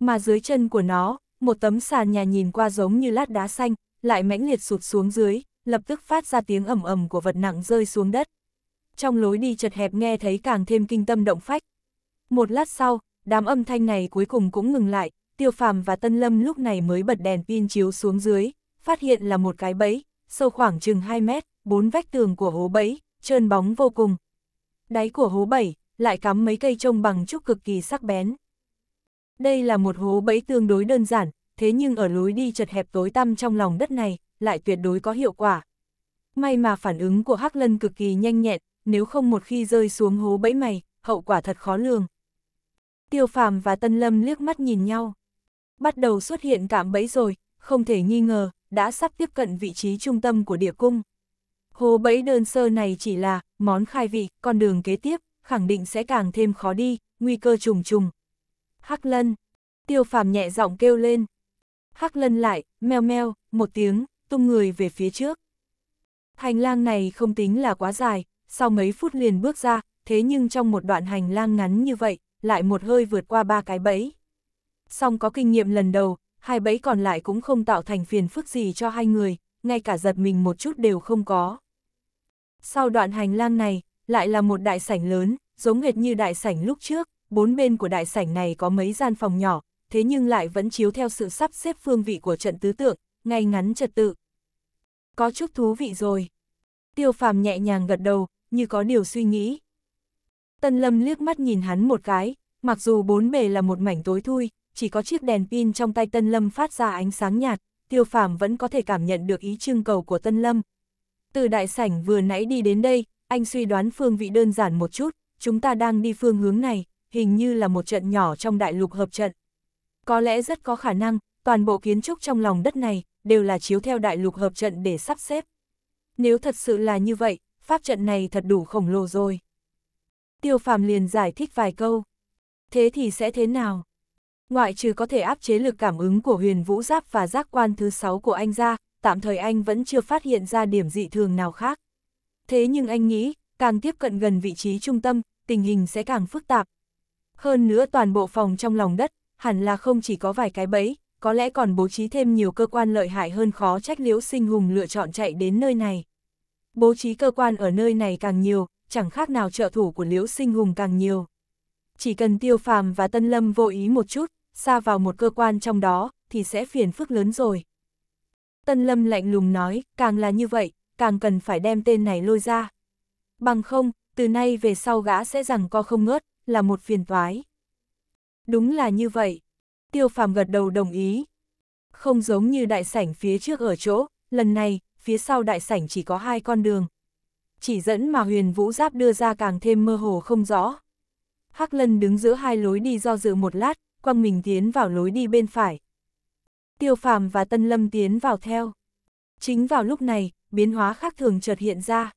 Mà dưới chân của nó, một tấm sàn nhà nhìn qua giống như lát đá xanh, lại mãnh liệt sụt xuống dưới, lập tức phát ra tiếng ầm ầm của vật nặng rơi xuống đất trong lối đi chật hẹp nghe thấy càng thêm kinh tâm động phách. Một lát sau, đám âm thanh này cuối cùng cũng ngừng lại, tiêu phàm và tân lâm lúc này mới bật đèn pin chiếu xuống dưới, phát hiện là một cái bẫy, sâu khoảng chừng 2 mét, bốn vách tường của hố bẫy, trơn bóng vô cùng. Đáy của hố bẫy, lại cắm mấy cây trông bằng trúc cực kỳ sắc bén. Đây là một hố bẫy tương đối đơn giản, thế nhưng ở lối đi chật hẹp tối tăm trong lòng đất này, lại tuyệt đối có hiệu quả. May mà phản ứng của Hắc Lân cực kỳ nhanh nhẹn, nếu không một khi rơi xuống hố bẫy mày, hậu quả thật khó lường. Tiêu phàm và Tân Lâm liếc mắt nhìn nhau. Bắt đầu xuất hiện cảm bẫy rồi, không thể nghi ngờ, đã sắp tiếp cận vị trí trung tâm của địa cung. Hố bẫy đơn sơ này chỉ là món khai vị, con đường kế tiếp, khẳng định sẽ càng thêm khó đi, nguy cơ trùng trùng. Hắc lân, tiêu phàm nhẹ giọng kêu lên. Hắc lân lại, meo meo, một tiếng, tung người về phía trước. Hành lang này không tính là quá dài, sau mấy phút liền bước ra, thế nhưng trong một đoạn hành lang ngắn như vậy, lại một hơi vượt qua ba cái bẫy. Song có kinh nghiệm lần đầu, hai bẫy còn lại cũng không tạo thành phiền phức gì cho hai người, ngay cả giật mình một chút đều không có. Sau đoạn hành lang này, lại là một đại sảnh lớn, giống hệt như đại sảnh lúc trước, bốn bên của đại sảnh này có mấy gian phòng nhỏ, thế nhưng lại vẫn chiếu theo sự sắp xếp phương vị của trận tứ tượng, ngay ngắn trật tự. Có chút thú vị rồi. Tiêu phàm nhẹ nhàng gật đầu, như có điều suy nghĩ. Tân Lâm liếc mắt nhìn hắn một cái, mặc dù bốn bề là một mảnh tối thui, chỉ có chiếc đèn pin trong tay Tân Lâm phát ra ánh sáng nhạt, Tiêu Phàm vẫn có thể cảm nhận được ý trưng cầu của Tân Lâm. Từ đại sảnh vừa nãy đi đến đây, anh suy đoán phương vị đơn giản một chút, chúng ta đang đi phương hướng này, hình như là một trận nhỏ trong đại lục hợp trận. Có lẽ rất có khả năng, toàn bộ kiến trúc trong lòng đất này đều là chiếu theo đại lục hợp trận để sắp xếp. Nếu thật sự là như vậy, pháp trận này thật đủ khổng lồ rồi. Tiêu phàm liền giải thích vài câu. Thế thì sẽ thế nào? Ngoại trừ có thể áp chế lực cảm ứng của huyền vũ giáp và giác quan thứ sáu của anh ra, tạm thời anh vẫn chưa phát hiện ra điểm dị thường nào khác. Thế nhưng anh nghĩ, càng tiếp cận gần vị trí trung tâm, tình hình sẽ càng phức tạp. Hơn nữa toàn bộ phòng trong lòng đất, hẳn là không chỉ có vài cái bẫy, có lẽ còn bố trí thêm nhiều cơ quan lợi hại hơn khó trách liễu sinh hùng lựa chọn chạy đến nơi này bố trí cơ quan ở nơi này càng nhiều, chẳng khác nào trợ thủ của Liễu Sinh Hùng càng nhiều. Chỉ cần Tiêu Phàm và Tân Lâm vô ý một chút, xa vào một cơ quan trong đó, thì sẽ phiền phức lớn rồi. Tân Lâm lạnh lùng nói, càng là như vậy, càng cần phải đem tên này lôi ra. Bằng không, từ nay về sau gã sẽ rằng co không ngớt, là một phiền toái. Đúng là như vậy. Tiêu Phàm gật đầu đồng ý. Không giống như đại sảnh phía trước ở chỗ, lần này, phía sau đại sảnh chỉ có hai con đường. Chỉ dẫn mà huyền vũ giáp đưa ra càng thêm mơ hồ không rõ. Hắc lân đứng giữa hai lối đi do dự một lát, quăng mình tiến vào lối đi bên phải. Tiêu phàm và tân lâm tiến vào theo. Chính vào lúc này, biến hóa khác thường chợt hiện ra.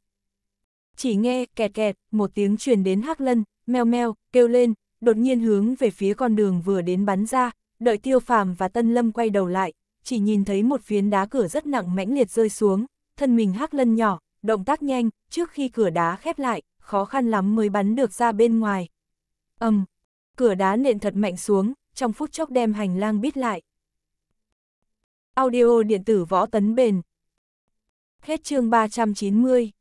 Chỉ nghe, kẹt kẹt, một tiếng truyền đến hắc lân, meo meo, kêu lên, đột nhiên hướng về phía con đường vừa đến bắn ra, đợi tiêu phàm và tân lâm quay đầu lại, chỉ nhìn thấy một phiến đá cửa rất nặng mãnh liệt rơi xuống, thân mình hắc lân nhỏ, động tác nhanh, trước khi cửa đá khép lại, khó khăn lắm mới bắn được ra bên ngoài. Ầm, um, cửa đá nện thật mạnh xuống, trong phút chốc đem hành lang bít lại. Audio điện tử võ tấn bền. Hết chương 390.